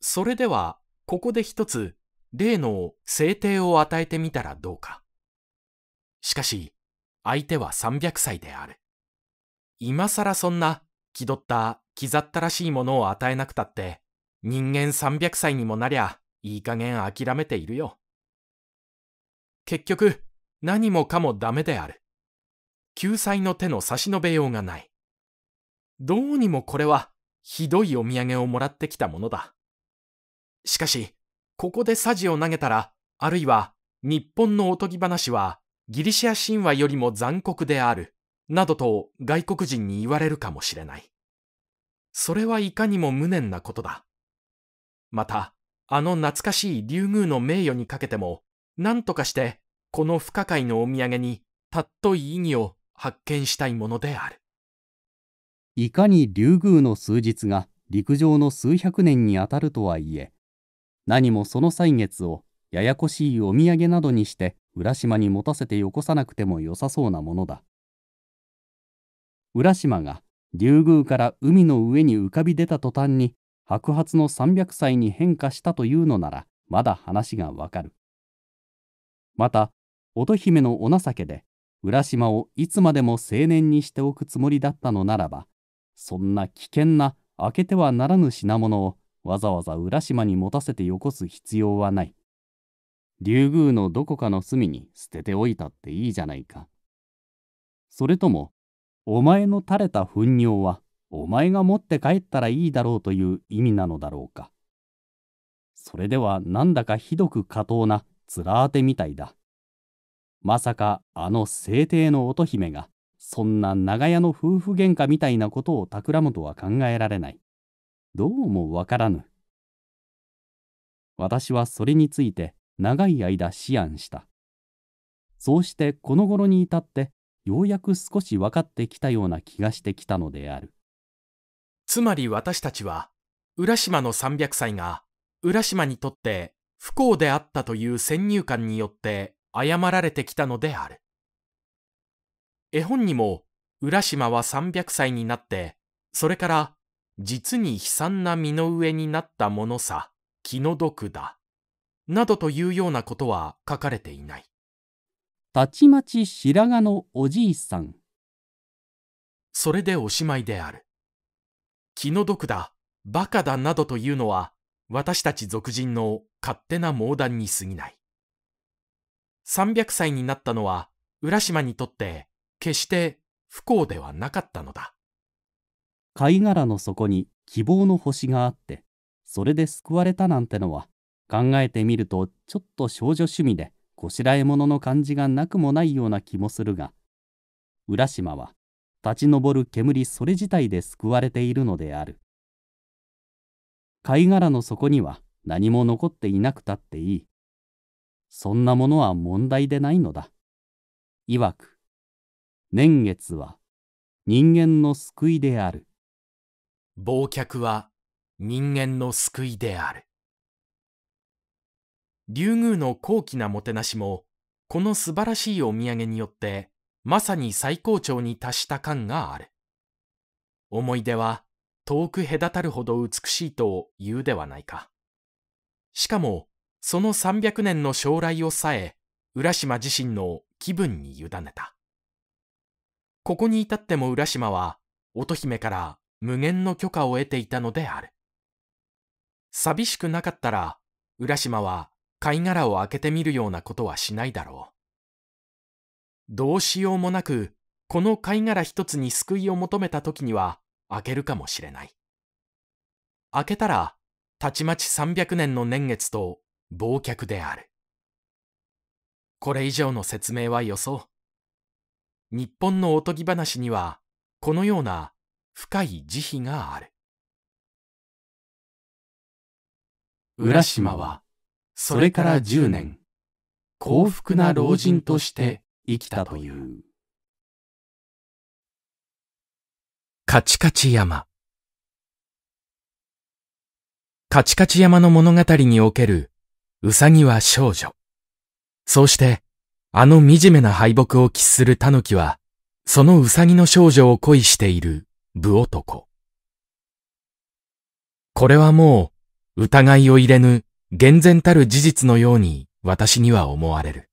それでは、ここで一つ、例の制定を与えてみたらどうか。しかし、相手は300歳である。今更そんな気取った気ざったらしいものを与えなくたって、人間300歳にもなりゃ、いい加減諦めているよ。結局、何もかもダメである。救済の手の差し伸べようがない。どうにもこれは、ひどいお土産をもらってきたものだ。しかし、ここでサジを投げたら、あるいは日本のおとぎ話はギリシア神話よりも残酷である、などと外国人に言われるかもしれない。それはいかにも無念なことだ。また、あの懐かしい竜宮の名誉にかけても、何とかしてこの不可解のお土産にたっとい意義を発見したいものである。いかに竜宮の数日が陸上の数百年にあたるとはいえ何もその歳月をややこしいお土産などにして浦島に持たせてよこさなくてもよさそうなものだ浦島が竜宮から海の上に浮かび出た途端に白髪の300歳に変化したというのならまだ話がわかるまた乙姫のお情けで浦島をいつまでも青年にしておくつもりだったのならばそんな危険な開けてはならぬ品物をわざわざ浦島に持たせてよこす必要はない。竜宮のどこかの隅に捨てておいたっていいじゃないか。それとも、お前の垂れた糞尿はお前が持って帰ったらいいだろうという意味なのだろうか。それではなんだかひどく過当なつらあてみたいだ。まさかあの聖帝の乙姫がそんな長屋の夫婦喧嘩みたいなことを企むとは考えられない。どうもわからぬ。私はそれについて長い間思案した。そうしてこの頃に至ってようやく少し分かってきたような気がしてきたのである。つまり私たちは浦島の300歳が浦島にとって不幸であったという先入観によって謝られてきたのである。絵本にも浦島は300歳になって、それから実に悲惨な身の上になったものさ、気の毒だ、などというようなことは書かれていない。たちまち白髪のおじいさん。それでおしまいである。気の毒だ、バカだなどというのは、私たち俗人の勝手な猛談に過ぎない。300歳になったのは、浦島にとって決して不幸ではなかったのだ貝殻の底に希望の星があってそれで救われたなんてのは考えてみるとちょっと少女趣味でこしらえものの感じがなくもないような気もするが浦島は立ち上る煙それ自体で救われているのである貝殻の底には何も残っていなくたっていいそんなものは問題でないのだいわく年月は人間の救いである。忘却は人間の救いである。竜宮の高貴なもてなしも、この素晴らしいお土産によって、まさに最高潮に達した感がある。思い出は、遠く隔たるほど美しいと言うではないか。しかも、その300年の将来をさえ、浦島自身の気分に委ねた。ここに至っても浦島は乙姫から無限の許可を得ていたのである。寂しくなかったら、浦島は貝殻を開けてみるようなことはしないだろう。どうしようもなく、この貝殻一つに救いを求めた時には開けるかもしれない。開けたら、たちまち300年の年月と忘却である。これ以上の説明はよそう。日本のおとぎ話にはこのような深い慈悲がある浦島はそれから十年幸福な老人として生きたというカチカチ山カチカチ山の物語におけるうさぎは少女そうしてあの惨めな敗北を喫する狸は、そのウサギの少女を恋している武男。これはもう疑いを入れぬ厳然たる事実のように私には思われる。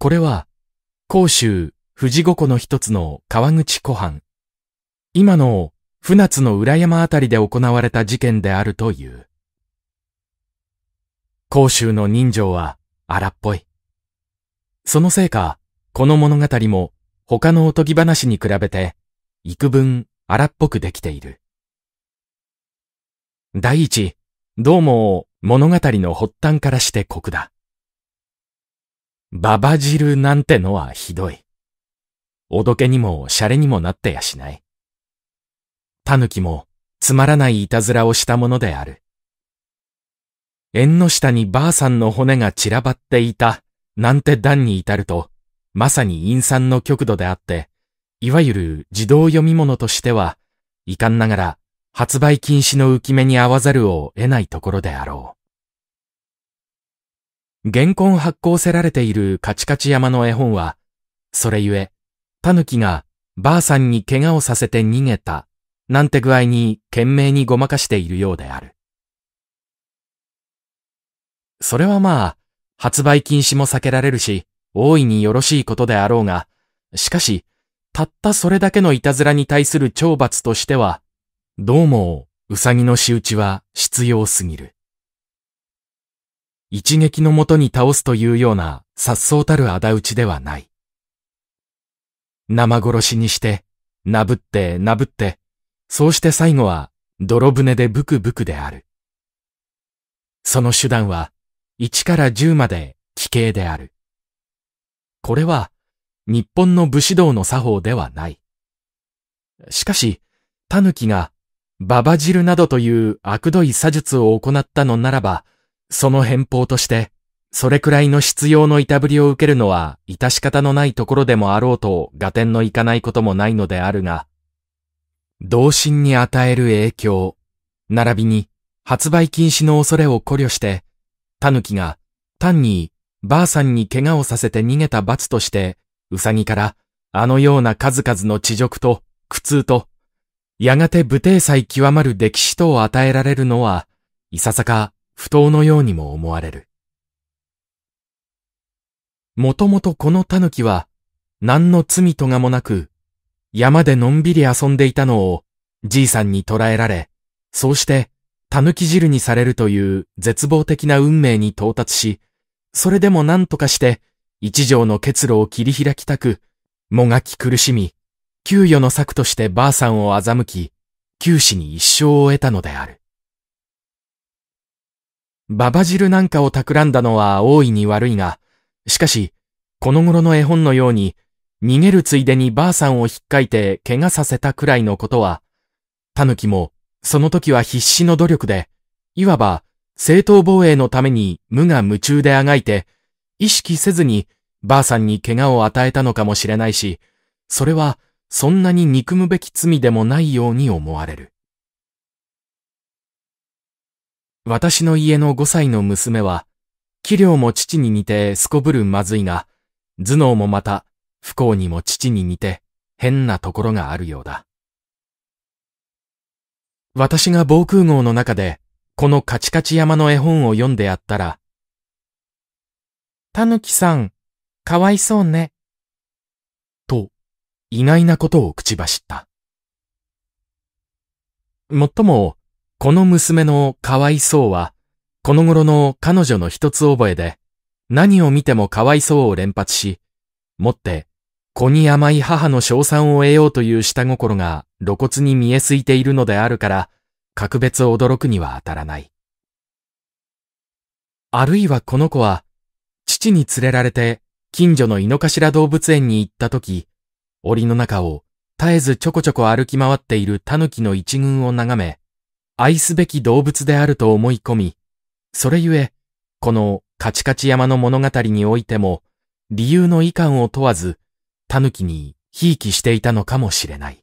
これは、甲州富士五湖の一つの川口湖畔、今の船津の裏山あたりで行われた事件であるという。甲州の人情は、荒っぽい。そのせいか、この物語も他のおとぎ話に比べて、幾分荒っぽくできている。第一、どうも物語の発端からして酷だ。ババ汁なんてのはひどい。おどけにもシャレにもなってやしない。タヌキもつまらないいたずらをしたものである。縁の下にばあさんの骨が散らばっていた、なんて段に至ると、まさに陰酸の極度であって、いわゆる自動読み物としては、遺憾ながら発売禁止の浮き目に合わざるを得ないところであろう。原稿発行せられているカチカチ山の絵本は、それゆえ、キがばあさんに怪我をさせて逃げた、なんて具合に懸命にごまかしているようである。それはまあ、発売禁止も避けられるし、大いによろしいことであろうが、しかし、たったそれだけのいたずらに対する懲罰としては、どうも、うさぎの仕打ちは必要すぎる。一撃のもとに倒すというような殺相たる仇討ちではない。生殺しにして、なぶって、なぶって、そうして最後は泥船でブクブクである。その手段は1から10まで奇形である。これは日本の武士道の作法ではない。しかし、タヌキがババ汁などという悪どい作術を行ったのならば、その返報として、それくらいの必要のいたぶりを受けるのは致し方のないところでもあろうと合点のいかないこともないのであるが、同心に与える影響、並びに発売禁止の恐れを考慮して、キが単にばあさんに怪我をさせて逃げた罰として、うさぎからあのような数々の恥辱と苦痛と、やがて武帝祭極まる歴史とを与えられるのは、いささか不当のようにも思われる。もともとこのキは、何の罪とがもなく、山でのんびり遊んでいたのを、じいさんに捕らえられ、そうして、狸汁にされるという絶望的な運命に到達し、それでも何とかして一条の結露を切り開きたく、もがき苦しみ、給与の策としてばあさんを欺き、九死に一生を得たのである。ババ汁なんかを企んだのは大いに悪いが、しかし、この頃の絵本のように、逃げるついでにばあさんを引っかいて怪我させたくらいのことは、キもその時は必死の努力で、いわば正当防衛のために無我夢中であがいて、意識せずにばあさんに怪我を与えたのかもしれないし、それはそんなに憎むべき罪でもないように思われる。私の家の5歳の娘は、器量も父に似てすこぶるまずいが、頭脳もまた不幸にも父に似て変なところがあるようだ。私が防空壕の中で、このカチカチ山の絵本を読んでやったら、たぬきさん、かわいそうね。と、意外なことを口走った。もっとも、この娘のかわいそうは、この頃の彼女の一つ覚えで、何を見てもかわいそうを連発し、もって子に甘い母の称賛を得ようという下心が露骨に見えすいているのであるから、格別驚くには当たらない。あるいはこの子は、父に連れられて近所の井の頭動物園に行った時、檻の中を絶えずちょこちょこ歩き回っている狸の一群を眺め、愛すべき動物であると思い込み、それゆえ、このカチカチ山の物語においても、理由の遺憾を問わず、狸にひいきしていたのかもしれない。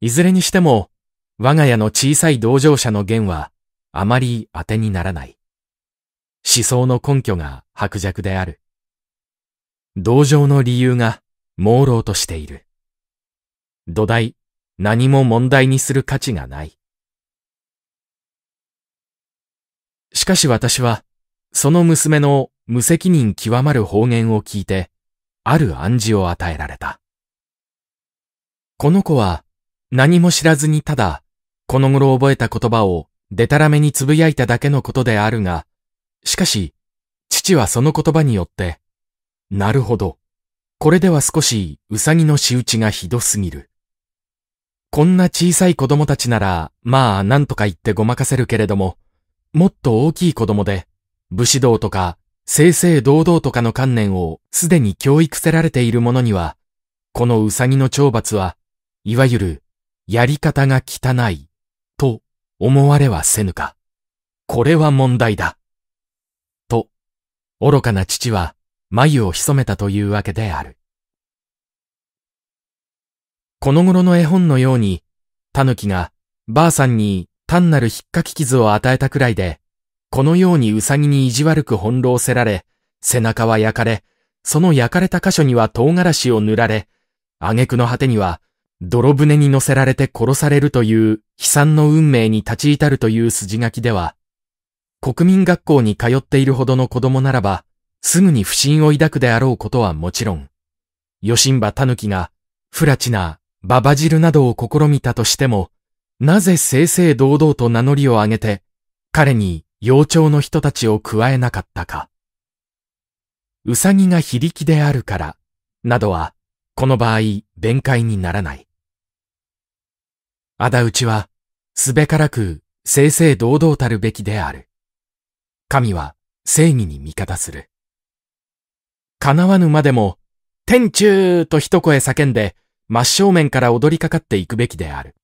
いずれにしても、我が家の小さい同乗者の弦はあまり当てにならない。思想の根拠が薄弱である。同情の理由が朦朧としている。土台、何も問題にする価値がない。しかし私は、その娘の無責任極まる方言を聞いて、ある暗示を与えられた。この子は何も知らずにただ、この頃覚えた言葉をでたらめにつぶやいただけのことであるが、しかし、父はその言葉によって、なるほど、これでは少しうさぎの仕打ちがひどすぎる。こんな小さい子供たちなら、まあ、なんとか言ってごまかせるけれども、もっと大きい子供で、武士道とか正々堂々とかの観念をすでに教育せられている者には、このうさぎの懲罰は、いわゆる、やり方が汚い、と思われはせぬか。これは問題だ。と、愚かな父は、眉を潜めたというわけである。この頃の絵本のように、狸が、ばあさんに単なる引っかき傷を与えたくらいで、このようにウサギに意地悪く翻弄せられ、背中は焼かれ、その焼かれた箇所には唐辛子を塗られ、挙句の果てには、泥船に乗せられて殺されるという悲惨の運命に立ち至るという筋書きでは、国民学校に通っているほどの子供ならば、すぐに不信を抱くであろうことはもちろん、ヨシンバタヌキが、フラチナ、ババ汁などを試みたとしても、なぜ正々堂々と名乗りを上げて、彼に幼鳥の人たちを加えなかったか。うさぎが非力であるから、などは、この場合、弁解にならない。あだ討ちは、すべからく、正々堂々たるべきである。神は、正義に味方する。叶わぬまでも、天中と一声叫んで、真正面から踊りかかっていくべきである。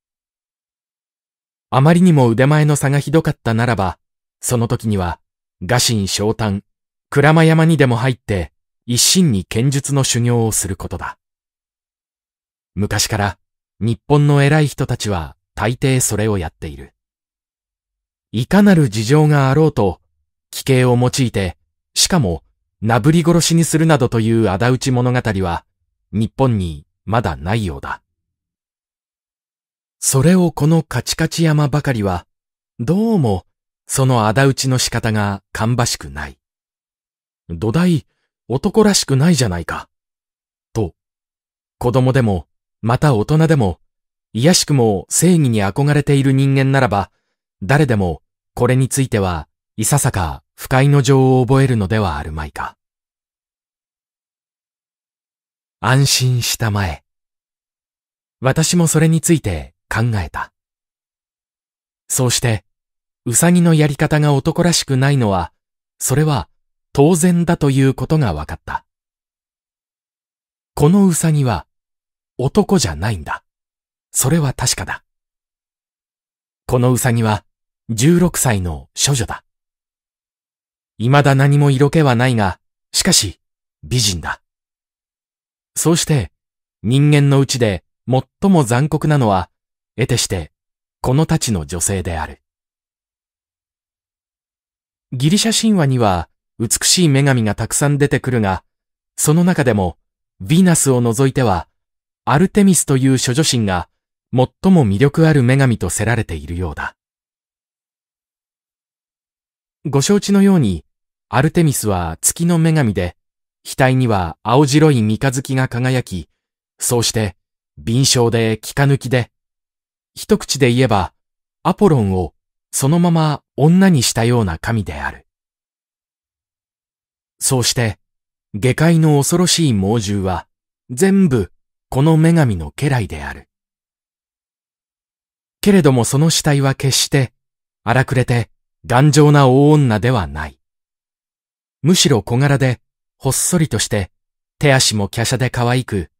あまりにも腕前の差がひどかったならば、その時には、臥薪昇胆、鞍馬山にでも入って、一心に剣術の修行をすることだ。昔から、日本の偉い人たちは大抵それをやっている。いかなる事情があろうと、奇形を用いて、しかも、なぶり殺しにするなどという仇討ち物語は、日本にまだないようだ。それをこのカチカチ山ばかりは、どうもその仇討ちの仕方が芳しくない。土台、男らしくないじゃないか。と、子供でも、また大人でも、いやしくも正義に憧れている人間ならば、誰でもこれについてはいささか不快の情を覚えるのではあるまいか。安心したまえ。私もそれについて考えた。そうして、うさぎのやり方が男らしくないのは、それは当然だということが分かった。このうさぎは男じゃないんだ。それは確かだ。このうさぎは16歳の処女だ。未だ何も色気はないが、しかし美人だ。そうして人間のうちで最も残酷なのは、得てしてこの太刀の女性である。ギリシャ神話には美しい女神がたくさん出てくるが、その中でも、ヴィーナスを除いては、アルテミスという諸女神が最も魅力ある女神とせられているようだ。ご承知のように、アルテミスは月の女神で、額には青白い三日月が輝き、そうして、敏捷で気か抜きで、一口で言えば、アポロンをそのまま女にしたような神である。そうして、下界の恐ろしい猛獣は、全部、この女神の家来である。けれどもその死体は決して、荒くれて、頑丈な大女ではない。むしろ小柄で、ほっそりとして、手足も華奢で可愛く、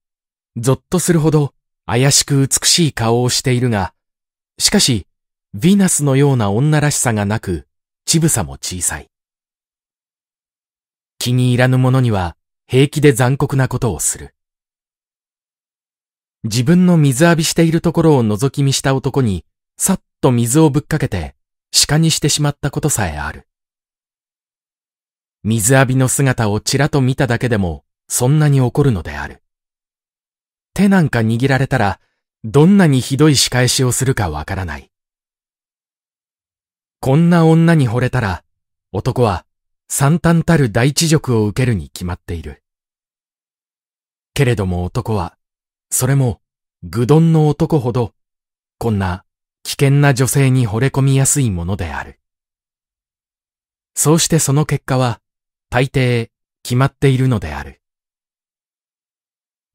ぞっとするほど、怪しく美しい顔をしているが、しかし、ヴィーナスのような女らしさがなく、ちぶさも小さい。気に入らぬ者には平気で残酷なことをする。自分の水浴びしているところを覗き見した男に、さっと水をぶっかけて、鹿にしてしまったことさえある。水浴びの姿をちらと見ただけでも、そんなに怒るのである。手なんか握られたら、どんなにひどい仕返しをするかわからない。こんな女に惚れたら、男は惨憺たる大地辱を受けるに決まっている。けれども男は、それも、愚鈍の男ほど、こんな危険な女性に惚れ込みやすいものである。そうしてその結果は、大抵決まっているのである。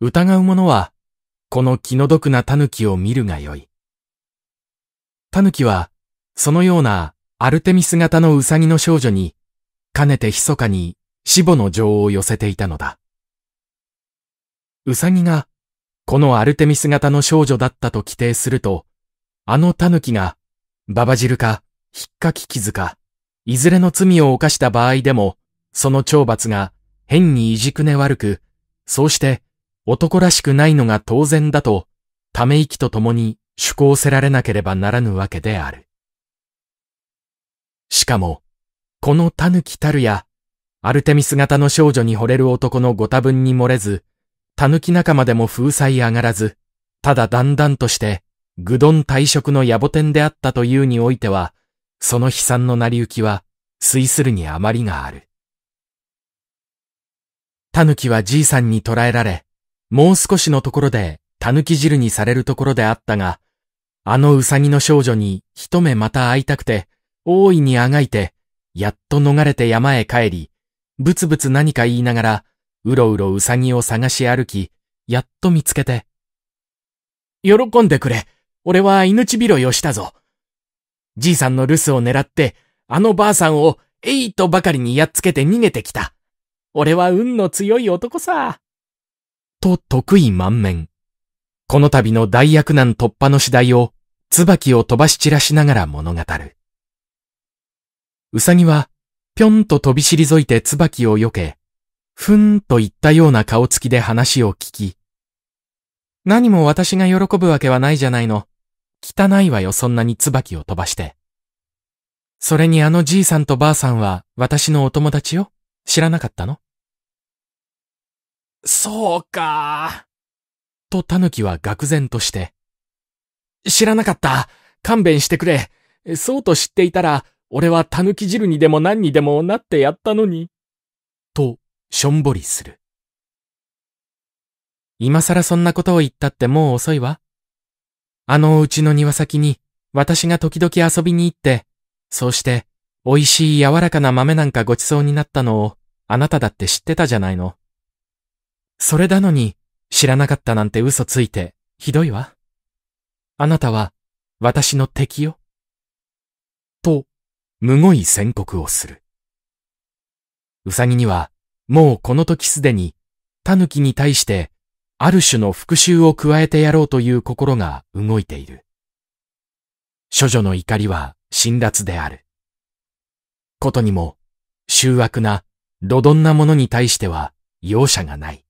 疑う者は、この気の毒な狸を見るがよい。狸は、そのようなアルテミス型のウサギの少女に、かねて密かに死母の情を寄せていたのだ。ウサギが、このアルテミス型の少女だったと規定すると、あのキが、ババジルか、ひっかき傷か、いずれの罪を犯した場合でも、その懲罰が変にいじくね悪く、そうして男らしくないのが当然だと、ため息とともに趣向せられなければならぬわけである。しかも、この狸たるや、アルテミス型の少女に惚れる男のご多分に漏れず、狸仲間でも風采上がらず、ただだんだんとして、愚鈍退職の野暮天であったというにおいては、その悲惨の成り行きは、推するに余りがある。狸はじいさんに捕らえられ、もう少しのところで狸汁にされるところであったが、あのうさぎの少女に一目また会いたくて、大いにあがいて、やっと逃れて山へ帰り、ぶつぶつ何か言いながら、うろうろうさぎを探し歩き、やっと見つけて。喜んでくれ。俺は命拾いをしたぞ。じいさんの留守を狙って、あのばあさんを、えいとばかりにやっつけて逃げてきた。俺は運の強い男さ。と得意満面。この度の大悪難突破の次第を、椿を飛ばし散らしながら物語る。うさぎは、ぴょんと飛び退いて椿を避け、ふんと言ったような顔つきで話を聞き、何も私が喜ぶわけはないじゃないの。汚いわよ、そんなに椿を飛ばして。それにあのじいさんとばあさんは私のお友達よ。知らなかったのそうかと狸は愕然として。知らなかった。勘弁してくれ。そうと知っていたら、俺は狸汁にでも何にでもなってやったのに。と、しょんぼりする。今更そんなことを言ったってもう遅いわ。あのうちの庭先に私が時々遊びに行って、そうして美味しい柔らかな豆なんかごちそうになったのをあなただって知ってたじゃないの。それなのに知らなかったなんて嘘ついてひどいわ。あなたは私の敵よ。むごい宣告をする。うさぎには、もうこの時すでに、狸に対して、ある種の復讐を加えてやろうという心が動いている。処女の怒りは辛辣である。ことにも、醜悪な、どんなものに対しては容赦がない。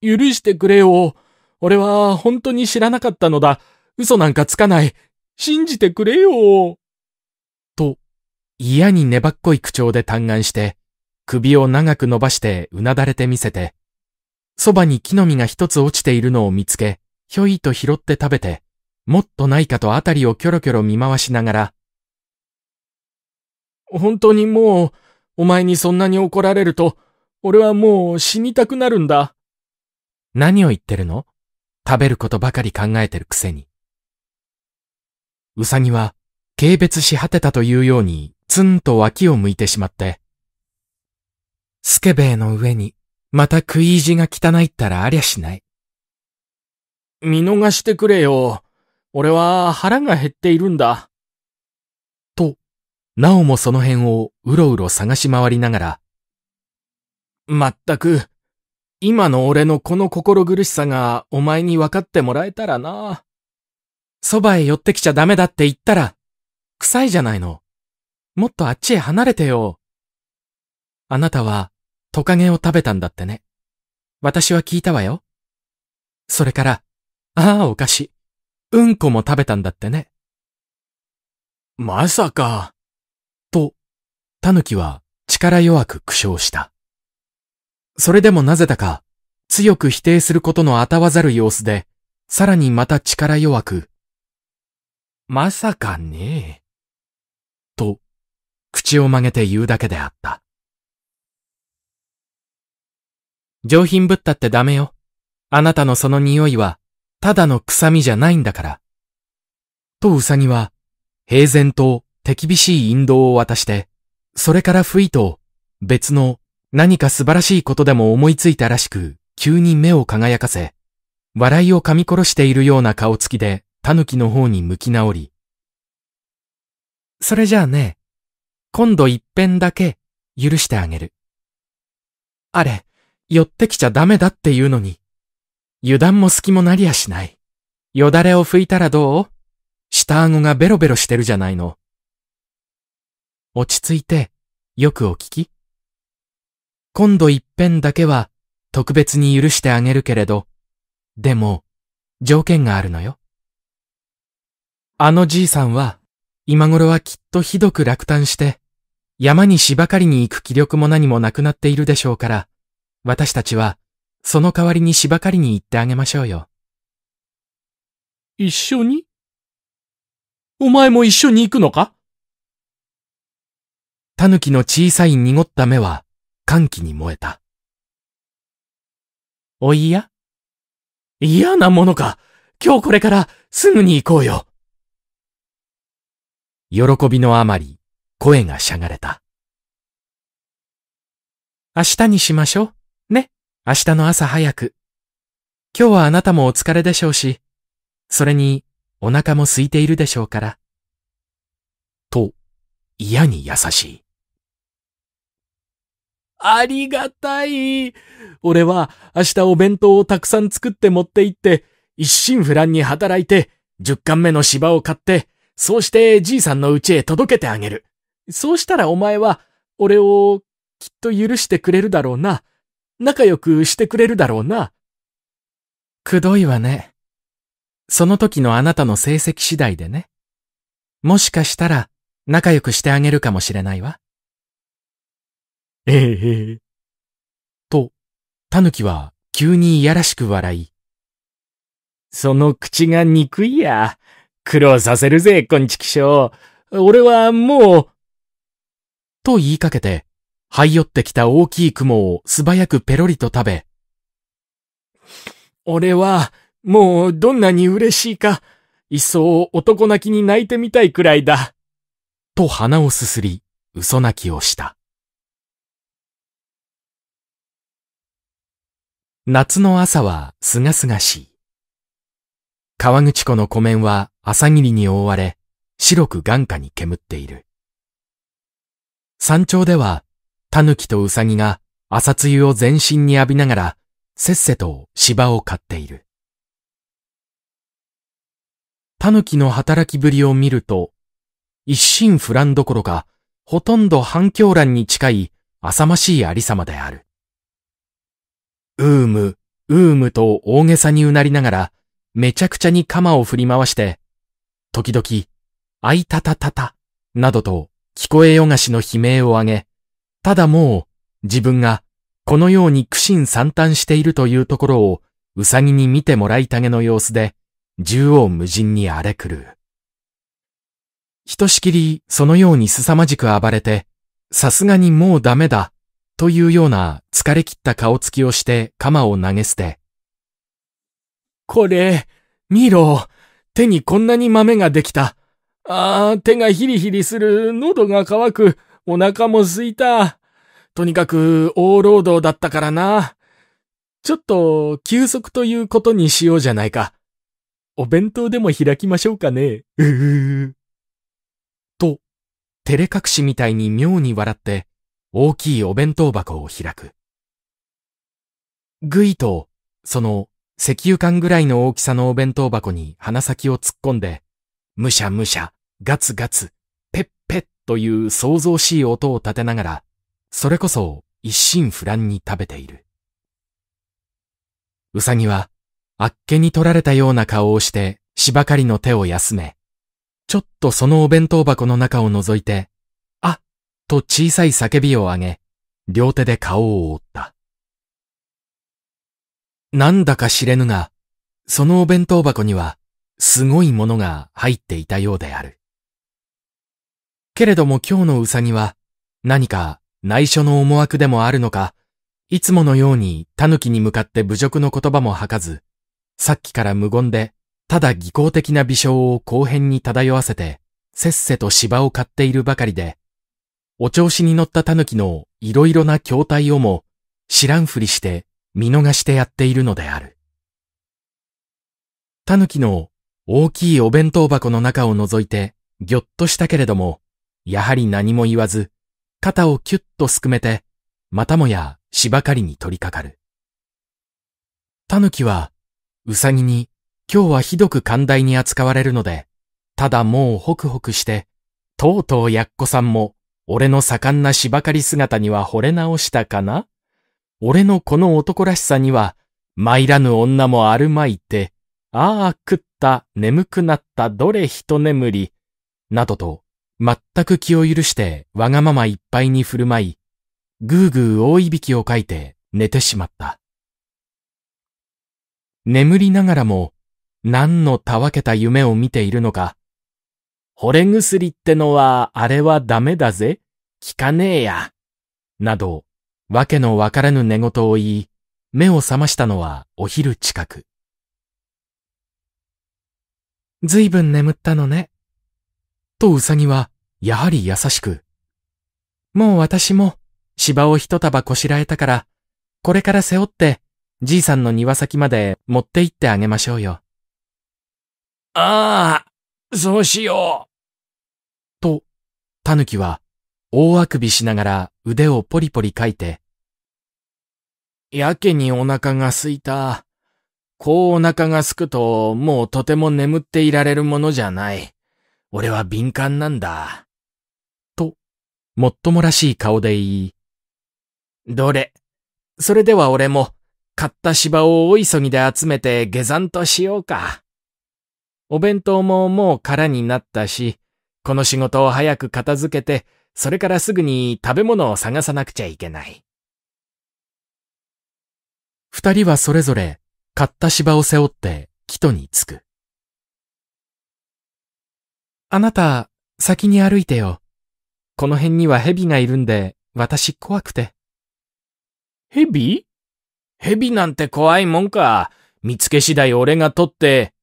許してくれよ。俺は本当に知らなかったのだ。嘘なんかつかない。信じてくれよ。と、嫌に粘っこい口調で嘆願して、首を長く伸ばしてうなだれてみせて、そばに木の実が一つ落ちているのを見つけ、ひょいと拾って食べて、もっとないかとあたりをキョロキョロ見回しながら、本当にもう、お前にそんなに怒られると、俺はもう死にたくなるんだ。何を言ってるの食べることばかり考えてるくせに。うさぎは軽蔑し果てたというようにツンと脇を向いてしまって、スケベーの上にまた食い意地が汚いったらありゃしない。見逃してくれよ。俺は腹が減っているんだ。と、なおもその辺をうろうろ探し回りながら、まったく、今の俺のこの心苦しさがお前に分かってもらえたらな。そばへ寄ってきちゃダメだって言ったら、臭いじゃないの。もっとあっちへ離れてよ。あなたは、トカゲを食べたんだってね。私は聞いたわよ。それから、ああ、おかしい。うんこも食べたんだってね。まさか。と、タヌキは力弱く苦笑した。それでもなぜだか、強く否定することのあたわざる様子で、さらにまた力弱く、まさかね。と、口を曲げて言うだけであった。上品ぶったってダメよ。あなたのその匂いは、ただの臭みじゃないんだから。とウサギは、平然と手厳しい引導を渡して、それからふいと、別の何か素晴らしいことでも思いついたらしく、急に目を輝かせ、笑いを噛み殺しているような顔つきで狸の方に向き直り、それじゃあね、今度一遍だけ許してあげる。あれ、寄ってきちゃダメだっていうのに、油断も隙もなりやしない。よだれを拭いたらどう下顎がベロベロしてるじゃないの。落ち着いて、よくお聞き。今度一遍だけは特別に許してあげるけれど、でも、条件があるのよ。あのじいさんは、今頃はきっとひどく落胆して、山に芝刈りに行く気力も何もなくなっているでしょうから、私たちは、その代わりに芝刈りに行ってあげましょうよ。一緒にお前も一緒に行くのか狸の小さい濁った目は、歓喜に燃えた。おいや嫌なものか。今日これからすぐに行こうよ。喜びのあまり、声がしゃがれた。明日にしましょう。ね。明日の朝早く。今日はあなたもお疲れでしょうし、それにお腹も空いているでしょうから。と、嫌に優しい。ありがたい。俺は明日お弁当をたくさん作って持って行って、一心不乱に働いて、十巻目の芝を買って、そうしてじいさんの家へ届けてあげる。そうしたらお前は、俺を、きっと許してくれるだろうな。仲良くしてくれるだろうな。くどいわね。その時のあなたの成績次第でね。もしかしたら、仲良くしてあげるかもしれないわ。ええへへ。と、狸は急にいやらしく笑い。その口が憎いや。苦労させるぜ、こんちきしょう。俺はもう、と言いかけて、這い寄ってきた大きい雲を素早くペロリと食べ、俺は、もうどんなに嬉しいか、いっそ男泣きに泣いてみたいくらいだ。と鼻をすすり、嘘泣きをした。夏の朝はすがすがしい。川口湖の湖面は朝霧に覆われ、白く眼下に煙っている。山頂では、狸とウサギが朝露を全身に浴びながら、せっせと芝を刈っている。狸の働きぶりを見ると、一心不乱どころか、ほとんど反響乱に近い浅ましいありさまである。うーむ、うーむと大げさにうなりながら、めちゃくちゃに鎌を振り回して、時々、あいたたたた、などと聞こえよがしの悲鳴を上げ、ただもう自分がこのように苦心惨憺しているというところをうさぎに見てもらいたげの様子で、縦横無尽に荒れ狂う。ひとしきりそのように凄まじく暴れて、さすがにもうダメだ、というような疲れ切った顔つきをして鎌を投げ捨て、これ、見ろ。手にこんなに豆ができた。ああ、手がヒリヒリする。喉が渇く。お腹も空いた。とにかく、大労働だったからな。ちょっと、休息ということにしようじゃないか。お弁当でも開きましょうかね。うぅ。と、照れ隠しみたいに妙に笑って、大きいお弁当箱を開く。ぐいと、その石油缶ぐらいの大きさのお弁当箱に鼻先を突っ込んで、むしゃむしゃ、ガツガツ、ペッペッという想像しい音を立てながら、それこそ一心不乱に食べている。うさぎは、あっけに取られたような顔をして、しばかりの手を休め、ちょっとそのお弁当箱の中を覗いて、あっと小さい叫びを上げ、両手で顔を覆った。なんだか知れぬが、そのお弁当箱には、すごいものが入っていたようである。けれども今日のうさぎは、何か内緒の思惑でもあるのか、いつものように狸に向かって侮辱の言葉も吐かず、さっきから無言で、ただ技巧的な微笑を後編に漂わせて、せっせと芝を買っているばかりで、お調子に乗った狸のいろいろな筐体をも知らんふりして見逃してやっているのである。キの大きいお弁当箱の中を覗いて、ぎょっとしたけれども、やはり何も言わず、肩をキュッとすくめて、またもや芝刈りに取りかかる。キは、うさぎに、今日はひどく寛大に扱われるので、ただもうホクホクして、とうとうやっこさんも、俺の盛んな芝刈り姿には惚れ直したかな俺のこの男らしさには、参らぬ女もあるまいて、ああ食った、眠くなった、どれ一眠り、などと、全く気を許してわがままいっぱいに振る舞い、ぐうぐう大いびきをかいて寝てしまった。眠りながらも、何のたわけた夢を見ているのか、惚れ薬ってのは、あれはダメだぜ、効かねえや、など、わけのわからぬ寝言を言い、目を覚ましたのはお昼近く。ずいぶん眠ったのね。とうさぎは、やはり優しく。もう私も、芝を一束こしらえたから、これから背負って、じいさんの庭先まで持って行ってあげましょうよ。ああ、そうしよう。と、たぬきは、大あくびしながら腕をポリポリかいて、やけにお腹が空いた。こうお腹が空くと、もうとても眠っていられるものじゃない。俺は敏感なんだ。と、もっともらしい顔で言い。どれ。それでは俺も、買った芝を大急ぎで集めて下山としようか。お弁当ももう空になったし、この仕事を早く片付けて、それからすぐに食べ物を探さなくちゃいけない。二人はそれぞれ買った芝を背負って木戸に着く。あなた、先に歩いてよ。この辺には蛇がいるんで、私怖くて。蛇蛇なんて怖いもんか。見つけ次第俺が取って。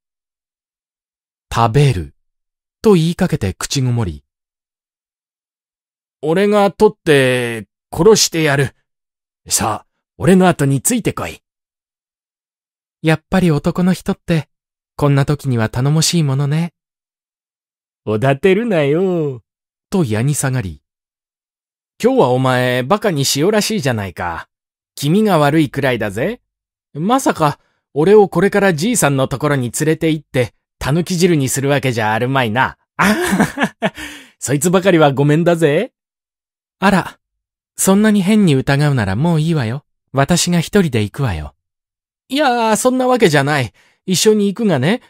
食べる。と言いかけて口ごもり、俺が取って殺してやる。さあ、俺の後についてこい。やっぱり男の人って、こんな時には頼もしいものね。おだてるなよ。と矢に下がり。今日はお前、バカにしようらしいじゃないか。気味が悪いくらいだぜ。まさか、俺をこれからじいさんのところに連れて行って、たぬき汁にするわけじゃあるまいな。あそいつばかりはごめんだぜ。あら、そんなに変に疑うならもういいわよ。私が一人で行くわよ。いやー、そんなわけじゃない。一緒に行くがね。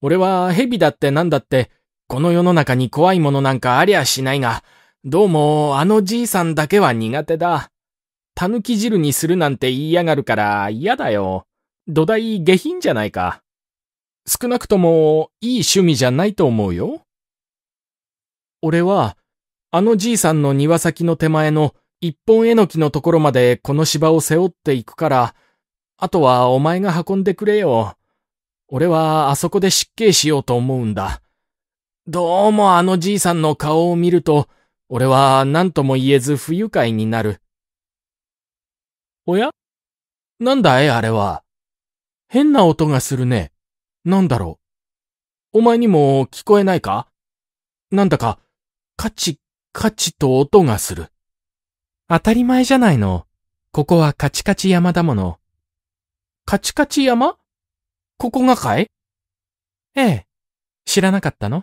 俺は蛇だってなんだって、この世の中に怖いものなんかありゃしないが、どうも、あのじいさんだけは苦手だ。たぬき汁にするなんて言いやがるから嫌だよ。土台下品じゃないか。少なくとも、いい趣味じゃないと思うよ。俺は、あのじいさんの庭先の手前の一本えのきのところまでこの芝を背負っていくから、あとはお前が運んでくれよ。俺はあそこで失敬しようと思うんだ。どうもあのじいさんの顔を見ると、俺は何とも言えず不愉快になる。おやなんだいあれは。変な音がするね。なんだろう。お前にも聞こえないかなんだか、カチカチと音がする。当たり前じゃないの。ここはカチカチ山だもの。カチカチ山ここがかいええ。知らなかったの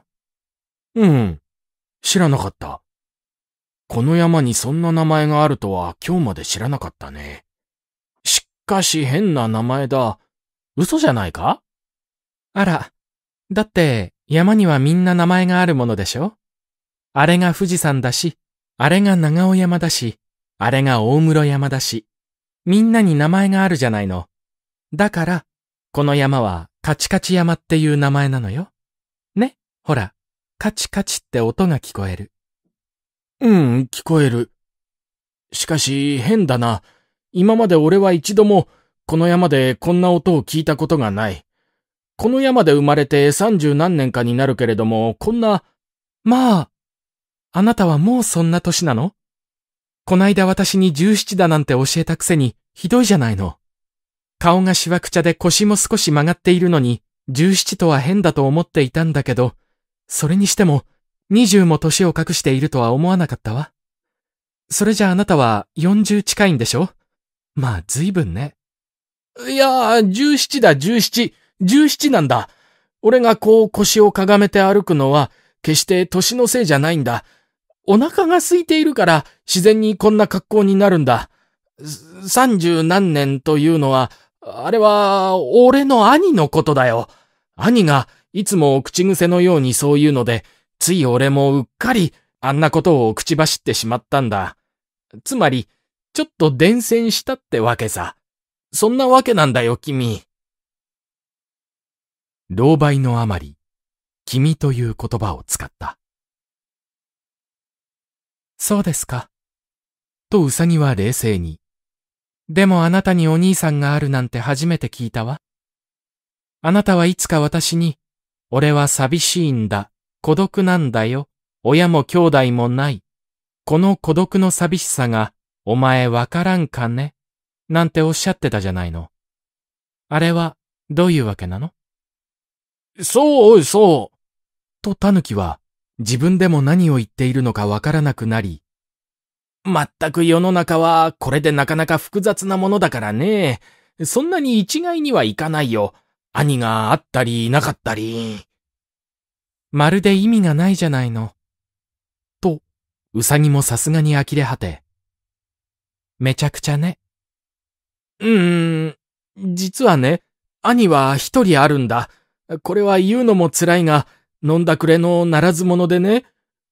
うん。知らなかった。この山にそんな名前があるとは今日まで知らなかったね。しかし変な名前だ。嘘じゃないかあら。だって山にはみんな名前があるものでしょあれが富士山だし、あれが長尾山だし、あれが大室山だし、みんなに名前があるじゃないの。だから、この山はカチカチ山っていう名前なのよ。ね、ほら、カチカチって音が聞こえる。うん、聞こえる。しかし、変だな。今まで俺は一度も、この山でこんな音を聞いたことがない。この山で生まれて三十何年かになるけれども、こんな、まあ、あなたはもうそんな歳なのこないだ私に17だなんて教えたくせに、ひどいじゃないの。顔がしわくちゃで腰も少し曲がっているのに、17とは変だと思っていたんだけど、それにしても、20も年を隠しているとは思わなかったわ。それじゃあなたは40近いんでしょまあ、随分ね。いやー、17だ、17。17なんだ。俺がこう腰をかがめて歩くのは、決して年のせいじゃないんだ。お腹が空いているから自然にこんな格好になるんだ。三十何年というのは、あれは、俺の兄のことだよ。兄が、いつも口癖のようにそう言うので、つい俺もうっかり、あんなことを口走ってしまったんだ。つまり、ちょっと伝染したってわけさ。そんなわけなんだよ、君。狼狽のあまり、君という言葉を使った。そうですか。とウサギは冷静に。でもあなたにお兄さんがあるなんて初めて聞いたわ。あなたはいつか私に、俺は寂しいんだ、孤独なんだよ、親も兄弟もない。この孤独の寂しさが、お前わからんかねなんておっしゃってたじゃないの。あれは、どういうわけなのそうそう。とタヌキは、自分でも何を言っているのかわからなくなり、全く世の中はこれでなかなか複雑なものだからね。そんなに一概にはいかないよ。兄があったりなかったり。まるで意味がないじゃないの。と、うさぎもさすがに呆れ果て。めちゃくちゃね。うーん、実はね、兄は一人あるんだ。これは言うのも辛いが、飲んだくれのならず者でね、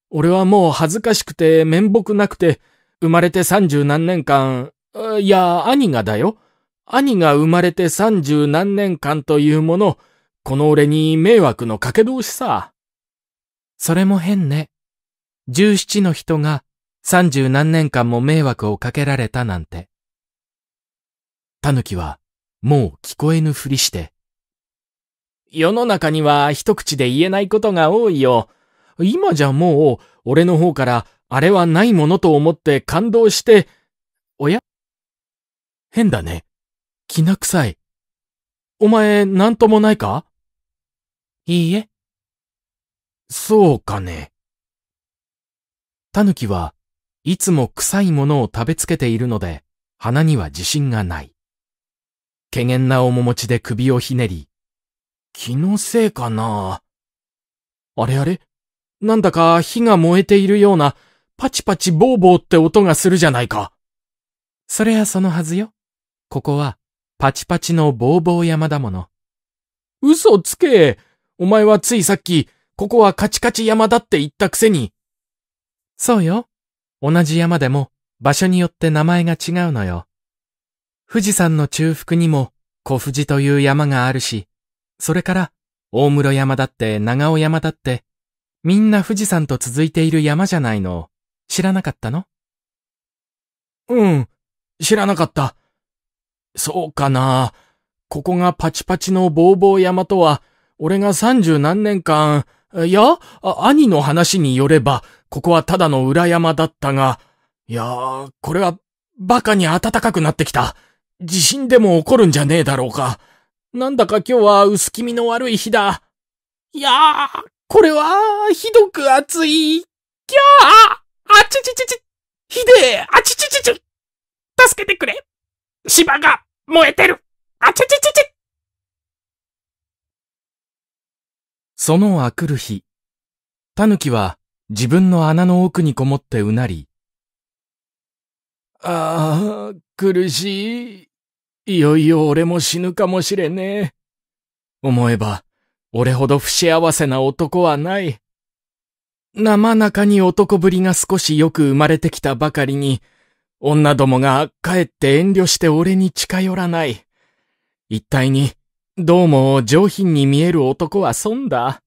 俺はもう恥ずかしくて面目なくて、生まれて三十何年間、いや、兄がだよ。兄が生まれて三十何年間というもの、この俺に迷惑のかけ通しさ。それも変ね。十七の人が三十何年間も迷惑をかけられたなんて。狸はもう聞こえぬふりして世の中には一口で言えないことが多いよ。今じゃもう、俺の方から、あれはないものと思って感動して、おや変だね。きな臭い。お前、なんともないかいいえ。そうかね。タヌキはいつも臭いものを食べつけているので、鼻には自信がない。懸念な面持ちで首をひねり、気のせいかなあれあれなんだか火が燃えているような、パチパチボーボーって音がするじゃないか。それはそのはずよ。ここは、パチパチのボーボー山だもの。嘘つけお前はついさっき、ここはカチカチ山だって言ったくせに。そうよ。同じ山でも、場所によって名前が違うのよ。富士山の中腹にも、小富士という山があるし、それから、大室山だって長尾山だって、みんな富士山と続いている山じゃないの、知らなかったのうん、知らなかった。そうかな。ここがパチパチのボーボー山とは、俺が三十何年間、いや、兄の話によれば、ここはただの裏山だったが、いやー、これは、馬鹿に暖かくなってきた。地震でも起こるんじゃねえだろうか。なんだか今日は薄気味の悪い日だ。いやー、これは、ひどく暑い。きゃああちちちちひでえあちちちち助けてくれ芝が燃えてるあちちちちそのあくる日、狸は自分の穴の奥にこもってうなり、ああ、苦しい。いよいよ俺も死ぬかもしれねえ。思えば、俺ほど不幸せな男はない。生中に男ぶりが少しよく生まれてきたばかりに、女どもがかえって遠慮して俺に近寄らない。一体に、どうも上品に見える男は損だ。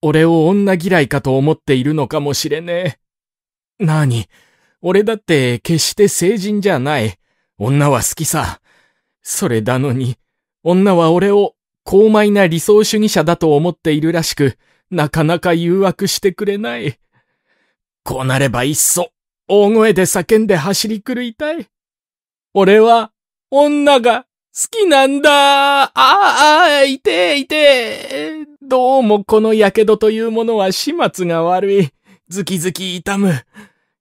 俺を女嫌いかと思っているのかもしれねえ。なに、俺だって決して成人じゃない。女は好きさ。それなのに、女は俺を高邁な理想主義者だと思っているらしく、なかなか誘惑してくれない。こうなればいっそ、大声で叫んで走り狂いたい。俺は、女が好きなんだああ、いていてどうもこの火傷というものは始末が悪い。ズキズキ痛む。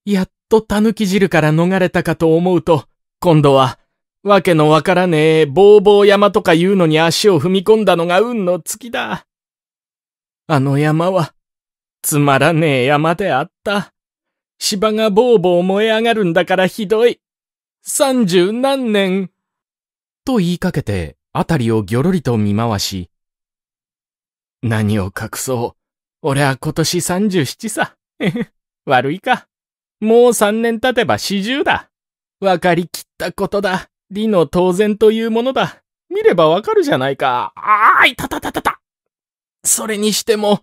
やっと狸汁から逃れたかと思うと、今度はわけのわからねえ、ぼうぼう山とか言うのに足を踏み込んだのが運の月だ。あの山は、つまらねえ山であった。芝がぼうぼう燃え上がるんだからひどい。三十何年。と言いかけて、あたりをぎょろりと見回し。何を隠そう。俺は今年三十七さ。悪いか。もう三年経てば四十だ。わかりきったことだ。理の当然というものだ。見ればわかるじゃないか。あーいたたたたた。それにしても、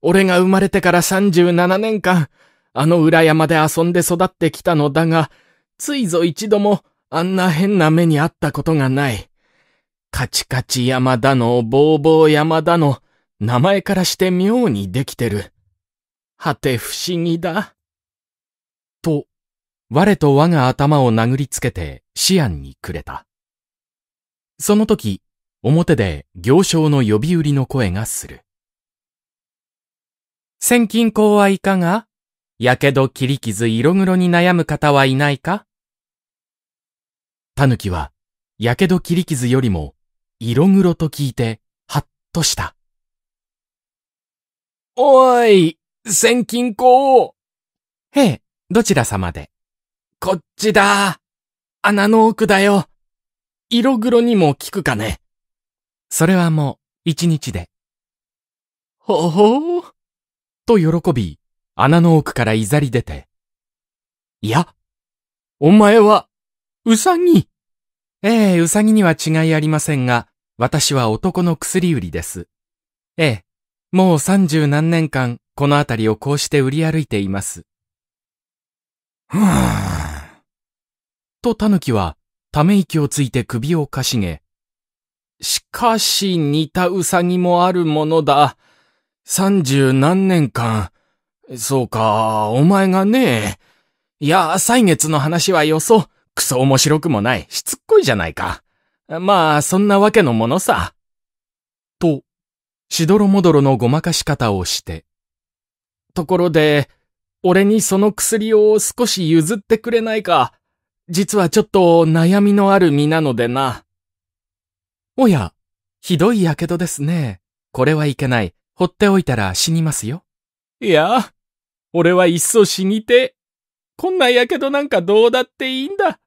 俺が生まれてから37年間、あの裏山で遊んで育ってきたのだが、ついぞ一度もあんな変な目にあったことがない。カチカチ山だの、ボーボー山だの、名前からして妙にできてる。はて不思議だ。と我と我が頭を殴りつけて思案にくれた。その時、表で行商の呼び売りの声がする。千金公はいかがやけど切り傷色黒に悩む方はいないか狸は、やけど切り傷よりも、色黒と聞いて、はっとした。おーい、千金公へえ、どちら様でこっちだ。穴の奥だよ。色黒にも効くかね。それはもう、一日で。ほほう。と喜び、穴の奥からいざり出て。いや、お前は、うさぎ。ええ、うさぎには違いありませんが、私は男の薬売りです。ええ、もう三十何年間、この辺りをこうして売り歩いています。と狸は、ため息をついて首をかしげ、しかし似たウサギもあるものだ。三十何年間。そうか、お前がね。いや、歳月の話はよそ。クソ面白くもない。しつっこいじゃないか。まあ、そんなわけのものさ。と、しどろもどろのごまかし方をして。ところで、俺にその薬を少し譲ってくれないか。実はちょっと悩みのある身なのでな。おや、ひどい火傷ですね。これはいけない。放っておいたら死にますよ。いや、俺はいっそ死にて。こんな火傷なんかどうだっていいんだ。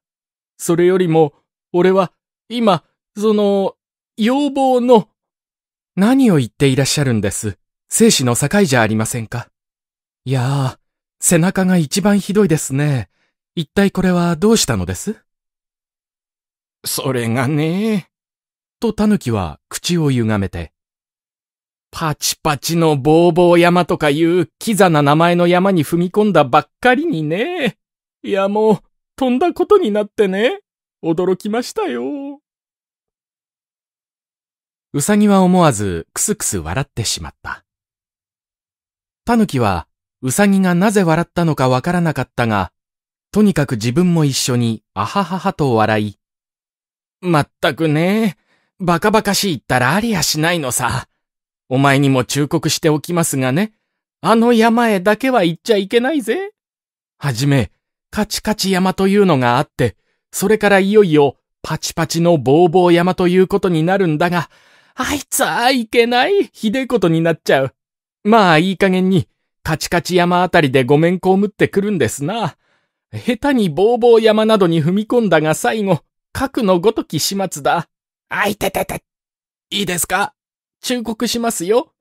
それよりも、俺は、今、その、要望の。何を言っていらっしゃるんです。生死の境じゃありませんか。いやー、背中が一番ひどいですね。一体これはどうしたのですそれがね。とタヌキは口を歪めて。パチパチのボーボー山とかいうキザな名前の山に踏み込んだばっかりにね。いやもう、飛んだことになってね。驚きましたよ。うさぎは思わずくすくす笑ってしまった。キはうさぎがなぜ笑ったのかわからなかったが、とにかく自分も一緒に、あはははと笑い。まったくね、バカバカしいったらありやしないのさ。お前にも忠告しておきますがね、あの山へだけは行っちゃいけないぜ。はじめ、カチカチ山というのがあって、それからいよいよ、パチパチのボーボー山ということになるんだが、あいつはいけない、ひでえことになっちゃう。まあいい加減に、カチカチ山あたりでごめんこむってくるんですな。下手にぼう山などに踏み込んだが最後、核のごとき始末だ。あいててて。いいですか忠告しますよ。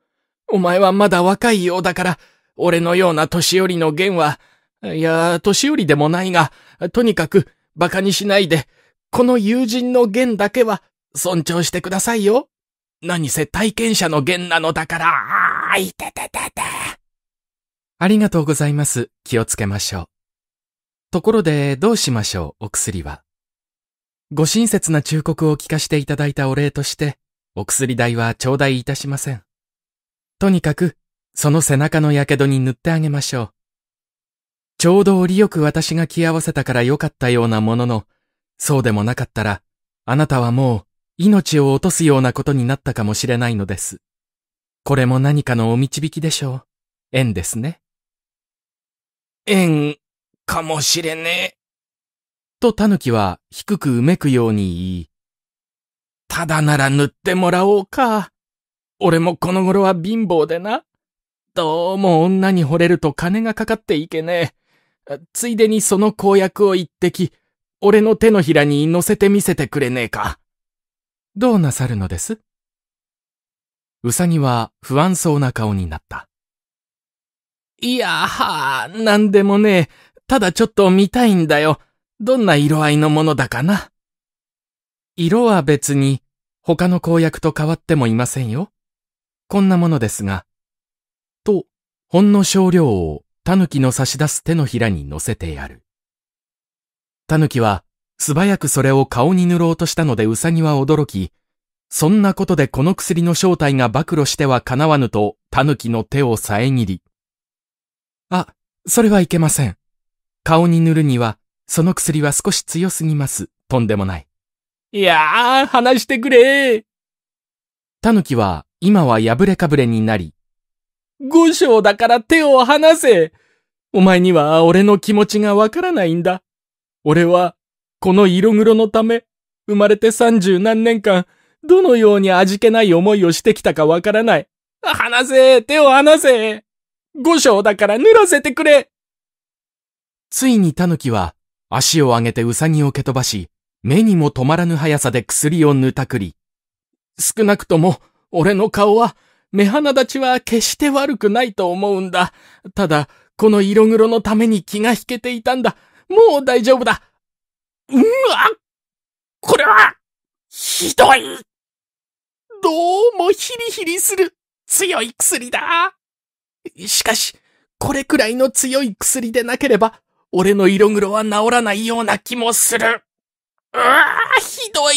お前はまだ若いようだから、俺のような年寄りの弦は、いや、年寄りでもないが、とにかく、馬鹿にしないで、この友人の弦だけは、尊重してくださいよ。何せ体験者の弦なのだから、あいてててて。ありがとうございます。気をつけましょう。ところで、どうしましょう、お薬は。ご親切な忠告を聞かせていただいたお礼として、お薬代は頂戴いたしません。とにかく、その背中の火傷に塗ってあげましょう。ちょうど折よく私が着合わせたから良かったようなものの、そうでもなかったら、あなたはもう命を落とすようなことになったかもしれないのです。これも何かのお導きでしょう。縁ですね。縁かもしれねえ。と狸は低くうめくように言い、ただなら塗ってもらおうか。俺もこの頃は貧乏でな。どうも女に惚れると金がかかっていけねえ。ついでにその公約を一滴、俺の手のひらに乗せてみせてくれねえか。どうなさるのですうさぎは不安そうな顔になった。いやは、なんでもねえ。ただちょっと見たいんだよ。どんな色合いのものだかな。色は別に他の公約と変わってもいませんよ。こんなものですが。と、ほんの少量をキの差し出す手のひらに乗せてやる。キは素早くそれを顔に塗ろうとしたのでウサギは驚き、そんなことでこの薬の正体が暴露してはかなわぬとタヌキの手を遮り。あ、それはいけません。顔に塗るには、その薬は少し強すぎます。とんでもない。いやー、話してくれタヌキは、今は破れかぶれになり、五章だから手を離せお前には俺の気持ちがわからないんだ。俺は、この色黒のため、生まれて三十何年間、どのように味気ない思いをしてきたかわからない。離せ手を離せ五章だから塗らせてくれついにタヌキは足を上げてウサギを蹴飛ばし、目にも止まらぬ速さで薬をぬたくり。少なくとも、俺の顔は、目鼻立ちは決して悪くないと思うんだ。ただ、この色黒のために気が引けていたんだ。もう大丈夫だ。うわこれは、ひどいどうもヒリヒリする強い薬だ。しかし、これくらいの強い薬でなければ、俺の色黒は治らないような気もする。うわあ、ひどい。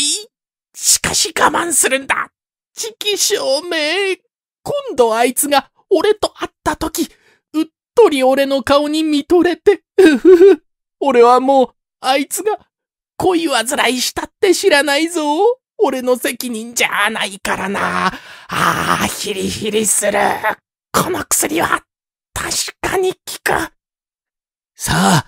しかし我慢するんだ。知気証明。今度あいつが俺と会った時、うっとり俺の顔に見とれて、うふふ。俺はもう、あいつが恋はずらいしたって知らないぞ。俺の責任じゃないからな。ああ、ヒリヒリする。この薬は、確かに効く。さあ、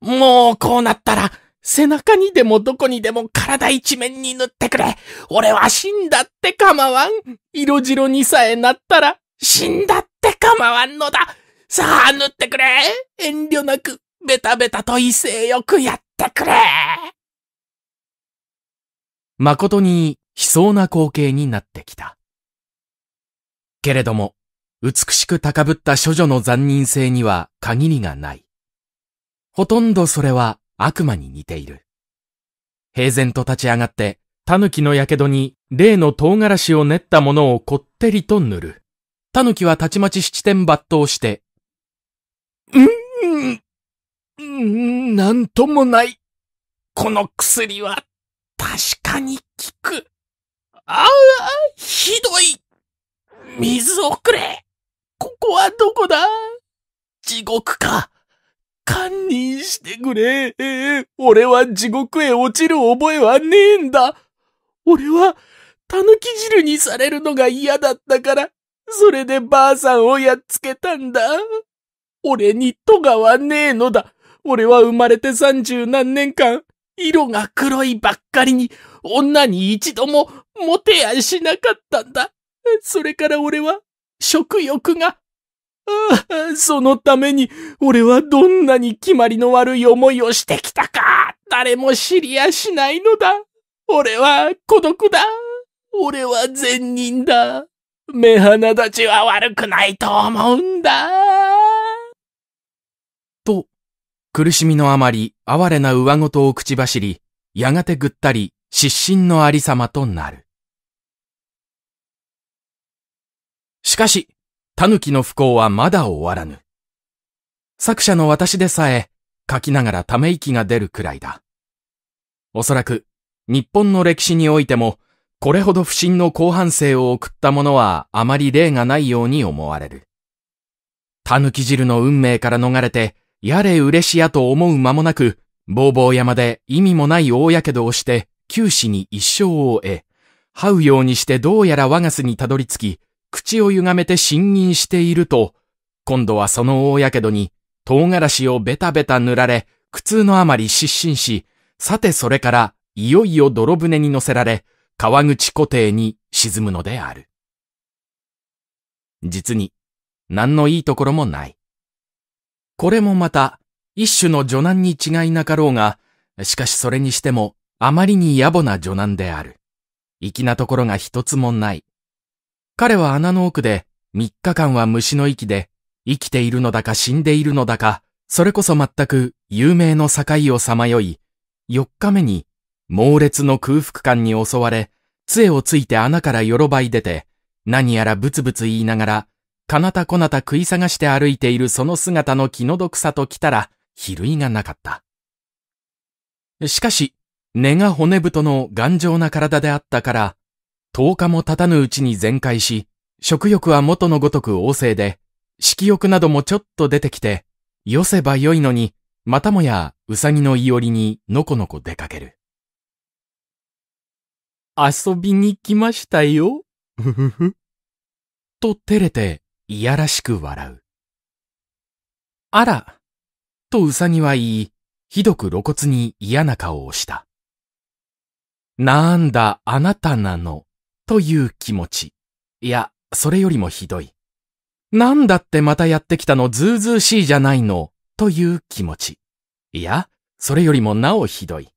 もうこうなったら、背中にでもどこにでも体一面に塗ってくれ。俺は死んだって構わん。色白にさえなったら、死んだって構わんのだ。さあ、塗ってくれ。遠慮なく、ベタベタと威勢よくやってくれ。誠に悲壮な光景になってきた。けれども、美しく高ぶった処女の残忍性には限りがない。ほとんどそれは悪魔に似ている。平然と立ち上がって、狸のやけどに例の唐辛子を練ったものをこってりと塗る。狸はたちまち七点抜刀して、うんんなんともない。この薬は確かに効く。ああ、ひどい。水をくれ。ここはどこだ地獄か。堪忍してくれ。俺は地獄へ落ちる覚えはねえんだ。俺は、たぬき汁にされるのが嫌だったから、それでばあさんをやっつけたんだ。俺に戸がはねえのだ。俺は生まれて三十何年間、色が黒いばっかりに、女に一度もモテやしなかったんだ。それから俺は、食欲がそのために、俺はどんなに決まりの悪い思いをしてきたか、誰も知りやしないのだ。俺は孤独だ。俺は善人だ。目鼻立ちは悪くないと思うんだ。と、苦しみのあまり、哀れな上とを口走り、やがてぐったり、失神のありさまとなる。しかし、狸の不幸はまだ終わらぬ。作者の私でさえ、書きながらため息が出るくらいだ。おそらく、日本の歴史においても、これほど不審の後半生を送ったものはあまり例がないように思われる。狸汁の運命から逃れて、やれ嬉しやと思う間もなく、ぼうぼう山で意味もない大やけどをして、九死に一生を得、這うようにしてどうやら我が巣にたどり着き、口を歪めて侵飲していると、今度はその大やけどに、唐辛子をベタベタ塗られ、苦痛のあまり失神し、さてそれからいよいよ泥船に乗せられ、川口湖底に沈むのである。実に、何のいいところもない。これもまた、一種の序難に違いなかろうが、しかしそれにしても、あまりに野暮な序難である。粋なところが一つもない。彼は穴の奥で三日間は虫の息で、生きているのだか死んでいるのだか、それこそ全く有名の境をさまよい、四日目に猛烈の空腹感に襲われ、杖をついて穴からよろばい出て、何やらブツブツ言いながら、かなたこなた食い探して歩いているその姿の気の毒さと来たら、比類がなかった。しかし、根が骨太の頑丈な体であったから、10日も経たぬうちに全開し、食欲は元のごとく旺盛で、色欲などもちょっと出てきて、よせばよいのに、またもやうさぎのいおりにのこのこ出かける。遊びに来ましたよ。ふふふ。と照れて、いやらしく笑う。あら、とうさぎは言い、ひどく露骨に嫌な顔をした。なんだ、あなたなの。という気持ち。いや、それよりもひどい。なんだってまたやってきたのずうずうしいじゃないの、という気持ち。いや、それよりもなおひどい。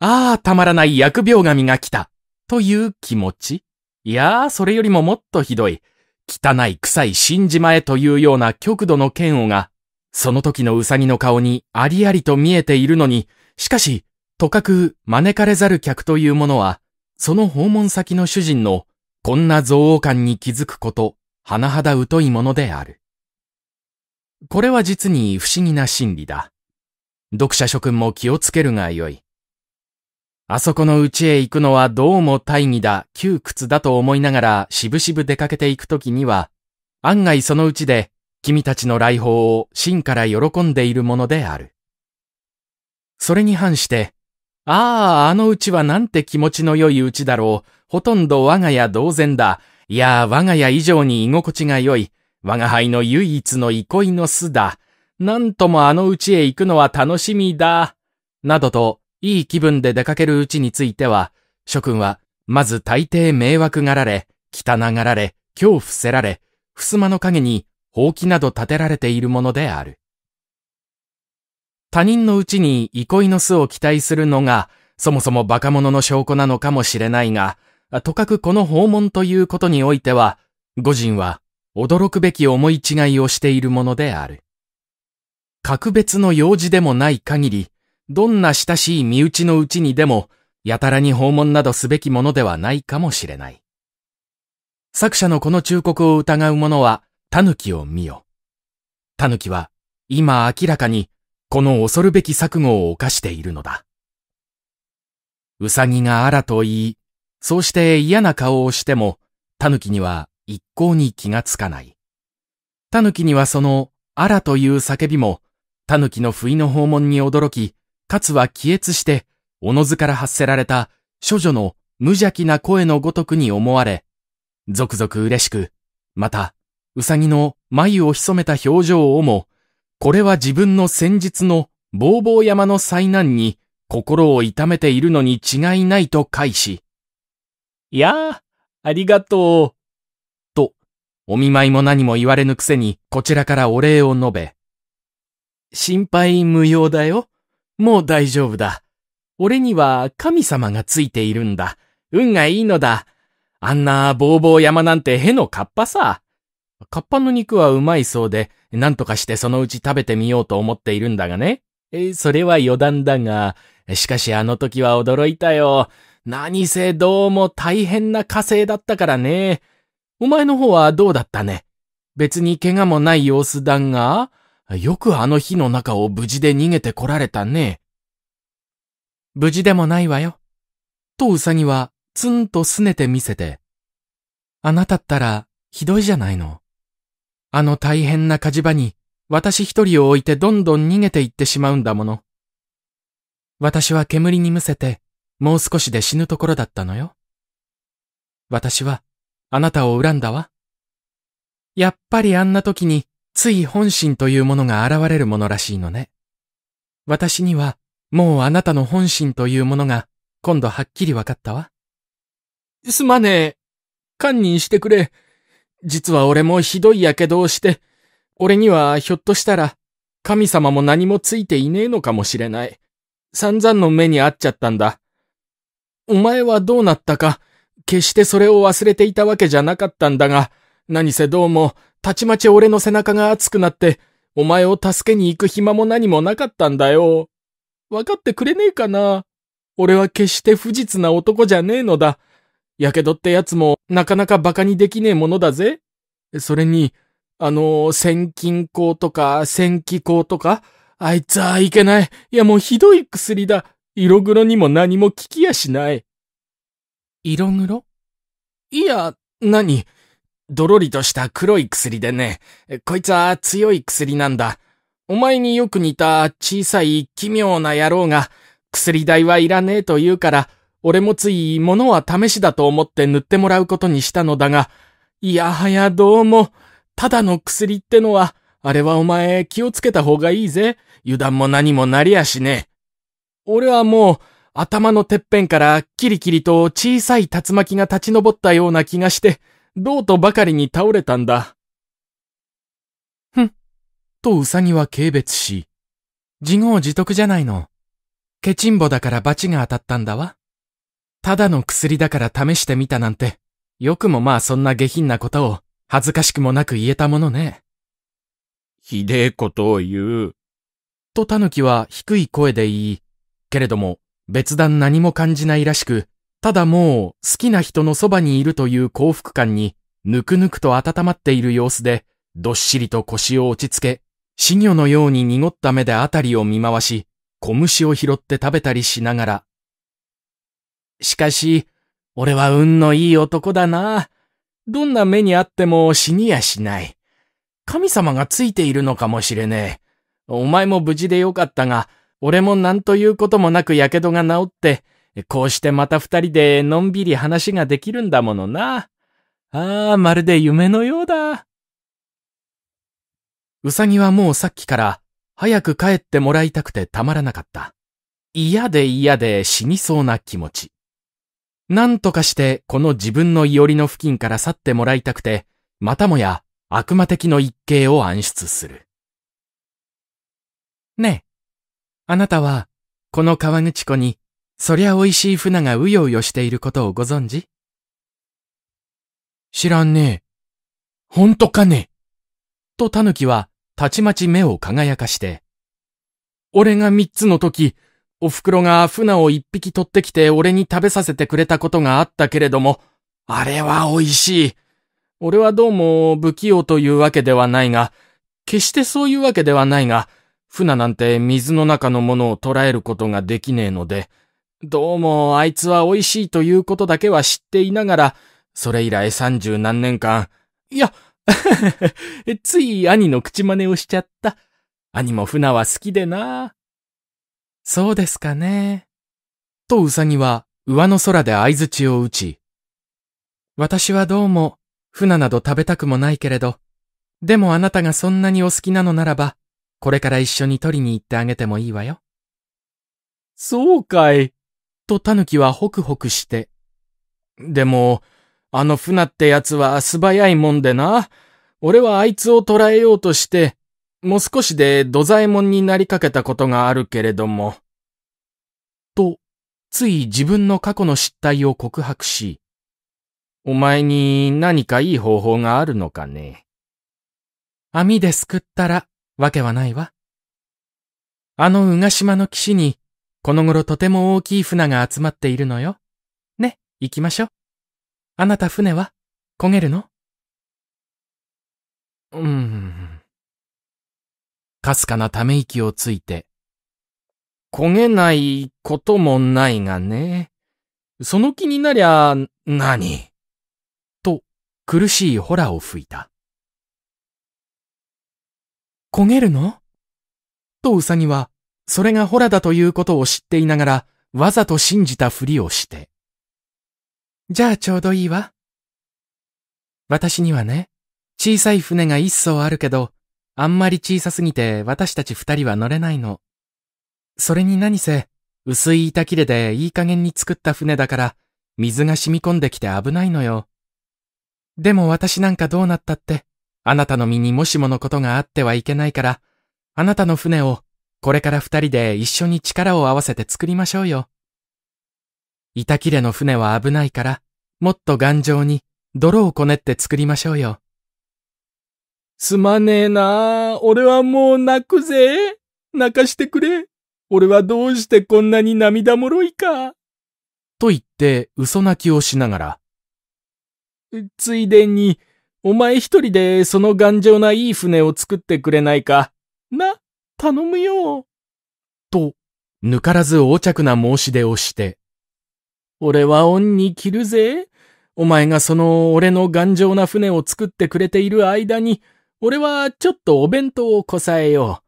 ああ、たまらない疫病神が来た、という気持ち。いやー、それよりももっとひどい。汚い臭い死んじまえというような極度の嫌悪が、その時のうさぎの顔にありありと見えているのに、しかし、とかく招かれざる客というものは、その訪問先の主人のこんな憎悪感に気づくこと、甚だ疎いものである。これは実に不思議な心理だ。読者諸君も気をつけるがよい。あそこの家へ行くのはどうも大義だ、窮屈だと思いながらしぶしぶ出かけていくときには、案外そのうちで君たちの来訪を真から喜んでいるものである。それに反して、ああ、あのうちはなんて気持ちの良いうちだろう。ほとんど我が家同然だ。いや我が家以上に居心地が良い。我が輩の唯一の憩いの巣だ。なんともあのうちへ行くのは楽しみだ。などと、いい気分で出かけるうちについては、諸君は、まず大抵迷惑がられ、汚がられ、恐怖せられ、襖の陰に、放棄など立てられているものである。他人のうちに憩いの巣を期待するのが、そもそもバカ者の証拠なのかもしれないが、とかくこの訪問ということにおいては、五人は驚くべき思い違いをしているものである。格別の用事でもない限り、どんな親しい身内のうちにでも、やたらに訪問などすべきものではないかもしれない。作者のこの忠告を疑う者は、狸を見よ。狸は、今明らかにこの恐るべき錯誤を犯しているのだ。うさぎがあらと言い、そうして嫌な顔をしても、タヌキには一向に気がつかない。タヌキにはその、あらという叫びも、キの不意の訪問に驚き、かつは気絶して、おのずから発せられた、処女の無邪気な声のごとくに思われ、続々嬉しく、また、うさぎの眉を潜めた表情をも、これは自分の先日の坊坊山の災難に心を痛めているのに違いないと返し、いやあ、ありがとう。と、お見舞いも何も言われぬくせに、こちらからお礼を述べ。心配無用だよ。もう大丈夫だ。俺には神様がついているんだ。運がいいのだ。あんな坊坊山なんてへのカッパさ。カッパの肉はうまいそうで、なんとかしてそのうち食べてみようと思っているんだがね。え、それは余談だが、しかしあの時は驚いたよ。何せどうも大変な火星だったからね。お前の方はどうだったね別に怪我もない様子だが、よくあの火の中を無事で逃げてこられたね。無事でもないわよ。とウサギはツンと拗ねてみせて。あなたったらひどいじゃないの。あの大変な火事場に、私一人を置いてどんどん逃げていってしまうんだもの。私は煙にむせて、もう少しで死ぬところだったのよ。私は、あなたを恨んだわ。やっぱりあんな時に、つい本心というものが現れるものらしいのね。私には、もうあなたの本心というものが、今度はっきりわかったわ。すまねえ。堪忍してくれ。実は俺もひどい火傷をして、俺にはひょっとしたら、神様も何もついていねえのかもしれない。散々の目に遭っちゃったんだ。お前はどうなったか、決してそれを忘れていたわけじゃなかったんだが、何せどうも、たちまち俺の背中が熱くなって、お前を助けに行く暇も何もなかったんだよ。わかってくれねえかな俺は決して不実な男じゃねえのだ。やけどってやつもなかなか馬鹿にできねえものだぜ。それに、あの、千金口とか、千気口とか、あいつはいけない。いやもうひどい薬だ。色黒にも何も効きやしない。色黒いや、何どろりとした黒い薬でね。こいつは強い薬なんだ。お前によく似た小さい奇妙な野郎が、薬代はいらねえと言うから、俺もつい、ものは試しだと思って塗ってもらうことにしたのだが、いやはやどうも、ただの薬ってのは、あれはお前気をつけた方がいいぜ。油断も何もなりやしね俺はもう、頭のてっぺんからキリキリと小さい竜巻が立ち上ったような気がして、どうとばかりに倒れたんだ。ふん、とウサギは軽蔑し、自業自得じゃないの。ケチンボだから罰が当たったんだわ。ただの薬だから試してみたなんて、よくもまあそんな下品なことを恥ずかしくもなく言えたものね。ひでえことを言う。とタヌキは低い声で言い、けれども別段何も感じないらしく、ただもう好きな人のそばにいるという幸福感に、ぬくぬくと温まっている様子で、どっしりと腰を落ち着け、死魚のように濁った目であたりを見回し、小虫を拾って食べたりしながら、しかし、俺は運のいい男だな。どんな目にあっても死にやしない。神様がついているのかもしれねえ。お前も無事でよかったが、俺も何ということもなく火傷が治って、こうしてまた二人でのんびり話ができるんだものな。ああ、まるで夢のようだ。うさぎはもうさっきから早く帰ってもらいたくてたまらなかった。嫌で嫌で死にそうな気持ち。何とかしてこの自分のいおりの付近から去ってもらいたくて、またもや悪魔的の一景を暗出する。ねえ、あなたは、この川口湖に、そりゃ美味しい船がうようよしていることをご存知知らんねえ。ほんとかねえ。と狸は、たちまち目を輝かして、俺が三つの時、お袋がフナを一匹取ってきて俺に食べさせてくれたことがあったけれども、あれは美味しい。俺はどうも不器用というわけではないが、決してそういうわけではないが、フナなんて水の中のものを捉えることができねえので、どうもあいつは美味しいということだけは知っていながら、それ以来三十何年間、いや、つい兄の口真似をしちゃった。兄も船は好きでな。そうですかね。とウサギは上の空で相槌を打ち、私はどうも、船など食べたくもないけれど、でもあなたがそんなにお好きなのならば、これから一緒に取りに行ってあげてもいいわよ。そうかい。とタヌキはホクホクして。でも、あの船ってやつは素早いもんでな。俺はあいつを捕らえようとして、もう少しで土左衛門になりかけたことがあるけれども。と、つい自分の過去の失態を告白し、お前に何かいい方法があるのかね。網ですくったらわけはないわ。あの宇賀島の岸に、この頃とても大きい船が集まっているのよ。ね、行きましょう。あなた船は、焦げるのうん。かすかなため息をついて、焦げないこともないがね。その気になりゃ何、と、苦しいホラを吹いた。焦げるのとウサギは、それがホラだということを知っていながら、わざと信じたふりをして。じゃあちょうどいいわ。私にはね、小さい船が一艘あるけど、あんまり小さすぎて私たち二人は乗れないの。それに何せ、薄い板切れでいい加減に作った船だから、水が染み込んできて危ないのよ。でも私なんかどうなったって、あなたの身にもしものことがあってはいけないから、あなたの船を、これから二人で一緒に力を合わせて作りましょうよ。板切れの船は危ないから、もっと頑丈に、泥をこねって作りましょうよ。すまねえな俺はもう泣くぜ。泣かしてくれ。俺はどうしてこんなに涙もろいか。と言って嘘泣きをしながら。ついでに、お前一人でその頑丈ないい船を作ってくれないか。な、頼むよ。と、ぬからず横着な申し出をして。俺は恩に着るぜ。お前がその俺の頑丈な船を作ってくれている間に、俺はちょっとお弁当をこさえよ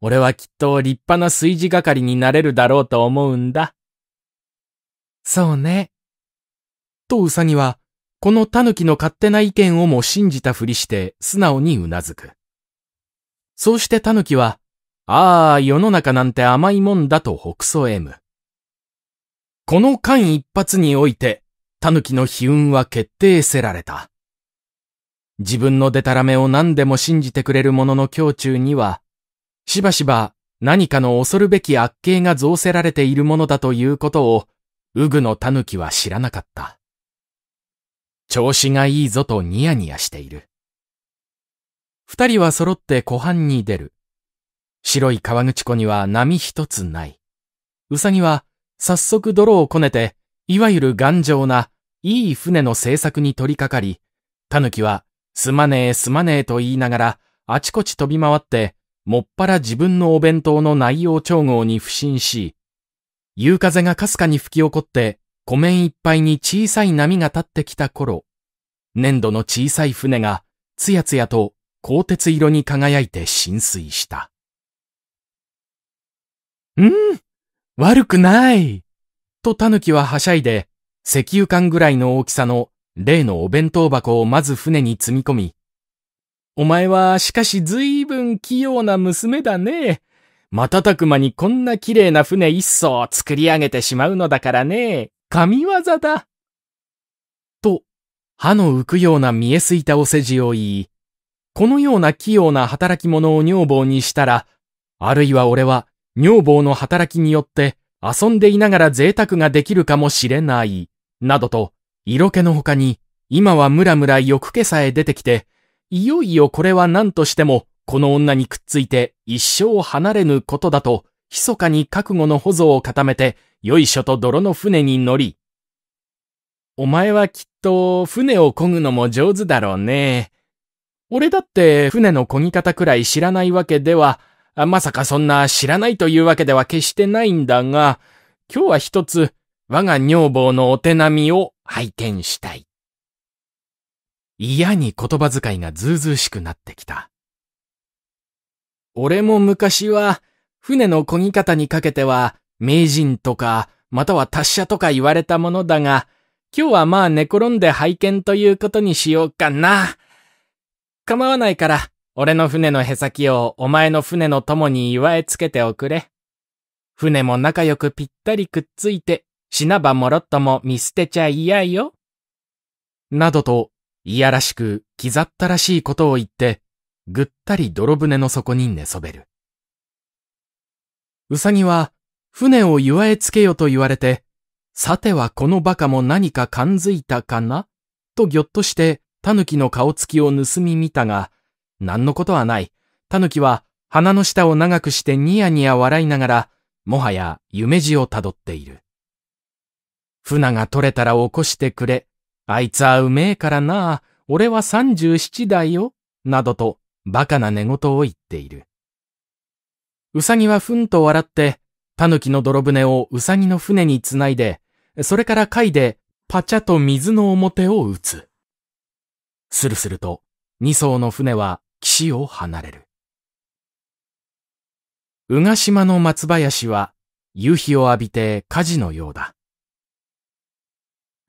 う。俺はきっと立派な炊事係になれるだろうと思うんだ。そうね。とウサギは、このタヌキの勝手な意見をも信じたふりして素直にうなずく。そうしてタヌキは、ああ、世の中なんて甘いもんだと北曽む。この間一発において、タヌキの悲運は決定せられた。自分のデタラメを何でも信じてくれる者の胸中には、しばしば何かの恐るべき悪形が造せられているものだということを、ウグの狸は知らなかった。調子がいいぞとニヤニヤしている。二人は揃って湖畔に出る。白い川口湖には波一つない。ウサギは早速泥をこねて、いわゆる頑丈な、いい船の製作に取り掛かり、狸はすまねえすまねえと言いながら、あちこち飛び回って、もっぱら自分のお弁当の内容調合に不審し、夕風がかすかに吹き起こって、湖面いっぱいに小さい波が立ってきた頃、粘土の小さい船が、つやつやと鋼鉄色に輝いて浸水した。うん、悪くないと狸ははしゃいで、石油缶ぐらいの大きさの例のお弁当箱をまず船に積み込み、お前はしかし随分器用な娘だね。瞬く間にこんな綺麗な船一層作り上げてしまうのだからね。神業だ。と、歯の浮くような見えすいたお世辞を言い、このような器用な働き者を女房にしたら、あるいは俺は女房の働きによって遊んでいながら贅沢ができるかもしれない、などと色気の他に、今はムラムラ欲気さえ出てきて、いよいよこれは何としても、この女にくっついて一生離れぬことだと、密かに覚悟の保存を固めて、よいしょと泥の船に乗り、お前はきっと船を漕ぐのも上手だろうね。俺だって船の漕ぎ方くらい知らないわけでは、まさかそんな知らないというわけでは決してないんだが、今日は一つ我が女房のお手並みを拝見したい。嫌に言葉遣いがずうずうしくなってきた。俺も昔は、船の漕ぎ方にかけては、名人とか、または達者とか言われたものだが、今日はまあ寝転んで拝見ということにしようかな。構わないから、俺の船のへさきをお前の船の友に祝えつけておくれ。船も仲良くぴったりくっついて死なばもろっとも見捨てちゃ嫌よ。などと、いやらしく、気ざったらしいことを言って、ぐったり泥船の底に寝そべる。うさぎは、船を祝えつけよと言われて、さてはこの馬鹿も何か感づいたかなとぎょっとして、狸の顔つきを盗み見たが、何のことはない。狸は鼻の下を長くしてニヤニヤ笑いながら、もはや夢路をたどっている。船が取れたら起こしてくれ。あいつはうめえからな。俺は三十七だよ。などと、バカな寝言を言っている。うさぎはふんと笑って、タヌキの泥船をうさぎの船につないで、それから貝でパチャと水の表を打つ。するすると、二艘の船は岸を離れる。宇賀島の松林は夕日を浴びて火事のようだ。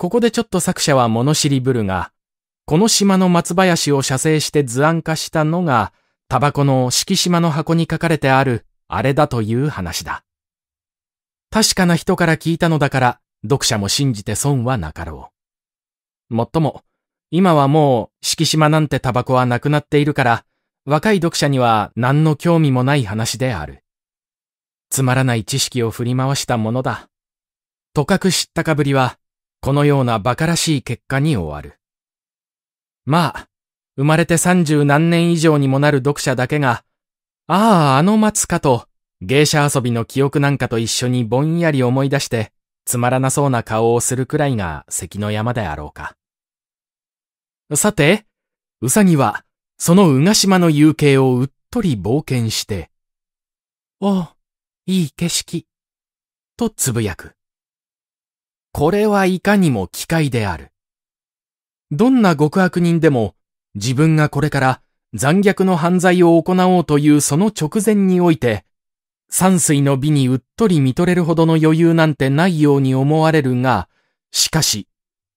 ここでちょっと作者は物知りぶるが、この島の松林を写生して図案化したのが、タバコの敷島の箱に書かれてある、あれだという話だ。確かな人から聞いたのだから、読者も信じて損はなかろう。もっとも、今はもう、敷島なんてタバコはなくなっているから、若い読者には何の興味もない話である。つまらない知識を振り回したものだ。とかく知ったかぶりは、このような馬鹿らしい結果に終わる。まあ、生まれて三十何年以上にもなる読者だけが、ああ、あの松かと、芸者遊びの記憶なんかと一緒にぼんやり思い出して、つまらなそうな顔をするくらいが関の山であろうか。さて、うさぎは、そのうがしまの夕景をうっとり冒険して、おう、いい景色、とつぶやく。これはいかにも機械である。どんな極悪人でも、自分がこれから残虐の犯罪を行おうというその直前において、山水の美にうっとり見とれるほどの余裕なんてないように思われるが、しかし、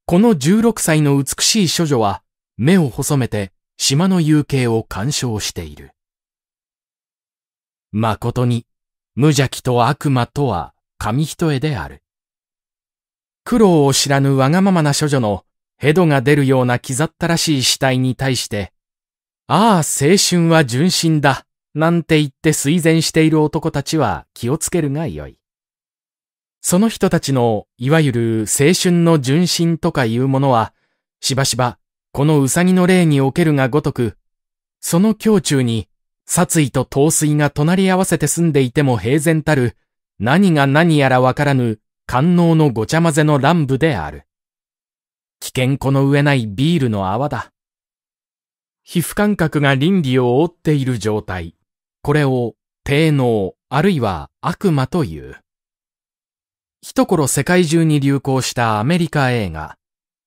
この16歳の美しい処女は、目を細めて島の夕景を鑑賞している。誠に、無邪気と悪魔とは紙一重である。苦労を知らぬわがままな処女のヘドが出るようなざったらしい死体に対して、ああ、青春は純真だ、なんて言って推薦している男たちは気をつけるがよい。その人たちの、いわゆる青春の純真とかいうものは、しばしば、このうさぎの霊におけるがごとく、その胸中に、殺意と陶酔が隣り合わせて住んでいても平然たる、何が何やらわからぬ官能のごちゃ混ぜの乱舞である。危険この上ないビールの泡だ。皮膚感覚が倫理を覆っている状態。これを、低能、あるいは悪魔という。一頃世界中に流行したアメリカ映画。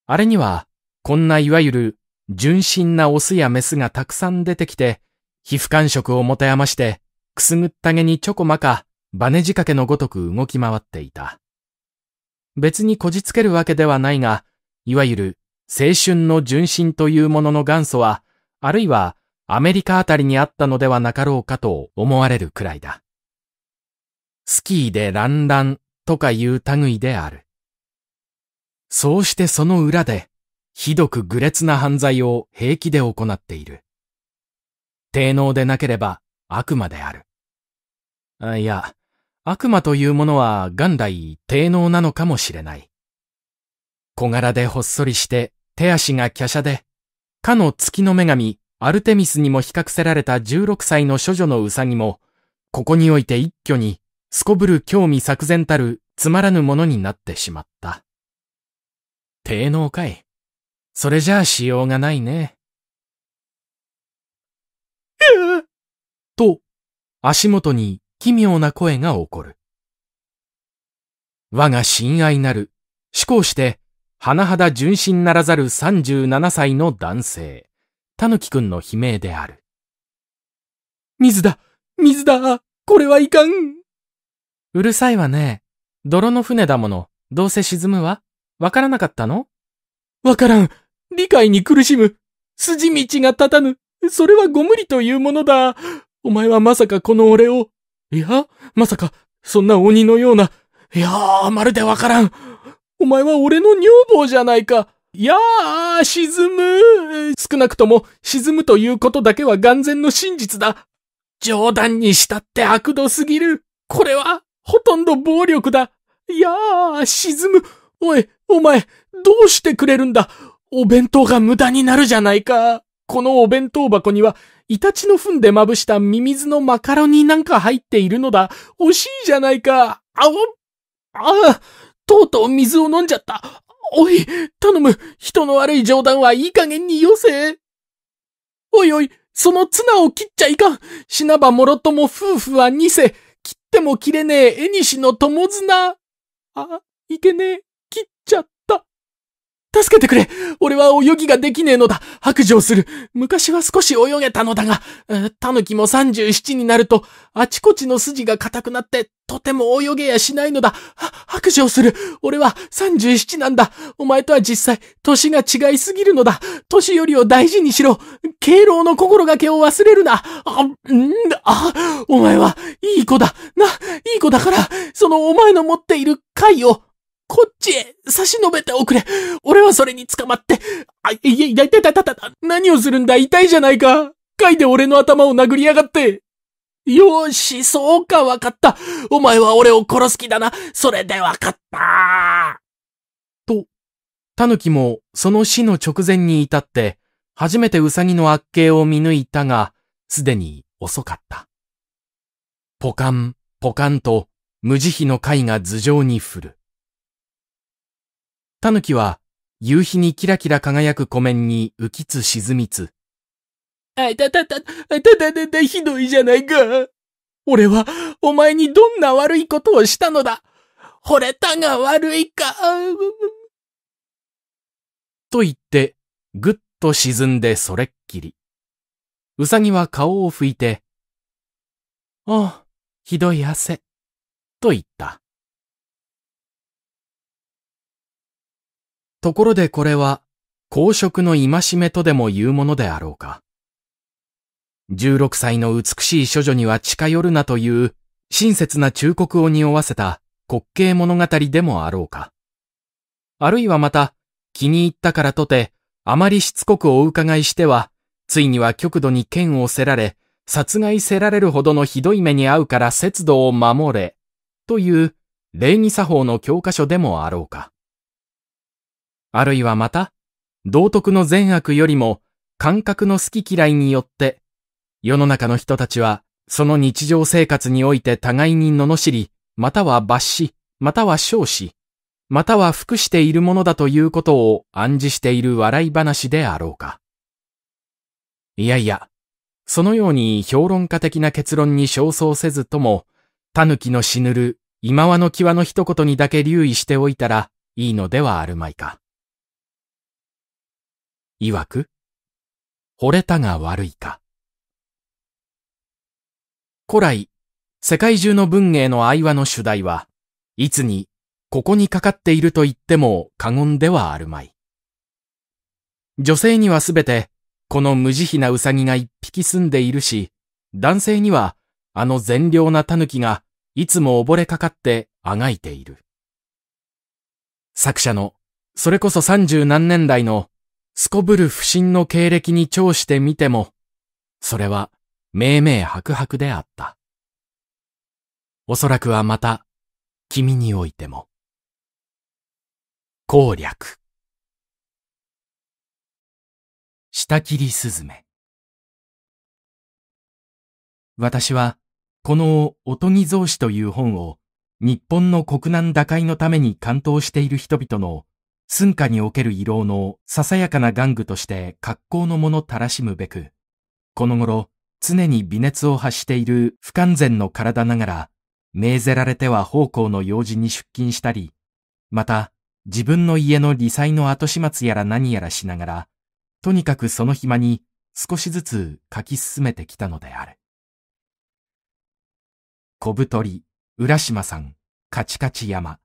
あれには、こんないわゆる純真なオスやメスがたくさん出てきて、皮膚感触を持て余して、くすぐったげにちょこまか、バネ仕掛けのごとく動き回っていた。別にこじつけるわけではないが、いわゆる青春の純真というものの元祖は、あるいはアメリカあたりにあったのではなかろうかと思われるくらいだ。スキーでランランとかいう類である。そうしてその裏で、ひどく愚劣な犯罪を平気で行っている。低能でなければ悪魔である。いや、悪魔というものは元来低能なのかもしれない。小柄でほっそりして手足が華奢で、かの月の女神アルテミスにも比較せられた16歳の処女のウサギも、ここにおいて一挙にすこぶる興味作然たるつまらぬものになってしまった。低能かい。それじゃあしようがないね。と、足元に奇妙な声が起こる。我が親愛なる、思考して、甚だ純真ならざる37歳の男性、たぬきくんの悲鳴である。水だ水だこれはいかんうるさいわね。泥の船だもの。どうせ沈むわ。わからなかったのわからん。理解に苦しむ。筋道が立たぬ。それはご無理というものだ。お前はまさかこの俺をいや、まさか、そんな鬼のような、いやー、まるでわからん。お前は俺の女房じゃないか。いやー、沈む。少なくとも、沈むということだけは眼前の真実だ。冗談にしたって悪度すぎる。これは、ほとんど暴力だ。いやー、沈む。おい、お前、どうしてくれるんだお弁当が無駄になるじゃないか。このお弁当箱には、イタチの糞でまぶしたミミズのマカロニなんか入っているのだ。惜しいじゃないか。あお、ああ、とうとう水を飲んじゃった。おい、頼む、人の悪い冗談はいい加減によせ。おいおい、その綱を切っちゃいかん。死なばもろとも夫婦は偽。世。切っても切れねえ、絵しの友綱。あ、いけねえ。助けてくれ俺は泳ぎができねえのだ白状する昔は少し泳げたのだが、タヌキも37になると、あちこちの筋が硬くなって、とても泳げやしないのだ白状する俺は37なんだお前とは実際、年が違いすぎるのだ年よりを大事にしろ敬老の心がけを忘れるなあ、んあ、お前は、いい子だないい子だから、そのお前の持っている貝を、こっちへ差し伸べておくれ。俺はそれに捕まって。あ、いや、痛い痛い痛い痛い。何をするんだ痛いじゃないか。貝で俺の頭を殴りやがって。よし、そうか、わかった。お前は俺を殺す気だな。それでわかった。と、タヌキもその死の直前に至って、初めてウサギの悪形を見抜いたが、すでに遅かった。ポカン、ポカンと、無慈悲の貝が頭上に降る。タヌキは、夕日にキラキラ輝く湖面に浮きつ沈みつ。あいたたた、たたたたひどいじゃないか。俺は、お前にどんな悪いことをしたのだ。惚れたが悪いか。と言って、ぐっと沈んでそれっきり。うさぎは顔を拭いて、ああ、ひどい汗、と言った。ところでこれは、公職の戒めとでも言うものであろうか。16歳の美しい処女には近寄るなという親切な忠告を匂わせた滑稽物語でもあろうか。あるいはまた、気に入ったからとて、あまりしつこくお伺いしては、ついには極度に剣をせられ、殺害せられるほどのひどい目に遭うから節度を守れ、という礼儀作法の教科書でもあろうか。あるいはまた、道徳の善悪よりも感覚の好き嫌いによって、世の中の人たちはその日常生活において互いに罵り、または罰し、または少し、または服しているものだということを暗示している笑い話であろうか。いやいや、そのように評論家的な結論に焦燥せずとも、狸の死ぬる、今和の際の一言にだけ留意しておいたらいいのではあるまいか。曰く、惚れたが悪いか。古来、世界中の文芸の愛話の主題は、いつに、ここにかかっていると言っても過言ではあるまい。女性にはすべて、この無慈悲なウサギが一匹住んでいるし、男性には、あの善良な狸が、いつも溺れかかってあがいている。作者の、それこそ三十何年来のすこぶる不審の経歴に調してみても、それは、明明白々であった。おそらくはまた、君においても。攻略。下切りすずめ。私は、このおとぎ造子という本を、日本の国難打開のために関東している人々の寸下における慰労のささやかな玩具として格好のものたらしむべく、この頃常に微熱を発している不完全の体ながら、命ぜられては奉公の用事に出勤したり、また自分の家の理災の後始末やら何やらしながら、とにかくその暇に少しずつ書き進めてきたのである。小太り、浦島さん、カチカチ山、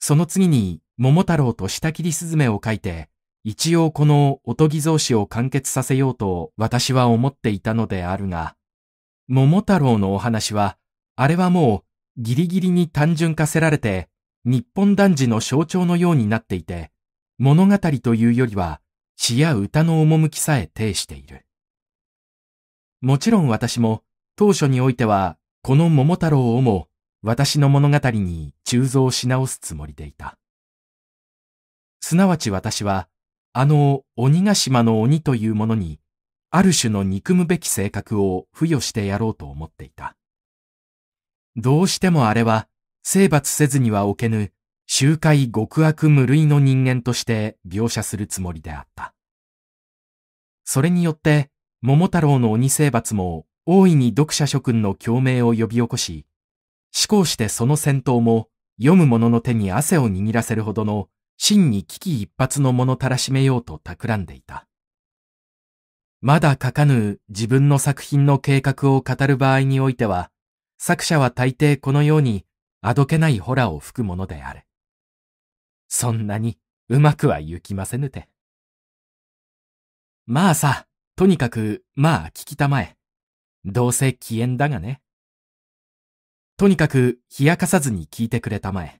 その次に桃太郎と下切りすずめを書いて、一応このおとぎ造詞を完結させようと私は思っていたのであるが、桃太郎のお話は、あれはもうギリギリに単純化せられて、日本男児の象徴のようになっていて、物語というよりは、詩や歌の趣さえ呈している。もちろん私も、当初においては、この桃太郎をも、私の物語に鋳造し直すつもりでいた。すなわち私は、あの鬼ヶ島の鬼というものに、ある種の憎むべき性格を付与してやろうと思っていた。どうしてもあれは、征伐せずにはおけぬ、周回極悪無類の人間として描写するつもりであった。それによって、桃太郎の鬼征伐も大いに読者諸君の共鳴を呼び起こし、思考してその戦闘も読む者の手に汗を握らせるほどの真に危機一髪のものたらしめようと企んでいた。まだ書かぬ自分の作品の計画を語る場合においては、作者は大抵このようにあどけないホラを吹くものである。そんなにうまくは行きませぬて。まあさ、とにかく、まあ聞きたまえ。どうせ機嫌だがね。とにかく、冷やかさずに聞いてくれたまえ。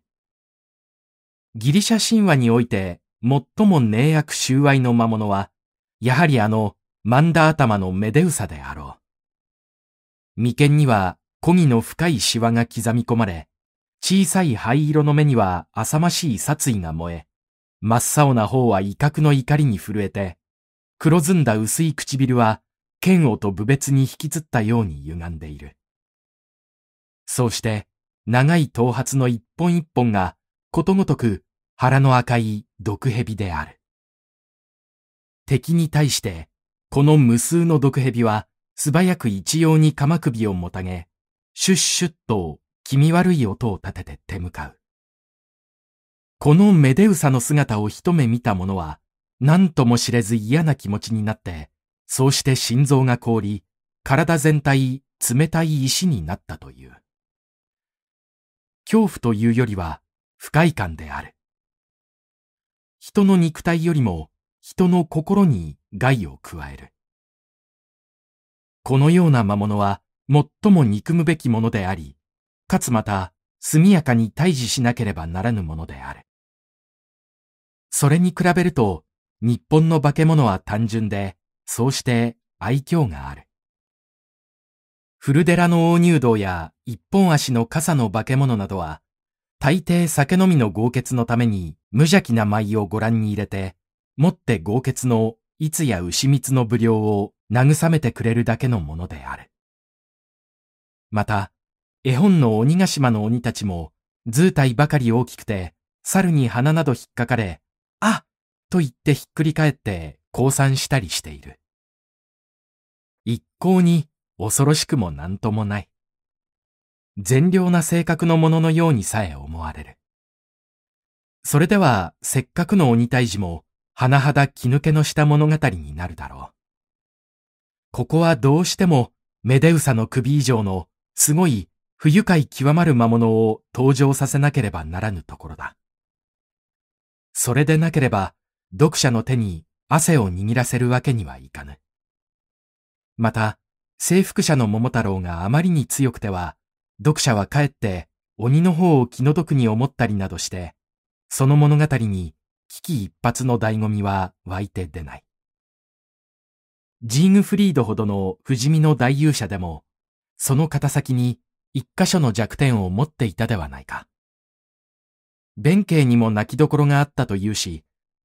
ギリシャ神話において最も寧悪収賄の魔物は、やはりあのマンダ頭のメデウサであろう。眉間には漕ぎの深いシワが刻み込まれ、小さい灰色の目には浅ましい殺意が燃え、真っ青な方は威嚇の怒りに震えて、黒ずんだ薄い唇は剣をと部別に引きつったように歪んでいる。そうして、長い頭髪の一本一本がことごとく腹の赤い毒蛇である。敵に対して、この無数の毒蛇は素早く一様に鎌首をもたげ、シュッシュッと気味悪い音を立てて手向かう。このメデウサの姿を一目見た者は、何とも知れず嫌な気持ちになって、そうして心臓が凍り、体全体冷たい石になったという。恐怖というよりは、不快感である。人の肉体よりも人の心に害を加える。このような魔物は最も憎むべきものであり、かつまた速やかに退治しなければならぬものである。それに比べると、日本の化け物は単純で、そうして愛嬌がある。古寺の大入道や一本足の傘の化け物などは、大抵酒飲みの豪傑のために無邪気な舞をご覧に入れて、持って豪傑のいつや牛蜜の無量を慰めてくれるだけのものである。また、絵本の鬼ヶ島の鬼たちも、図体ばかり大きくて、猿に鼻など引っかかれ、あと言ってひっくり返って降参したりしている。一向に恐ろしくもなんともない。善良な性格のもののようにさえ思われる。それでは、せっかくの鬼退治も、甚だ気抜けのした物語になるだろう。ここはどうしても、メデウサの首以上の、すごい、不愉快極まる魔物を登場させなければならぬところだ。それでなければ、読者の手に汗を握らせるわけにはいかぬ。また、征服者の桃太郎があまりに強くては、読者はかえって鬼の方を気の毒に思ったりなどして、その物語に危機一髪の醍醐味は湧いて出ない。ジーグフリードほどの不死身の大勇者でも、その片先に一箇所の弱点を持っていたではないか。弁慶にも泣きどころがあったというし、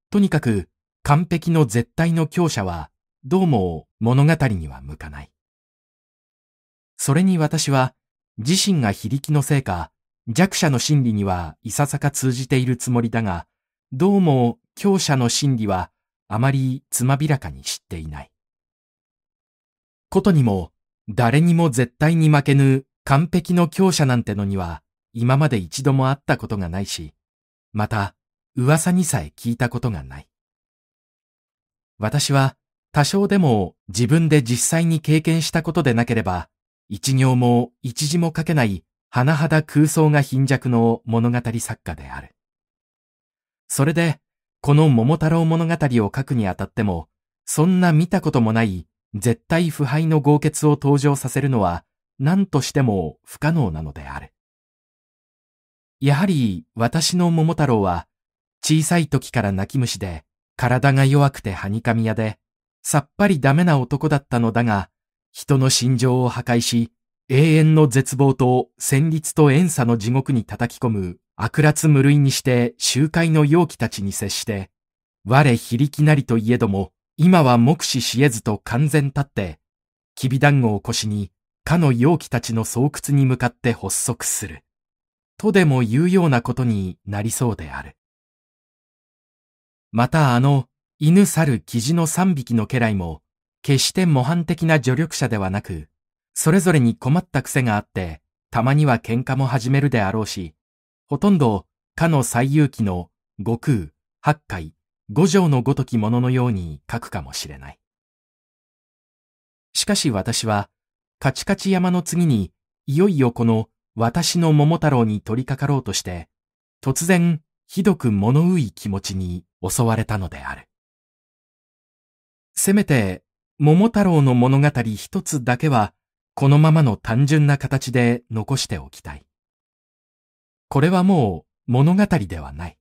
とにかく完璧の絶対の強者はどうも物語には向かない。それに私は自身が非力のせいか、弱者の心理にはいささか通じているつもりだが、どうも強者の心理はあまりつまびらかに知っていない。ことにも、誰にも絶対に負けぬ完璧の強者なんてのには今まで一度も会ったことがないし、また噂にさえ聞いたことがない。私は多少でも自分で実際に経験したことでなければ一行も一字も書けない甚だ空想が貧弱の物語作家である。それで、この桃太郎物語を書くにあたっても、そんな見たこともない絶対腐敗の豪傑を登場させるのは何としても不可能なのである。やはり私の桃太郎は小さい時から泣き虫で体が弱くてはにかみ屋でさっぱりダメな男だったのだが人の心情を破壊し、永遠の絶望と戦慄と遠差の地獄に叩き込む悪辣無類にして集会の容器たちに接して、我非きなりといえども、今は目視しえずと完全立って、きび団子を腰に、かの容器たちの巣窟に向かって発足する。とでも言うようなことになりそうである。またあの、犬猿キジの三匹の家来も、決して模範的な助力者ではなく、それぞれに困った癖があって、たまには喧嘩も始めるであろうし、ほとんど、かの最有機の悟空、八海、五条のごときもののように書くかもしれない。しかし私は、カチカチ山の次に、いよいよこの私の桃太郎に取り掛かろうとして、突然、ひどく物憂い気持ちに襲われたのである。せめて桃太郎の物語一つだけは、このままの単純な形で残しておきたい。これはもう物語ではない。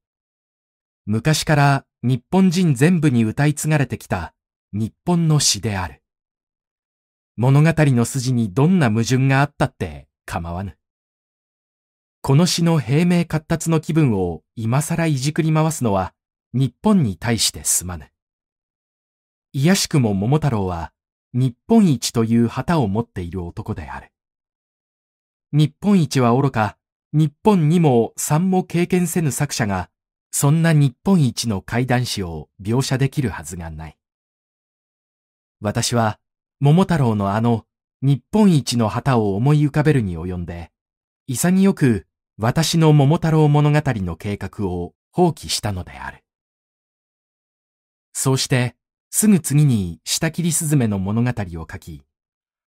昔から日本人全部に歌い継がれてきた日本の詩である。物語の筋にどんな矛盾があったって構わぬ。この詩の平明活達の気分を今更いじくり回すのは日本に対してすまぬ。いやしくも桃太郎は日本一という旗を持っている男である。日本一は愚か、日本にも三も経験せぬ作者が、そんな日本一の怪談師を描写できるはずがない。私は、桃太郎のあの、日本一の旗を思い浮かべるに及んで、潔く私の桃太郎物語の計画を放棄したのである。そうして、すぐ次に下切りすずめの物語を書き、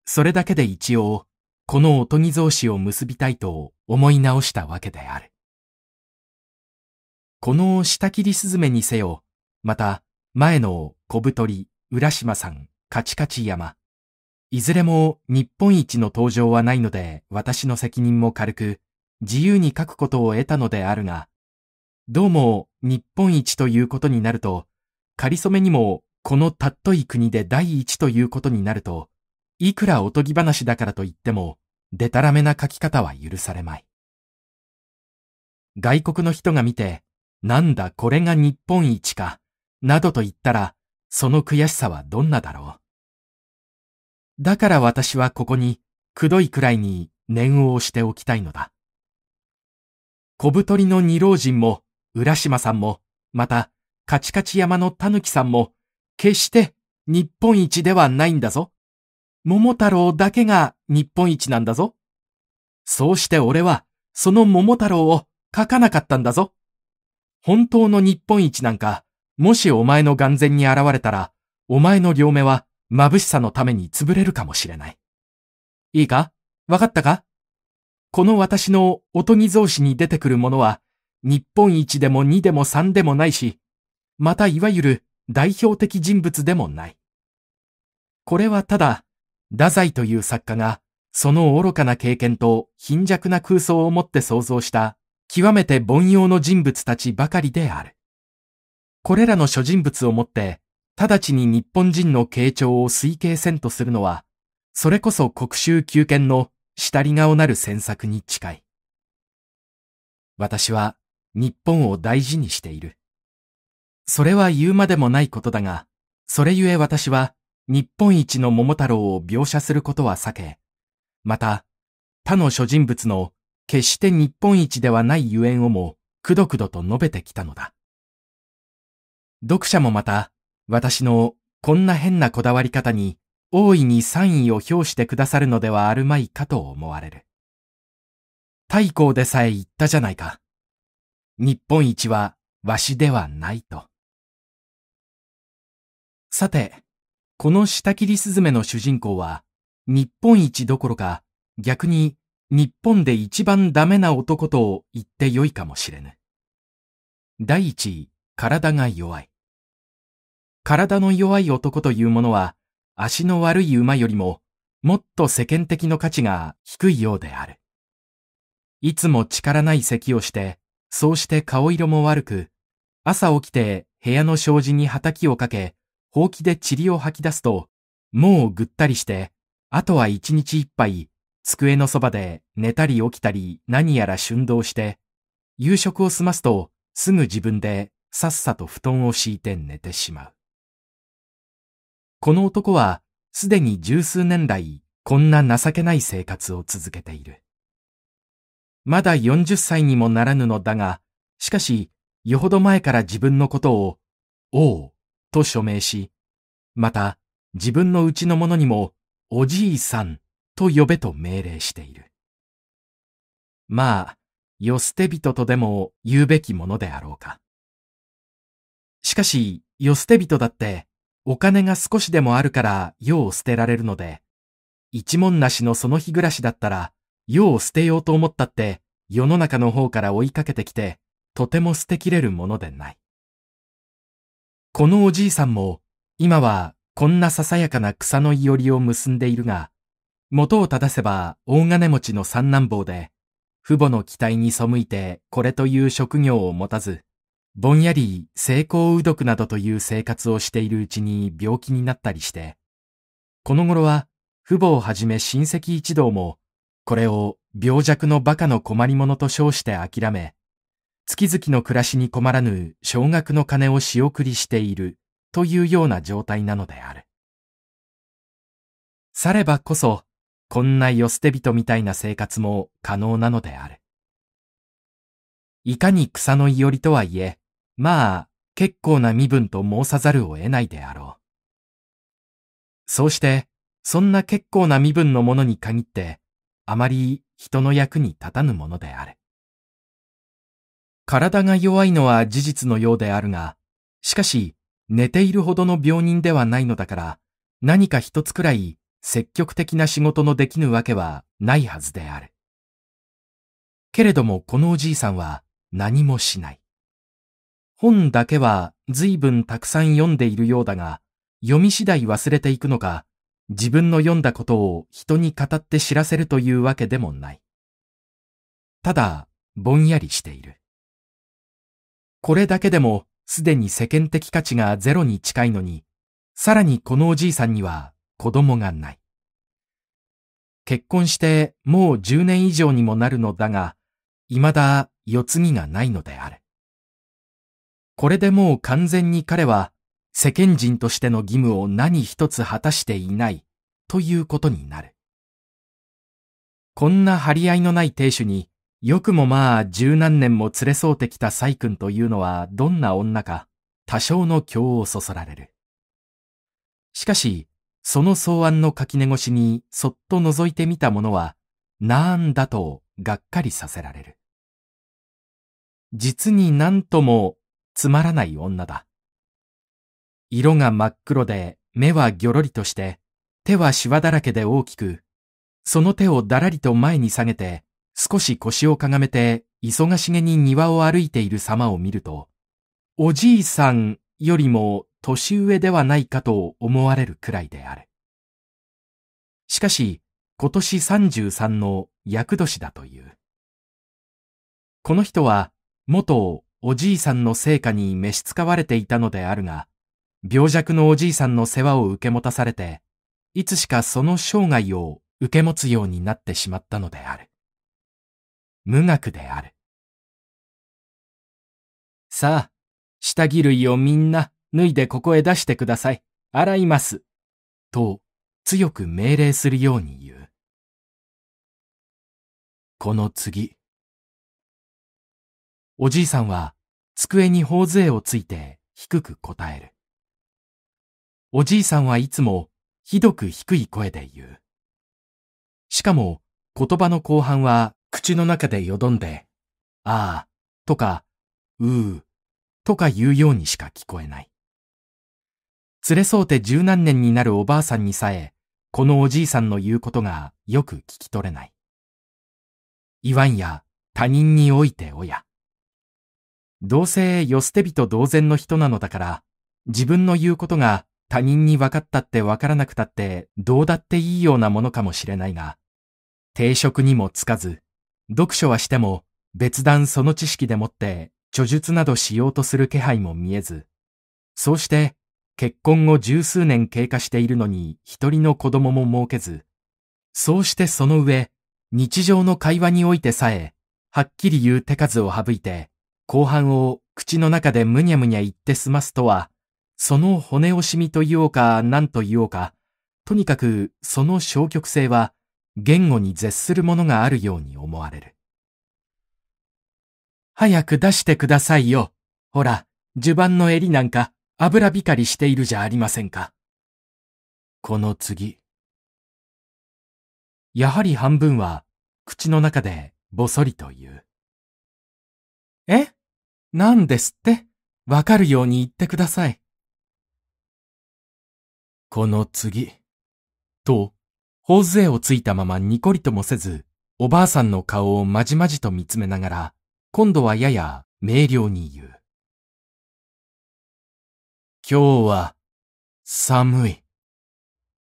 それだけで一応、このおとぎ造詞を結びたいと思い直したわけである。この下切りすずめにせよ、また前の小太り、浦島さん、カチカチ山、いずれも日本一の登場はないので私の責任も軽く、自由に書くことを得たのであるが、どうも日本一ということになると、仮初めにもこのたっとい国で第一ということになると、いくらおとぎ話だからといっても、でたらめな書き方は許されまい。外国の人が見て、なんだこれが日本一か、などと言ったら、その悔しさはどんなだろう。だから私はここに、くどいくらいに念を押しておきたいのだ。小太りの二老人も、浦島さんも、また、カチカチ山のタヌキさんも、決して日本一ではないんだぞ。桃太郎だけが日本一なんだぞ。そうして俺はその桃太郎を書かなかったんだぞ。本当の日本一なんか、もしお前の眼前に現れたら、お前の両目は眩しさのために潰れるかもしれない。いいかわかったかこの私のおとぎ造紙に出てくるものは、日本一でも二でも三でもないし、またいわゆる代表的人物でもない。これはただ、太宰という作家が、その愚かな経験と貧弱な空想を持って想像した、極めて凡庸の人物たちばかりである。これらの諸人物をもって、直ちに日本人の傾聴を推計せんとするのは、それこそ国衆休権の下り顔なる詮索に近い。私は日本を大事にしている。それは言うまでもないことだが、それゆえ私は日本一の桃太郎を描写することは避け、また他の諸人物の決して日本一ではないゆえんをもくどくどと述べてきたのだ。読者もまた私のこんな変なこだわり方に大いに賛意を表してくださるのではあるまいかと思われる。太閤でさえ言ったじゃないか。日本一はわしではないと。さて、この下切りすずめの主人公は、日本一どころか、逆に日本で一番ダメな男と言ってよいかもしれぬ。第一位、体が弱い。体の弱い男というものは、足の悪い馬よりも、もっと世間的の価値が低いようである。いつも力ない咳をして、そうして顔色も悪く、朝起きて部屋の障子に畑をかけ、ほうきで塵を吐き出すと、もうぐったりして、あとは一日いっぱい、机のそばで寝たり起きたり何やら春動して、夕食を済ますと、すぐ自分でさっさと布団を敷いて寝てしまう。この男は、すでに十数年来、こんな情けない生活を続けている。まだ40歳にもならぬのだが、しかし、よほど前から自分のことを、王と署名し、また自分のうちの者にもおじいさんと呼べと命令している。まあ、よ捨て人とでも言うべきものであろうか。しかし、よ捨て人だって、お金が少しでもあるから世を捨てられるので、一文なしのその日暮らしだったら、世を捨てようと思ったって、世の中の方から追いかけてきて、とても捨てきれるものでない。このおじいさんも、今はこんなささやかな草のいおりを結んでいるが、元を正せば大金持ちの三男坊で、父母の期待に背いてこれという職業を持たず、ぼんやり成功うどくなどという生活をしているうちに病気になったりして、この頃は父母をはじめ親戚一同も、これを病弱の馬鹿の困り者と称して諦め、月々の暮らしに困らぬ少額の金を仕送りしているというような状態なのである。さればこそ、こんな寄捨て人みたいな生活も可能なのである。いかに草のいよりとはいえ、まあ、結構な身分と申さざるを得ないであろう。そうして、そんな結構な身分のものに限って、あまり人の役に立たぬものである。体が弱いのは事実のようであるが、しかし、寝ているほどの病人ではないのだから、何か一つくらい積極的な仕事のできぬわけはないはずである。けれどもこのおじいさんは何もしない。本だけは随分たくさん読んでいるようだが、読み次第忘れていくのか、自分の読んだことを人に語って知らせるというわけでもない。ただ、ぼんやりしている。これだけでもすでに世間的価値がゼロに近いのに、さらにこのおじいさんには子供がない。結婚してもう10年以上にもなるのだが、未だ世継ぎがないのである。これでもう完全に彼は世間人としての義務を何一つ果たしていないということになる。こんな張り合いのない亭主によくもまあ十何年も連れ添うてきたサイ君というのはどんな女か多少の興をそそられる。しかし、その草案の垣根越しにそっと覗いてみたものは、なんだとがっかりさせられる。実になんともつまらない女だ。色が真っ黒で目はぎょろりとして、手はシワだらけで大きく、その手をだらりと前に下げて、少し腰をかがめて、忙しげに庭を歩いている様を見ると、おじいさんよりも年上ではないかと思われるくらいである。しかし、今年33の厄年だという。この人は、元おじいさんの成果に召使われていたのであるが、病弱のおじいさんの世話を受け持たされて、いつしかその生涯を受け持つようになってしまったのである。無学である。さあ、下着類をみんな脱いでここへ出してください。洗います。と強く命令するように言う。この次。おじいさんは机に頬杖をついて低く答える。おじいさんはいつもひどく低い声で言う。しかも言葉の後半は口の中でよどんで、ああ、とか、うー、とか言うようにしか聞こえない。連れそうて十何年になるおばあさんにさえ、このおじいさんの言うことがよく聞き取れない。言わんや他人において親。どうせよ捨て人同然の人なのだから、自分の言うことが他人に分かったって分からなくたってどうだっていいようなものかもしれないが、定職にもつかず、読書はしても別段その知識でもって著述などしようとする気配も見えず、そうして結婚後十数年経過しているのに一人の子供も設けず、そうしてその上、日常の会話においてさえ、はっきり言う手数を省いて、後半を口の中でむにゃむにゃ言って済ますとは、その骨惜しみと言おうか何と言おうか、とにかくその消極性は言語に絶するものがあるように思われる。早く出してくださいよ。ほら、襦袢の襟なんか油光りしているじゃありませんか。この次。やはり半分は口の中でぼそりと言う。え何ですってわかるように言ってください。この次。と、頬杖をついたままニコリともせず、おばあさんの顔をまじまじと見つめながら、今度はやや明瞭に言う。今日は寒い。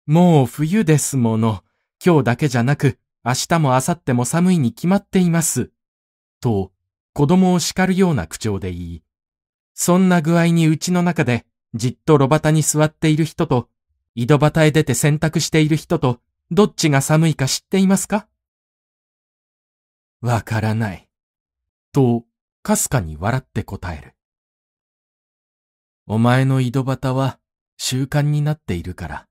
もう冬ですもの。今日だけじゃなく、明日も明後日も寒いに決まっています。と、子供を叱るような口調で言い、そんな具合にうちの中で、じっと路端に座っている人と、井戸端へ出て洗濯している人と、どっちが寒いか知っていますかわからない。と、かすかに笑って答える。お前の井戸端は習慣になっているから。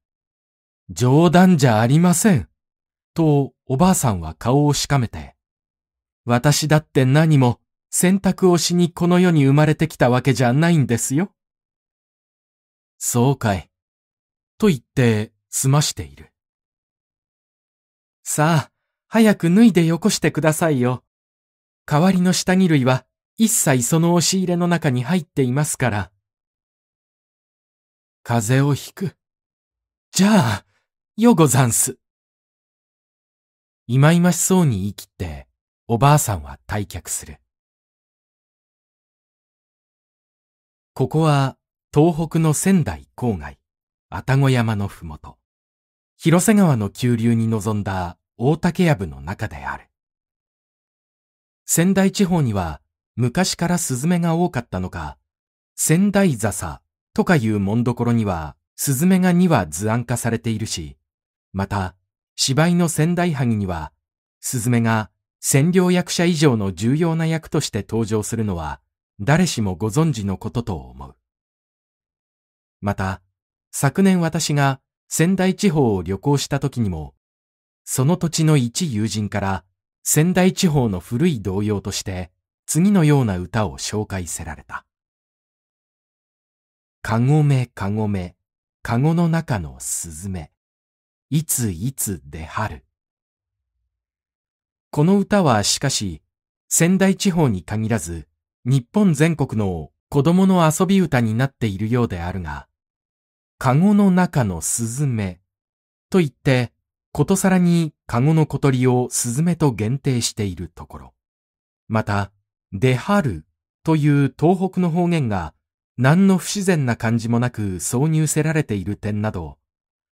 冗談じゃありません。と、おばあさんは顔をしかめて。私だって何も選択をしにこの世に生まれてきたわけじゃないんですよ。そうかい。と言って済ましている。さあ、早く脱いでよこしてくださいよ。代わりの下着類は一切その押し入れの中に入っていますから。風邪をひく。じゃあ、よござんす。いまいましそうに言い切って、おばあさんは退却する。ここは、東北の仙台郊外、愛宕山のふもと。広瀬川の急流に臨んだ大竹藪の中である。仙台地方には昔からスズメが多かったのか、仙台笹とかいう門所にはスズメが2羽図案化されているし、また芝居の仙台萩にはスズメが占領役者以上の重要な役として登場するのは誰しもご存知のことと思う。また、昨年私が仙台地方を旅行した時にも、その土地の一友人から仙台地方の古い童謡として次のような歌を紹介せられた。かごめかごめ、かごの中のすずめ、いついつ出はる。この歌はしかし、仙台地方に限らず、日本全国の子供の遊び歌になっているようであるが、カゴの中のスズメと言って、ことさらにカゴの小鳥をスズメと限定しているところ。また、出ルという東北の方言が何の不自然な感じもなく挿入せられている点など、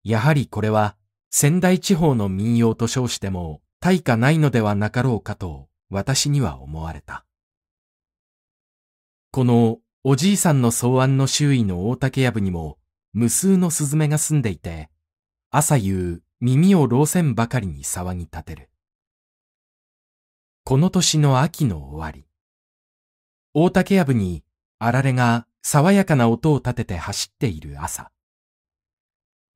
やはりこれは仙台地方の民謡と称しても大化ないのではなかろうかと私には思われた。このおじいさんの草案の周囲の大竹やぶにも無数のスズメが住んでいて、朝夕耳を老せんばかりに騒ぎ立てる。この年の秋の終わり、大竹やぶにあられが爽やかな音を立てて走っている朝。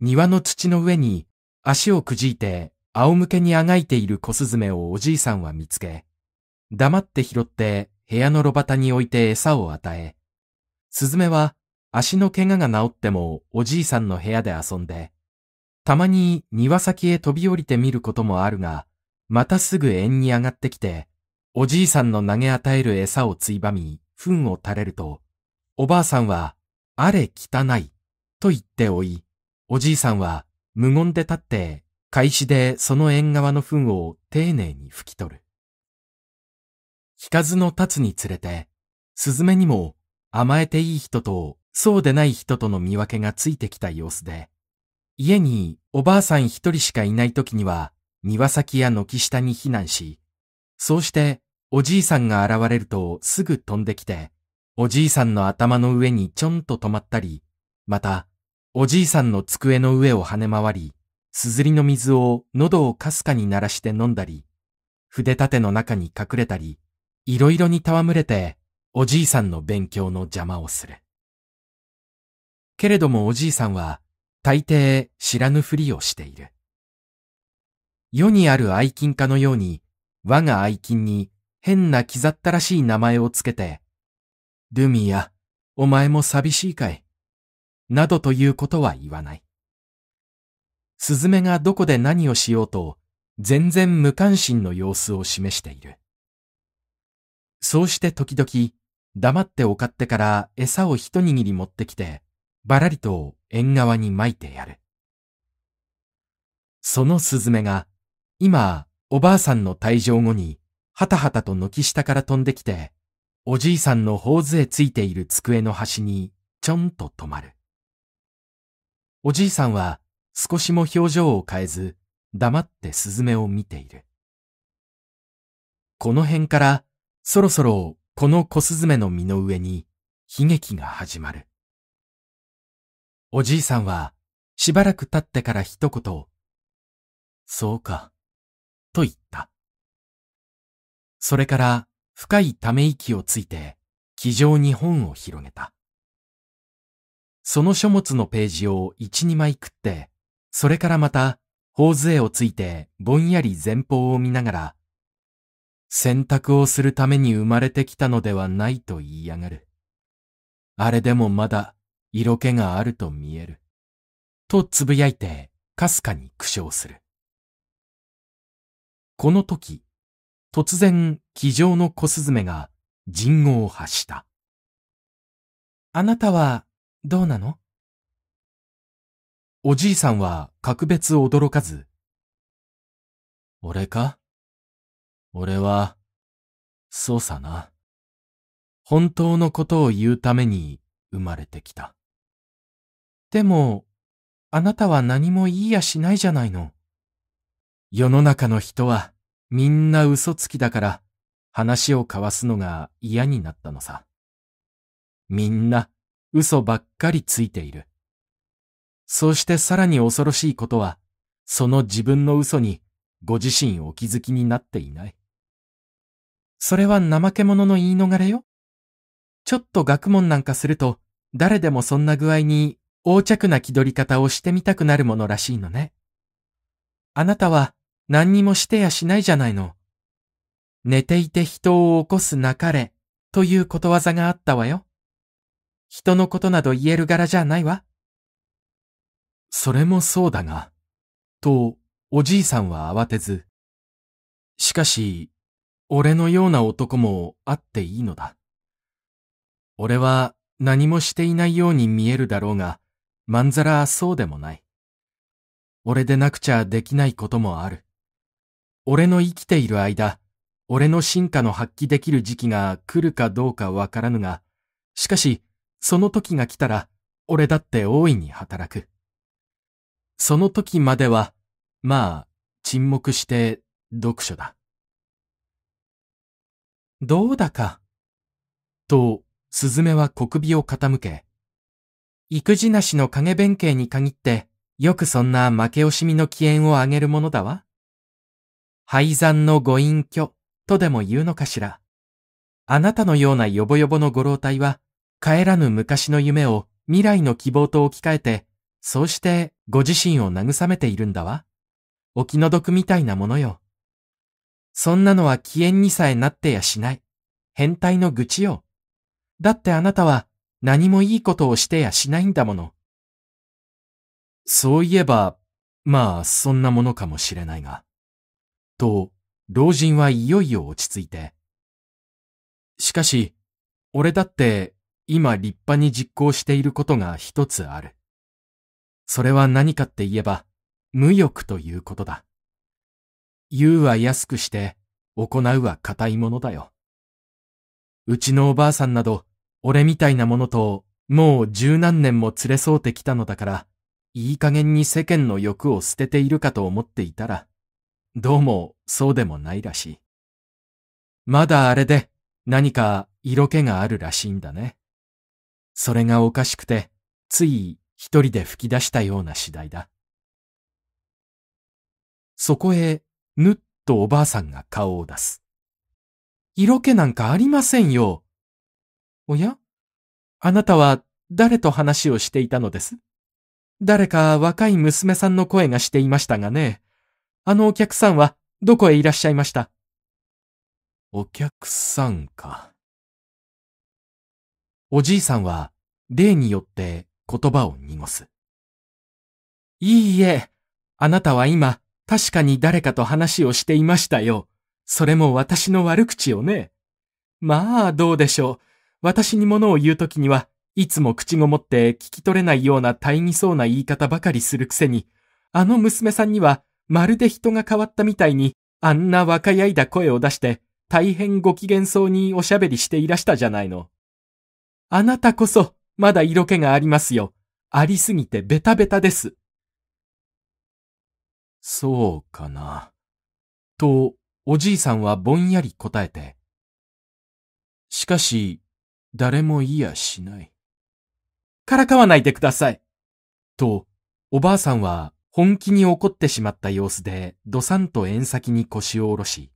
庭の土の上に足をくじいて仰向けにあがいている小スズメをおじいさんは見つけ、黙って拾って部屋の炉端に置いて餌を与え、スズメは足の怪我が治ってもおじいさんの部屋で遊んで、たまに庭先へ飛び降りてみることもあるが、またすぐ縁に上がってきて、おじいさんの投げ与える餌をついばみ、糞を垂れると、おばあさんは、あれ汚い、と言っておい、おじいさんは無言で立って、開始でその縁側の糞を丁寧に拭き取る。引かずの立つにつれて、スズメにも甘えていい人とそうでない人との見分けがついてきた様子で、家におばあさん一人しかいない時には、庭先や軒下に避難し、そうしておじいさんが現れるとすぐ飛んできて、おじいさんの頭の上にちょんと止まったり、また、おじいさんの机の上を跳ね回り、すずりの水を喉をかすかに鳴らして飲んだり、筆立ての中に隠れたり、いろいろに戯れて、おじいさんの勉強の邪魔をする。けれどもおじいさんは大抵知らぬふりをしている。世にある愛犬家のように我が愛犬に変な刻ったらしい名前をつけて、ルミや、お前も寂しいかい、などということは言わない。スズメがどこで何をしようと、全然無関心の様子を示している。そうして時々、黙ってお買ってから餌を一握り持ってきて、ばらりと縁側に巻いてやる。そのスズメが、今、おばあさんの退場後に、はたはたと軒下から飛んできて、おじいさんの頬杖ついている机の端に、ちょんと止まる。おじいさんは、少しも表情を変えず、黙ってスズメを見ている。この辺から、そろそろ、この小スズメの身の上に、悲劇が始まる。おじいさんは、しばらく経ってから一言、そうか、と言った。それから深いため息をついて、気丈に本を広げた。その書物のページを一、二枚食って、それからまた、頬杖をついてぼんやり前方を見ながら、選択をするために生まれてきたのではないと言いやがる。あれでもまだ色気があると見える。と呟いて、かすかに苦笑する。この時、突然、気丈の小雀が人語を発した。あなたは、どうなのおじいさんは格別驚かず。俺か俺は、そうさな。本当のことを言うために生まれてきた。でも、あなたは何も言いやしないじゃないの。世の中の人はみんな嘘つきだから話を交わすのが嫌になったのさ。みんな嘘ばっかりついている。そうしてさらに恐ろしいことは、その自分の嘘にご自身お気づきになっていない。それは怠け者の言い逃れよ。ちょっと学問なんかすると、誰でもそんな具合に横着な気取り方をしてみたくなるものらしいのね。あなたは何にもしてやしないじゃないの。寝ていて人を起こすなかれということわざがあったわよ。人のことなど言える柄じゃないわ。それもそうだが、と、おじいさんは慌てず。しかし、俺のような男もあっていいのだ。俺は何もしていないように見えるだろうが、まんざらそうでもない。俺でなくちゃできないこともある。俺の生きている間、俺の進化の発揮できる時期が来るかどうかわからぬが、しかし、その時が来たら、俺だって大いに働く。その時までは、まあ、沈黙して読書だ。どうだか。と、スズメは小首を傾け、育児なしの影弁慶に限って、よくそんな負け惜しみの起源をあげるものだわ。敗残のご隠居とでも言うのかしら。あなたのようなヨボヨボのご老体は、帰らぬ昔の夢を未来の希望と置き換えて、そうしてご自身を慰めているんだわ。お気の毒みたいなものよ。そんなのは起源にさえなってやしない。変態の愚痴よ。だってあなたは何もいいことをしてやしないんだもの。そういえば、まあ、そんなものかもしれないが。と、老人はいよいよ落ち着いて。しかし、俺だって、今立派に実行していることが一つある。それは何かって言えば、無欲ということだ。言うは安くして、行うは固いものだよ。うちのおばあさんなど、俺みたいなものともう十何年も連れ添うてきたのだから、いい加減に世間の欲を捨てているかと思っていたら、どうもそうでもないらしい。まだあれで何か色気があるらしいんだね。それがおかしくて、つい一人で吹き出したような次第だ。そこへ、ぬっとおばあさんが顔を出す。色気なんかありませんよ。おやあなたは誰と話をしていたのです誰か若い娘さんの声がしていましたがね。あのお客さんはどこへいらっしゃいましたお客さんか。おじいさんは例によって言葉を濁す。いいえ、あなたは今確かに誰かと話をしていましたよ。それも私の悪口をね。まあどうでしょう。私に物を言うときには、いつも口ごもって聞き取れないような大義そうな言い方ばかりするくせに、あの娘さんにはまるで人が変わったみたいに、あんな若やいだ声を出して、大変ご機嫌そうにおしゃべりしていらしたじゃないの。あなたこそ、まだ色気がありますよ。ありすぎてベタベタです。そうかな。と、おじいさんはぼんやり答えて。しかし、誰もいやしない。からかわないでください。と、おばあさんは本気に怒ってしまった様子で、どさんと縁先に腰を下ろし、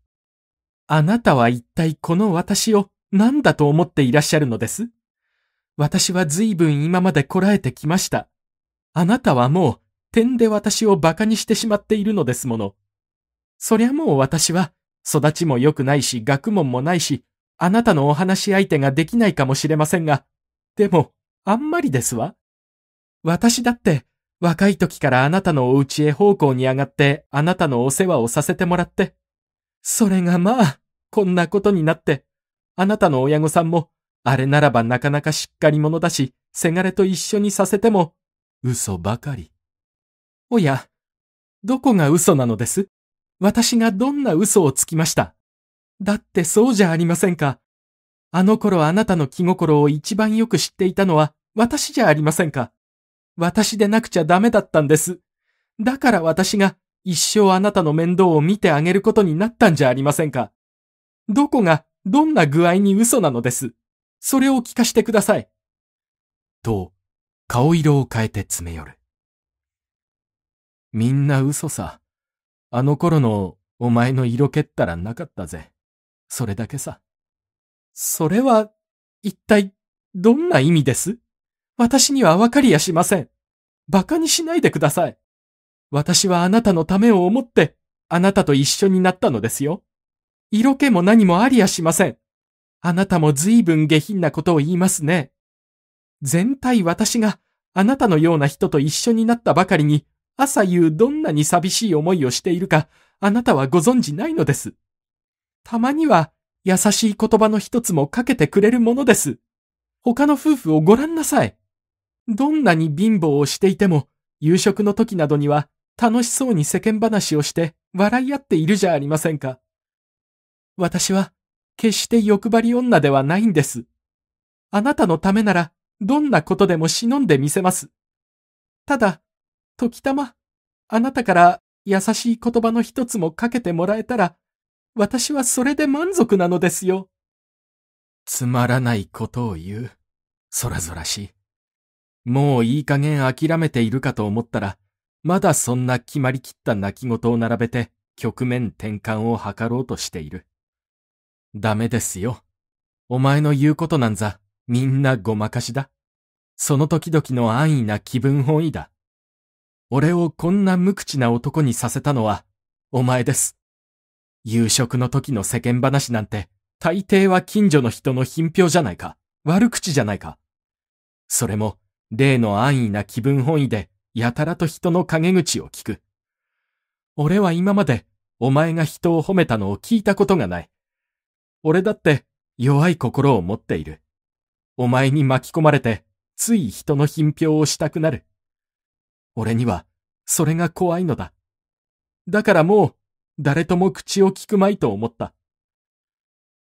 あなたは一体この私を何だと思っていらっしゃるのです私は随分今までこらえてきました。あなたはもう点で私を馬鹿にしてしまっているのですもの。そりゃもう私は育ちも良くないし学問もないしあなたのお話し相手ができないかもしれませんが、でも、あんまりですわ。私だって、若い時からあなたのお家へ奉公に上がってあなたのお世話をさせてもらって、それがまあ、こんなことになって、あなたの親御さんも、あれならばなかなかしっかり者だし、せがれと一緒にさせても、嘘ばかり。おや、どこが嘘なのです私がどんな嘘をつきましただってそうじゃありませんか。あの頃あなたの気心を一番よく知っていたのは私じゃありませんか。私でなくちゃダメだったんです。だから私が一生あなたの面倒を見てあげることになったんじゃありませんか。どこがどんな具合に嘘なのです。それを聞かしてください。と、顔色を変えて詰め寄る。みんな嘘さ。あの頃のお前の色気ったらなかったぜ。それだけさ。それは、一体、どんな意味です私にはわかりやしません。馬鹿にしないでください。私はあなたのためを思って、あなたと一緒になったのですよ。色気も何もありやしません。あなたも随分下品なことを言いますね。全体私があなたのような人と一緒になったばかりに、朝夕どんなに寂しい思いをしているか、あなたはご存じないのです。たまには優しい言葉の一つもかけてくれるものです。他の夫婦をご覧なさい。どんなに貧乏をしていても、夕食の時などには楽しそうに世間話をして笑い合っているじゃありませんか。私は決して欲張り女ではないんです。あなたのためならどんなことでも忍んでみせます。ただ、時たま、あなたから優しい言葉の一つもかけてもらえたら私はそれで満足なのですよ。つまらないことを言う。そらぞらしい。もういい加減諦めているかと思ったら、まだそんな決まりきった泣き言を並べて局面転換を図ろうとしている。ダメですよ。お前の言うことなんざ、みんなごまかしだ。その時々の安易な気分本位だ。俺をこんな無口な男にさせたのは、お前です。夕食の時の世間話なんて、大抵は近所の人の品評じゃないか、悪口じゃないか。それも、例の安易な気分本位で、やたらと人の陰口を聞く。俺は今まで、お前が人を褒めたのを聞いたことがない。俺だって、弱い心を持っている。お前に巻き込まれて、つい人の品評をしたくなる。俺には、それが怖いのだ。だからもう、誰とも口を聞くまいと思った。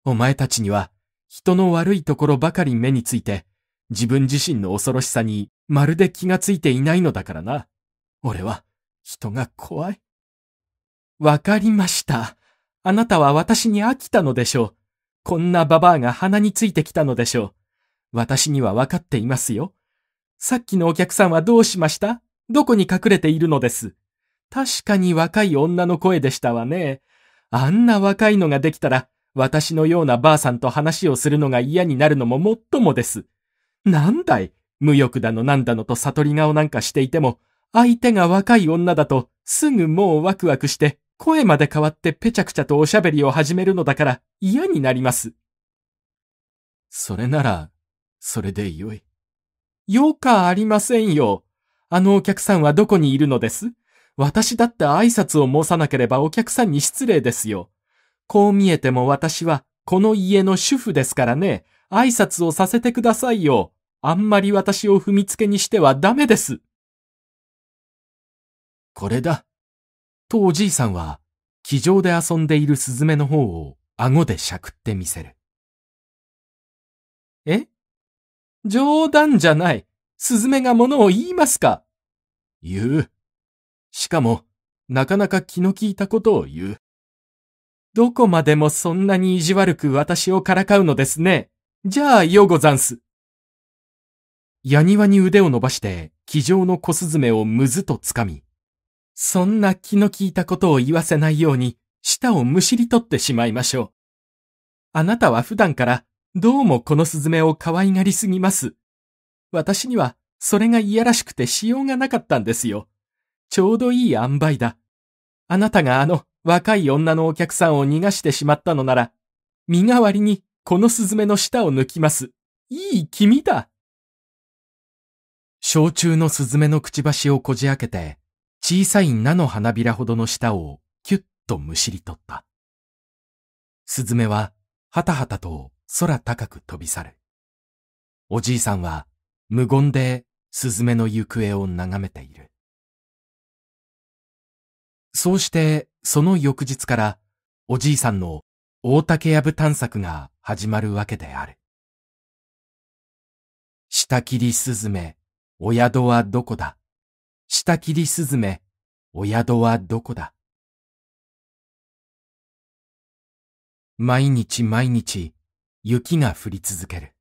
お前たちには、人の悪いところばかり目について、自分自身の恐ろしさにまるで気がついていないのだからな。俺は、人が怖い。わかりました。あなたは私に飽きたのでしょう。こんなババアが鼻についてきたのでしょう。私にはわかっていますよ。さっきのお客さんはどうしましたどこに隠れているのです確かに若い女の声でしたわね。あんな若いのができたら、私のようなばあさんと話をするのが嫌になるのももっともです。なんだい、無欲だのなんだのと悟り顔なんかしていても、相手が若い女だと、すぐもうワクワクして、声まで変わってぺちゃくちゃとおしゃべりを始めるのだから嫌になります。それなら、それでよい。よかありませんよ。あのお客さんはどこにいるのです私だって挨拶を申さなければお客さんに失礼ですよ。こう見えても私はこの家の主婦ですからね、挨拶をさせてくださいよ。あんまり私を踏みつけにしてはダメです。これだ。とおじいさんは、気上で遊んでいるスズメの方を顎でしゃくってみせる。え冗談じゃない。スズメがものを言いますか言う。しかも、なかなか気の利いたことを言う。どこまでもそんなに意地悪く私をからかうのですね。じゃあ、ようござんす。矢庭に腕を伸ばして、気上の小雀をむずと掴み、そんな気の利いたことを言わせないように、舌をむしり取ってしまいましょう。あなたは普段からどうもこの雀を可愛がりすぎます。私にはそれがいやらしくてしようがなかったんですよ。ちょうどいい塩梅だ。あなたがあの若い女のお客さんを逃がしてしまったのなら、身代わりにこのスズメの舌を抜きます。いい気味だ。焼酎のスズメのくちばしをこじ開けて、小さい菜の花びらほどの舌をキュッとむしり取った。スズメははたはたと空高く飛び去る。おじいさんは無言でスズメの行方を眺めている。そうしてその翌日からおじいさんの大竹やぶ探索が始まるわけである。下切りすずめ、お宿はどこだ下切りすずめ、お宿はどこだ毎日毎日雪が降り続ける。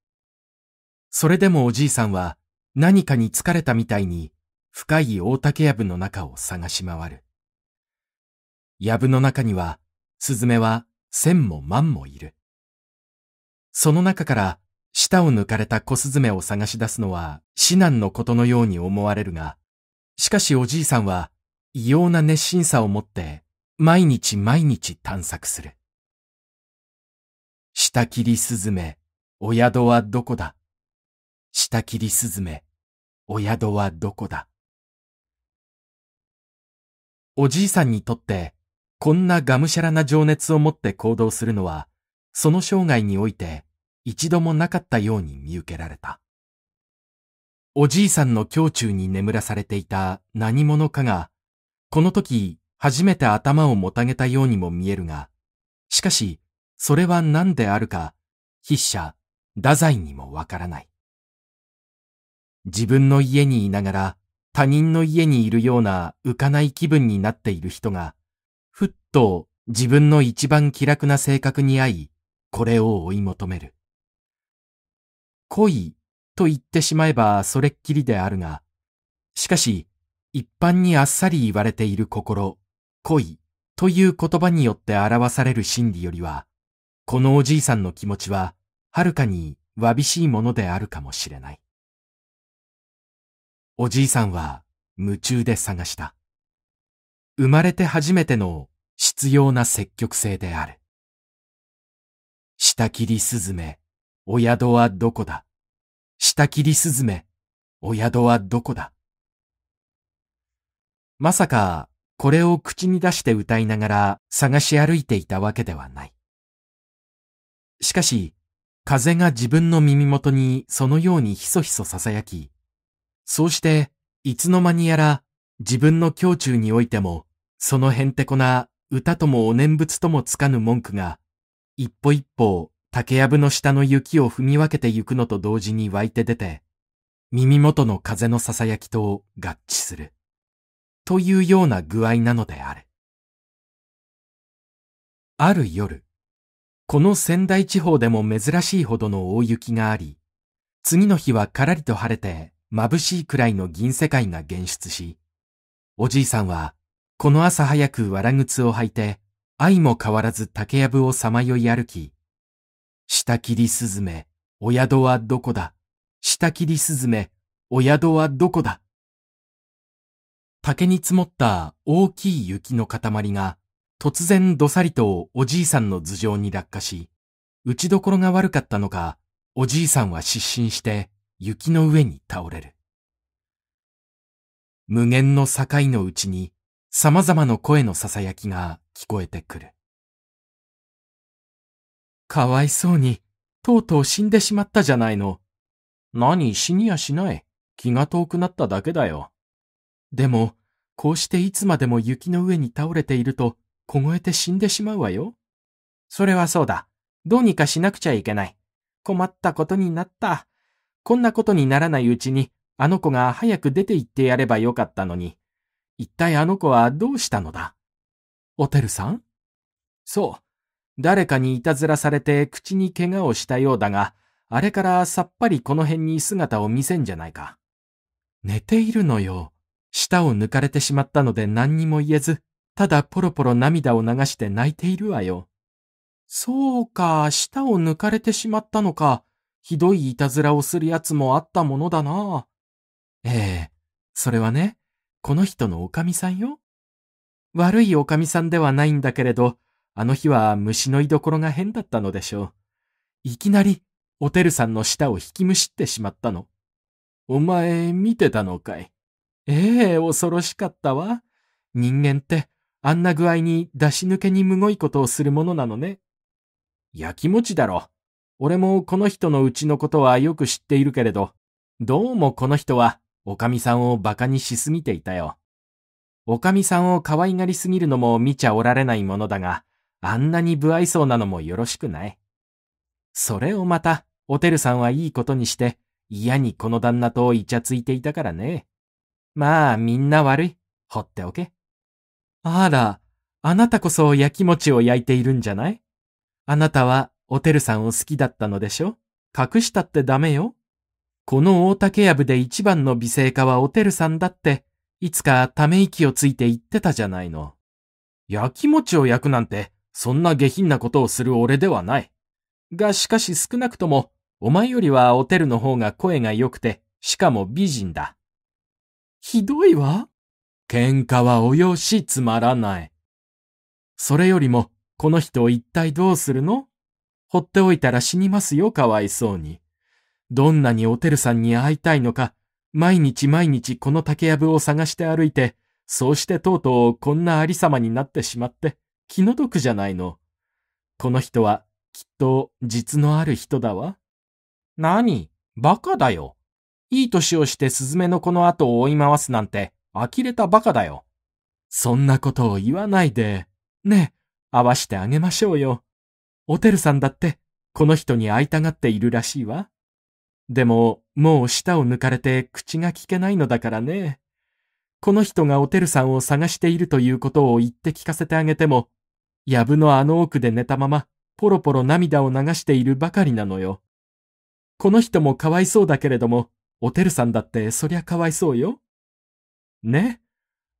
それでもおじいさんは何かに疲れたみたいに深い大竹やぶの中を探し回る。藪の中には、スズメは千も万もいる。その中から、舌を抜かれた小スズメを探し出すのは至難のことのように思われるが、しかしおじいさんは、異様な熱心さを持って、毎日毎日探索する。下切りスズメ、お宿はどこだ下切りスズメ、お宿はどこだおじいさんにとって、こんながむしゃらな情熱を持って行動するのは、その生涯において一度もなかったように見受けられた。おじいさんの胸中に眠らされていた何者かが、この時初めて頭をもたげたようにも見えるが、しかし、それは何であるか、筆者、太宰にもわからない。自分の家にいながら他人の家にいるような浮かない気分になっている人が、と自分の一番気楽な性格に合い、これを追い求める。恋と言ってしまえばそれっきりであるが、しかし、一般にあっさり言われている心、恋という言葉によって表される心理よりは、このおじいさんの気持ちは、はるかにわびしいものであるかもしれない。おじいさんは夢中で探した。生まれて初めての必要な積極性である。下切りすずめ、お宿はどこだ下切りすずめ、お宿はどこだまさか、これを口に出して歌いながら探し歩いていたわけではない。しかし、風が自分の耳元にそのようにひそひそ囁き、そうして、いつの間にやら自分の胸中においても、そのへんてこな歌ともお念仏ともつかぬ文句が、一歩一歩、竹やぶの下の雪を踏み分けてゆくのと同時に湧いて出て、耳元の風の囁きと合致する。というような具合なのである。ある夜、この仙台地方でも珍しいほどの大雪があり、次の日はからりと晴れて眩しいくらいの銀世界が現出し、おじいさんはこの朝早く藁靴を履いて、愛も変わらず竹やぶをさまよい歩き、下切りすずめ、お宿はどこだ下切りすずめ、お宿はどこだ竹に積もった大きい雪の塊が、突然どさりとおじいさんの頭上に落下し、打ちどころが悪かったのか、おじいさんは失神して雪の上に倒れる。無限の境のうちに、様々な声の囁きが聞こえてくる。かわいそうに、とうとう死んでしまったじゃないの。何死にやしない。気が遠くなっただけだよ。でも、こうしていつまでも雪の上に倒れていると、凍えて死んでしまうわよ。それはそうだ。どうにかしなくちゃいけない。困ったことになった。こんなことにならないうちに、あの子が早く出て行ってやればよかったのに。一体あの子はどうしたのだおてるさんそう。誰かにいたずらされて口に怪我をしたようだが、あれからさっぱりこの辺に姿を見せんじゃないか。寝ているのよ。舌を抜かれてしまったので何にも言えず、ただポロポロ涙を流して泣いているわよ。そうか、舌を抜かれてしまったのか。ひどいいたずらをするやつもあったものだな。ええ、それはね、この人のおかみさんよ。悪いおかみさんではないんだけれど、あの日は虫の居所が変だったのでしょう。いきなり、おてるさんの舌を引きむしってしまったの。お前、見てたのかい。ええー、恐ろしかったわ。人間って、あんな具合に出し抜けにむごいことをするものなのね。やきもちだろ。俺もこの人のうちのことはよく知っているけれど、どうもこの人はおかみさんを馬鹿にしすぎていたよ。おかみさんを可愛がりすぎるのも見ちゃおられないものだが、あんなに不愛想なのもよろしくない。それをまた、おてるさんはいいことにして、嫌にこの旦那とイチャついていたからね。まあ、みんな悪い。ほっておけ。あら、あなたこそやきもちを焼いているんじゃないあなたは、おてるさんを好きだったのでしょ隠したってダメよ。この大竹やぶで一番の美声家はおてるさんだって、いつかため息をついて言ってたじゃないの。焼き餅を焼くなんて、そんな下品なことをする俺ではない。がしかし少なくとも、お前よりはおてるの方が声が良くて、しかも美人だ。ひどいわ。喧嘩はおよしつまらない。それよりも、この人を一体どうするの放っておいたら死にますよ、かわいそうに。どんなにおてるさんに会いたいのか、毎日毎日この竹やぶを探して歩いて、そうしてとうとうこんなありさまになってしまって、気の毒じゃないの。この人は、きっと、実のある人だわ。何バカだよ。いい歳をしてスズメの子の後を追い回すなんて、呆れたバカだよ。そんなことを言わないで、ねえ、会わしてあげましょうよ。おてるさんだって、この人に会いたがっているらしいわ。でも、もう舌を抜かれて口が聞けないのだからね。この人がおてるさんを探しているということを言って聞かせてあげても、やぶのあの奥で寝たまま、ポロポロ涙を流しているばかりなのよ。この人もかわいそうだけれども、おてるさんだってそりゃかわいそうよ。ね。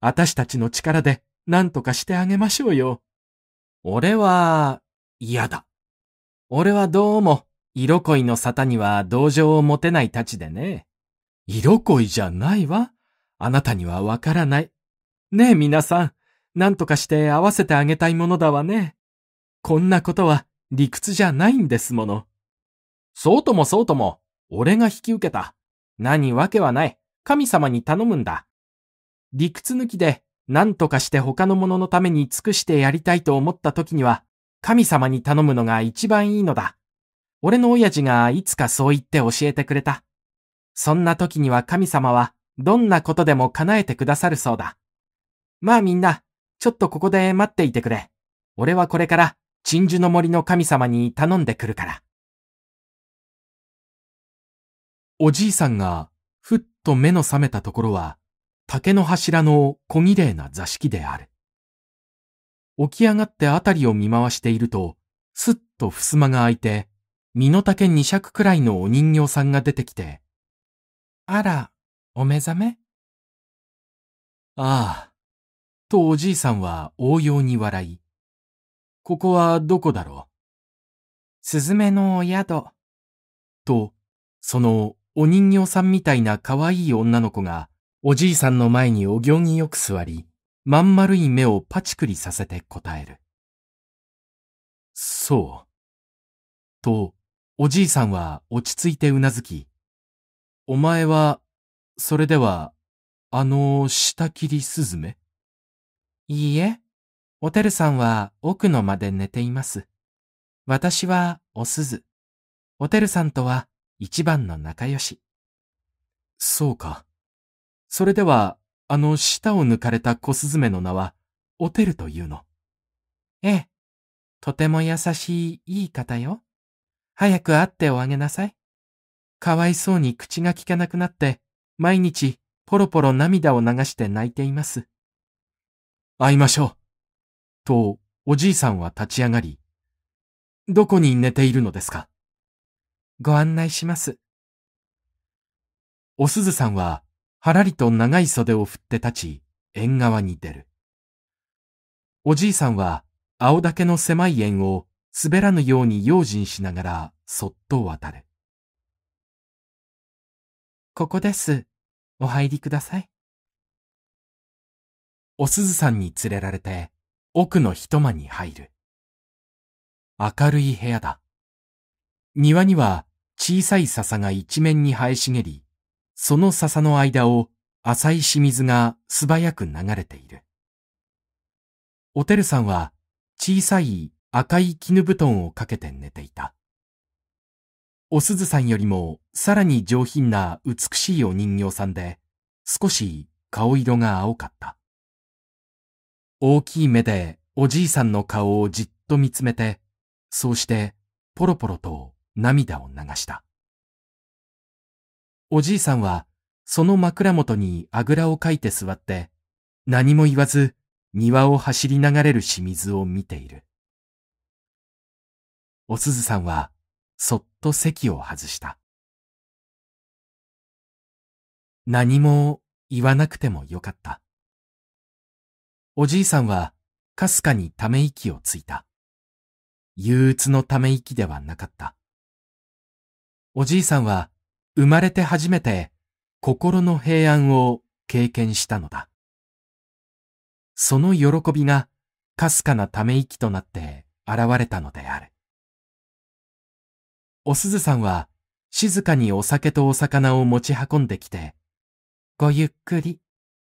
あたしたちの力で何とかしてあげましょうよ。俺は、嫌だ。俺はどうも、色恋の沙汰には同情を持てないたちでね。色恋じゃないわ。あなたにはわからない。ねえ皆さん、何とかして合わせてあげたいものだわね。こんなことは理屈じゃないんですもの。そうともそうとも、俺が引き受けた。何わけはない。神様に頼むんだ。理屈抜きで何とかして他の者のために尽くしてやりたいと思った時には、神様に頼むのが一番いいのだ。俺の親父がいつかそう言って教えてくれた。そんな時には神様はどんなことでも叶えてくださるそうだ。まあみんな、ちょっとここで待っていてくれ。俺はこれから鎮守の森の神様に頼んでくるから。おじいさんがふっと目の覚めたところは、竹の柱の小綺麗な座敷である。起き上がってあたりを見回していると、すっと襖が開いて、身の丈二尺くらいのお人形さんが出てきて、あら、お目覚めああ、とおじいさんは応用に笑い、ここはどこだろうすずめのお宿。と、そのお人形さんみたいな可愛い女の子が、おじいさんの前にお行儀よく座り、まん丸い目をパチクリさせて答える。そう。と、おじいさんは落ち着いてうなずき、お前は、それでは、あの、下切りすずめいいえ、おてるさんは奥の間で寝ています。私はおすず。おてるさんとは一番の仲良し。そうか。それでは、あの舌を抜かれた小雀の名は、おてるというの。ええ。とても優しい、いい方よ。早く会っておあげなさい。かわいそうに口が利かなくなって、毎日ポロポロ涙を流して泣いています。会いましょう。と、おじいさんは立ち上がり、どこに寝ているのですかご案内します。おすずさんは、はらりと長い袖を振って立ち、縁側に出る。おじいさんは、青竹の狭い縁を滑らぬように用心しながらそっと渡る。ここです。お入りください。お鈴さんに連れられて奥の一間に入る。明るい部屋だ。庭には小さい笹が一面に生え茂り、その笹の間を浅い清水が素早く流れている。おてるさんは小さい赤い絹布団をかけて寝ていた。お鈴さんよりもさらに上品な美しいお人形さんで、少し顔色が青かった。大きい目でおじいさんの顔をじっと見つめて、そうしてポロポロと涙を流した。おじいさんはその枕元にあぐらをかいて座って、何も言わず庭を走り流れる清水を見ている。おすずさんは、そっと席を外した。何も言わなくてもよかった。おじいさんは、かすかにため息をついた。憂鬱のため息ではなかった。おじいさんは、生まれて初めて、心の平安を経験したのだ。その喜びが、かすかなため息となって現れたのである。おすずさんは静かにお酒とお魚を持ち運んできて、ごゆっくり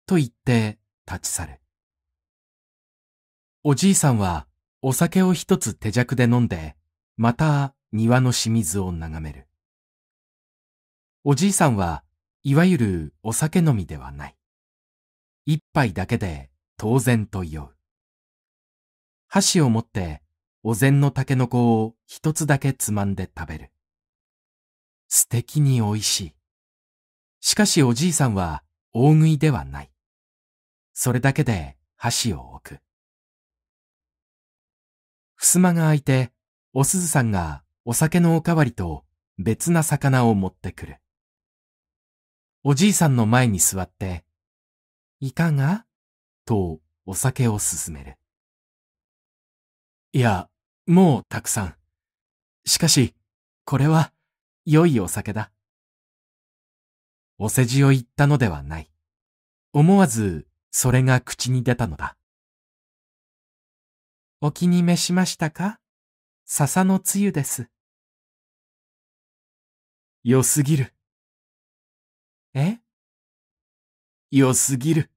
と言って立ち去る。おじいさんはお酒を一つ手酌で飲んで、また庭の清水を眺める。おじいさんはいわゆるお酒飲みではない。一杯だけで当然と酔う。箸を持ってお膳のタケノコを一つだけつまんで食べる。素敵に美味しい。しかしおじいさんは大食いではない。それだけで箸を置く。襖が開いて、おすずさんがお酒のおかわりと別な魚を持ってくる。おじいさんの前に座って、いかがとお酒を勧める。いや、もうたくさん。しかし、これは、良いお酒だ。お世辞を言ったのではない。思わず、それが口に出たのだ。お気に召しましたか笹のつゆです。良すぎる。え良すぎる。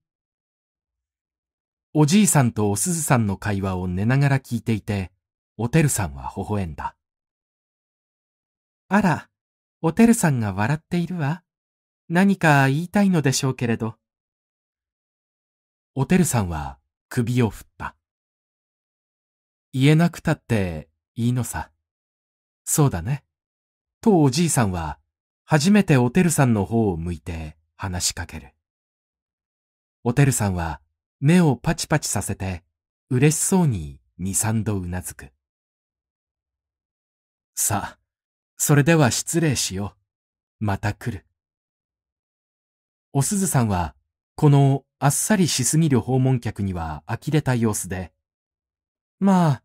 おじいさんとおすずさんの会話を寝ながら聞いていて、おてるさんは微笑んだ。あら、おてるさんが笑っているわ。何か言いたいのでしょうけれど。おてるさんは首を振った。言えなくたっていいのさ。そうだね。とおじいさんは初めておてるさんの方を向いて話しかける。おてるさんは目をパチパチさせて嬉しそうに二三度うなずく。さあ、それでは失礼しよう。また来る。おすずさんは、このあっさりしすぎる訪問客には呆れた様子で、まあ、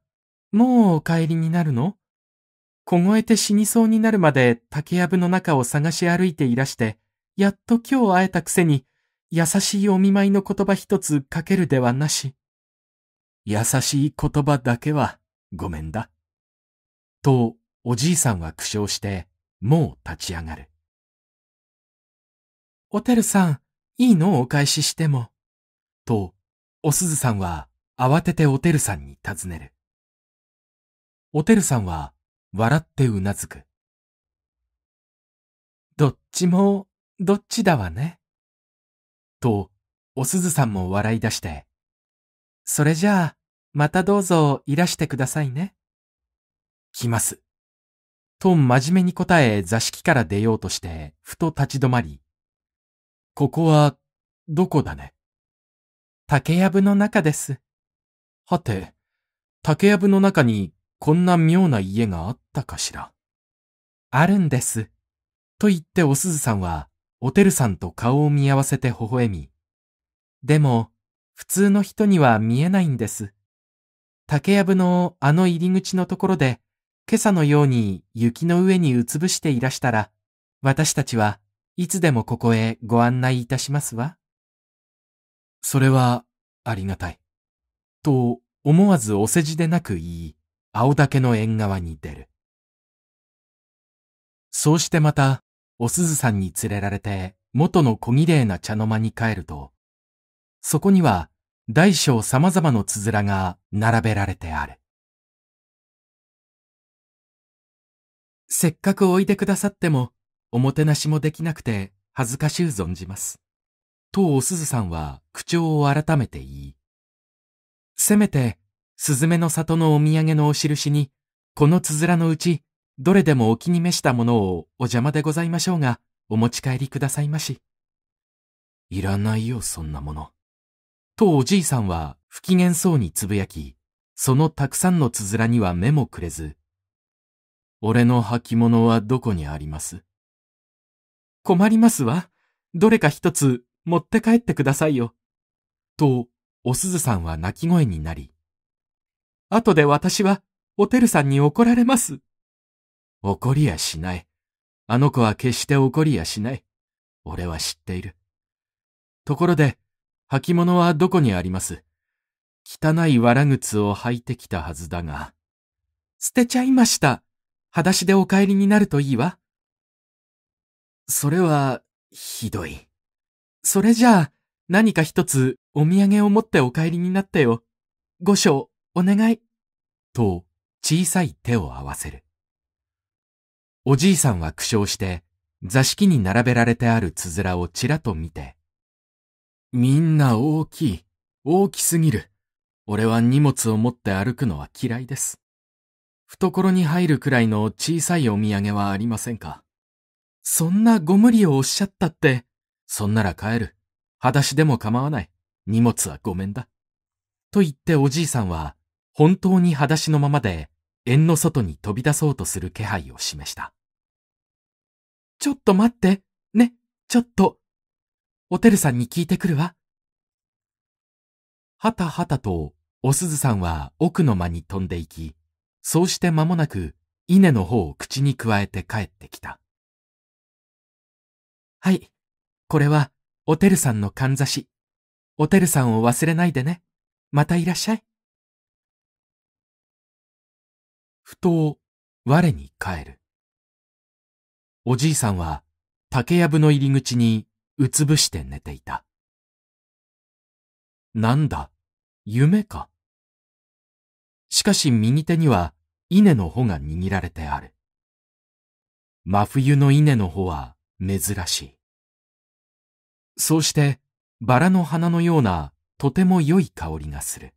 もうお帰りになるの凍えて死にそうになるまで竹やぶの中を探し歩いていらして、やっと今日会えたくせに、優しいお見舞いの言葉一つかけるではなし。優しい言葉だけはごめんだ。とおじいさんは苦笑して、もう立ち上がる。おてるさん、いいのお返ししても。と、おすずさんは慌てておてるさんに尋ねる。おてるさんは笑ってうなずく。どっちも、どっちだわね。と、おすずさんも笑い出して、それじゃあ、またどうぞいらしてくださいね。来ます。と真面目に答え座敷から出ようとして、ふと立ち止まり、ここは、どこだね竹やぶの中です。はて、竹やぶの中にこんな妙な家があったかしら。あるんです。と言っておすずさんは、おてるさんと顔を見合わせて微笑み。でも、普通の人には見えないんです。竹やぶのあの入り口のところで、今朝のように雪の上にうつぶしていらしたら、私たちはいつでもここへご案内いたしますわ。それはありがたい。と思わずお世辞でなく言い、青竹の縁側に出る。そうしてまた、お鈴さんに連れられて元の小綺麗な茶の間に帰ると、そこには大小様々のつづらが並べられてある。せっかくおいでくださっても、おもてなしもできなくて恥ずかしゅう存じます。とおすずさんは口調を改めて言い、せめて、すずめの里のお土産のお印に、このつづらのうち、どれでもお気に召したものをお邪魔でございましょうが、お持ち帰りくださいまし。いらないよ、そんなもの。とおじいさんは不機嫌そうにつぶやき、そのたくさんのつづらには目もくれず、俺の履物はどこにあります困りますわ。どれか一つ持って帰ってくださいよ。と、おすずさんは泣き声になり。後で私は、おてるさんに怒られます。怒りやしない。あの子は決して怒りやしない。俺は知っている。ところで、履物はどこにあります汚い藁靴を履いてきたはずだが。捨てちゃいました。裸足でお帰りになるといいわ。それは、ひどい。それじゃあ、何か一つお土産を持ってお帰りになってよ。五章、お願い。と、小さい手を合わせる。おじいさんは苦笑して、座敷に並べられてあるつづらをちらと見て、みんな大きい、大きすぎる。俺は荷物を持って歩くのは嫌いです。懐に入るくらいの小さいお土産はありませんかそんなご無理をおっしゃったって。そんなら帰る。裸足でも構わない。荷物はごめんだ。と言っておじいさんは、本当に裸足のままで、縁の外に飛び出そうとする気配を示した。ちょっと待って。ね、ちょっと。おてるさんに聞いてくるわ。はたはたと、おすずさんは奥の間に飛んでいき、そうして間もなく、稲の方を口にくわえて帰ってきた。はい。これは、おてるさんのかんざし。おてるさんを忘れないでね。またいらっしゃい。ふと、我に帰る。おじいさんは、竹やぶの入り口に、うつぶして寝ていた。なんだ、夢か。しかし右手には稲の穂が握られてある。真冬の稲の穂は珍しい。そうしてバラの花のようなとても良い香りがする。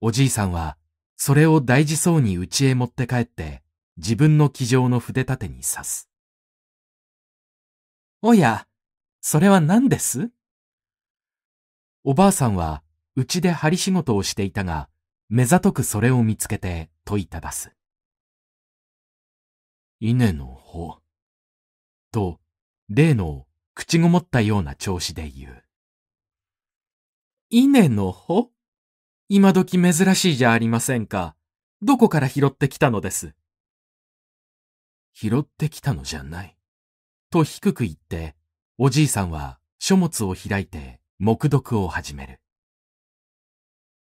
おじいさんはそれを大事そうに家へ持って帰って自分の気上の筆立てに刺す。おや、それは何ですおばあさんはうちで針仕事をしていたが、目ざとくそれを見つけて問いただす。稲の穂。と、例の口ごもったような調子で言う。稲の穂今時珍しいじゃありませんか。どこから拾ってきたのです。拾ってきたのじゃない。と低く言って、おじいさんは書物を開いて目読を始める。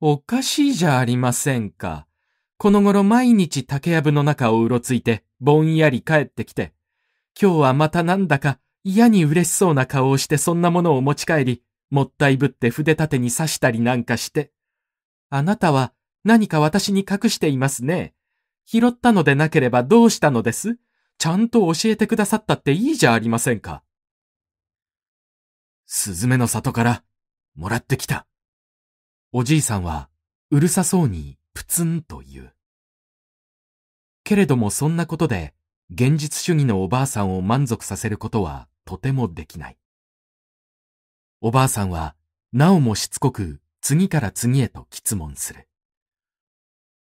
おかしいじゃありませんか。この頃毎日竹やぶの中をうろついて、ぼんやり帰ってきて、今日はまたなんだか嫌に嬉しそうな顔をしてそんなものを持ち帰り、もったいぶって筆立てに刺したりなんかして。あなたは何か私に隠していますね。拾ったのでなければどうしたのですちゃんと教えてくださったっていいじゃありませんか。スズメの里からもらってきた。おじいさんは、うるさそうにプツンと言う。けれどもそんなことで、現実主義のおばあさんを満足させることはとてもできない。おばあさんは、なおもしつこく次から次へと質問する。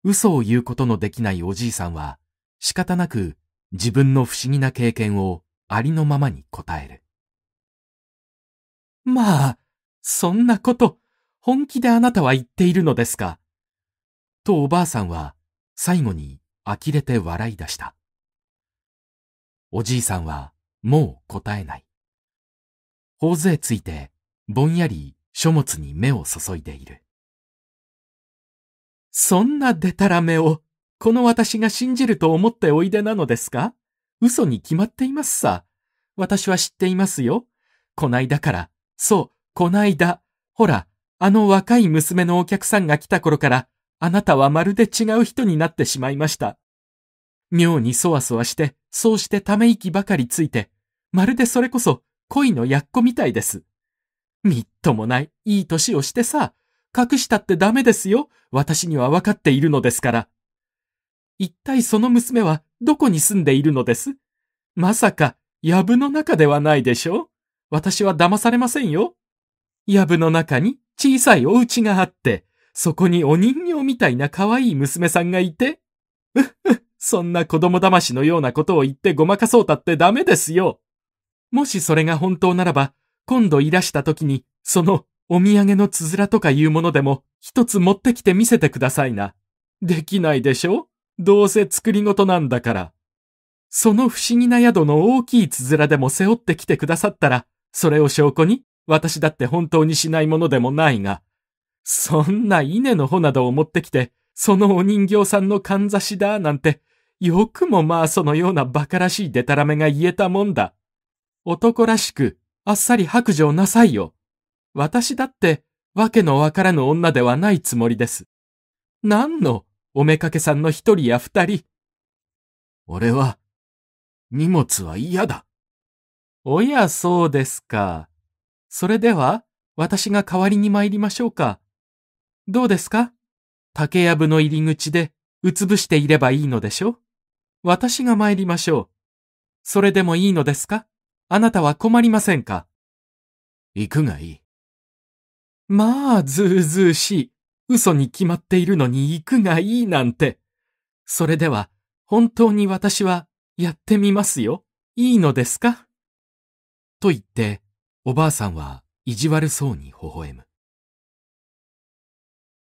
嘘を言うことのできないおじいさんは、仕方なく自分の不思議な経験をありのままに答える。まあ、そんなこと、本気であなたは言っているのですかとおばあさんは最後に呆れて笑い出した。おじいさんはもう答えない。大勢ついてぼんやり書物に目を注いでいる。そんなでたらめをこの私が信じると思っておいでなのですか嘘に決まっていますさ。私は知っていますよ。こないだから。そう、こないだ。ほら、あの若い娘のお客さんが来た頃から、あなたはまるで違う人になってしまいました。妙にそわそわして、そうしてため息ばかりついて、まるでそれこそ恋のやっこみたいです。みっともない、いい歳をしてさ、隠したってダメですよ。私にはわかっているのですから。一体その娘はどこに住んでいるのですまさか、藪の中ではないでしょう私は騙されませんよ。藪の中に小さいお家があって、そこにお人形みたいな可愛い娘さんがいて、うっふそんな子供騙しのようなことを言ってごまかそうたってダメですよ。もしそれが本当ならば、今度いらした時に、そのお土産のつづらとかいうものでも、一つ持ってきて見せてくださいな。できないでしょどうせ作り事なんだから。その不思議な宿の大きいつづらでも背負ってきてくださったら、それを証拠に私だって本当にしないものでもないが、そんな稲の穂などを持ってきて、そのお人形さんのかんざしだ、なんて、よくもまあそのような馬鹿らしいデタラメが言えたもんだ。男らしく、あっさり白状なさいよ。私だって、わけのわからぬ女ではないつもりです。何の、おめかけさんの一人や二人。俺は、荷物は嫌だ。おや、そうですか。それでは、私が代わりに参りましょうか。どうですか竹やぶの入り口で、うつぶしていればいいのでしょ私が参りましょう。それでもいいのですかあなたは困りませんか行くがいい。まあ、ずうずうしい。嘘に決まっているのに行くがいいなんて。それでは、本当に私は、やってみますよ。いいのですかと言って、おばあさんは意地悪そうに微笑む。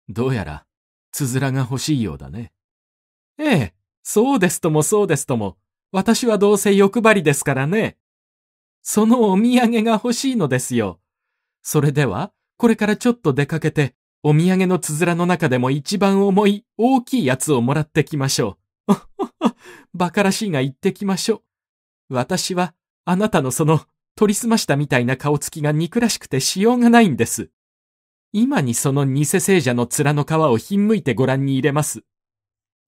どうやら、つづらが欲しいようだね。ええ、そうですともそうですとも、私はどうせ欲張りですからね。そのお土産が欲しいのですよ。それでは、これからちょっと出かけて、お土産のつづらの中でも一番重い大きいやつをもらってきましょう。バ カらしいが言ってきましょう。私は、あなたのその取りすましたみたいな顔つきが憎らしくてしようがないんです。今にその偽聖者の面の皮をひんむいてご覧に入れます。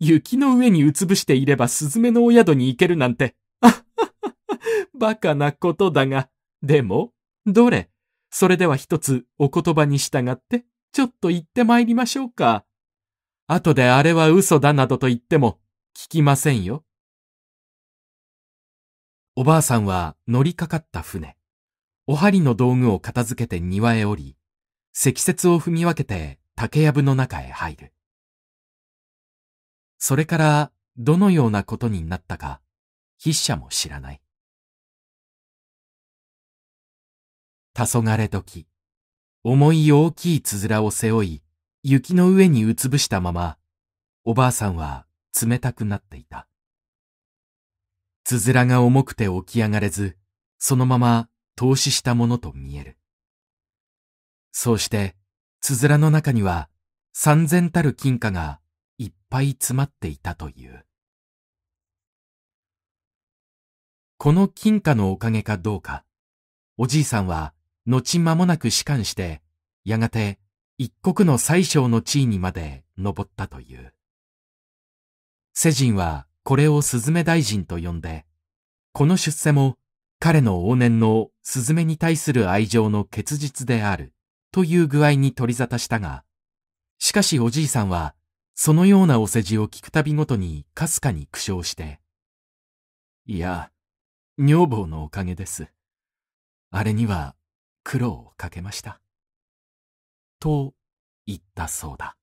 雪の上にうつぶしていればスズメのお宿に行けるなんて、あははバカなことだが、でも、どれ、それでは一つお言葉に従って、ちょっと言って参りましょうか。後であれは嘘だなどと言っても、聞きませんよ。おばあさんは乗りかかった船、お針の道具を片付けて庭へ降り、積雪を踏み分けて竹やぶの中へ入る。それからどのようなことになったか、筆者も知らない。黄昏時、重い大きいつづらを背負い、雪の上にうつぶしたまま、おばあさんは冷たくなっていた。つづらが重くて起き上がれず、そのまま投資したものと見える。そうして、つづらの中には、三千たる金貨がいっぱい詰まっていたという。この金貨のおかげかどうか、おじいさんは、後間もなく仕官して、やがて、一国の宰相の地位にまで登ったという。世人はこれをスズメ大臣と呼んで、この出世も彼の往年のスズメに対する愛情の結実であるという具合に取り沙汰したが、しかしおじいさんはそのようなお世辞を聞くたびごとにかすかに苦笑して、いや、女房のおかげです。あれには苦労をかけました。と言ったそうだ。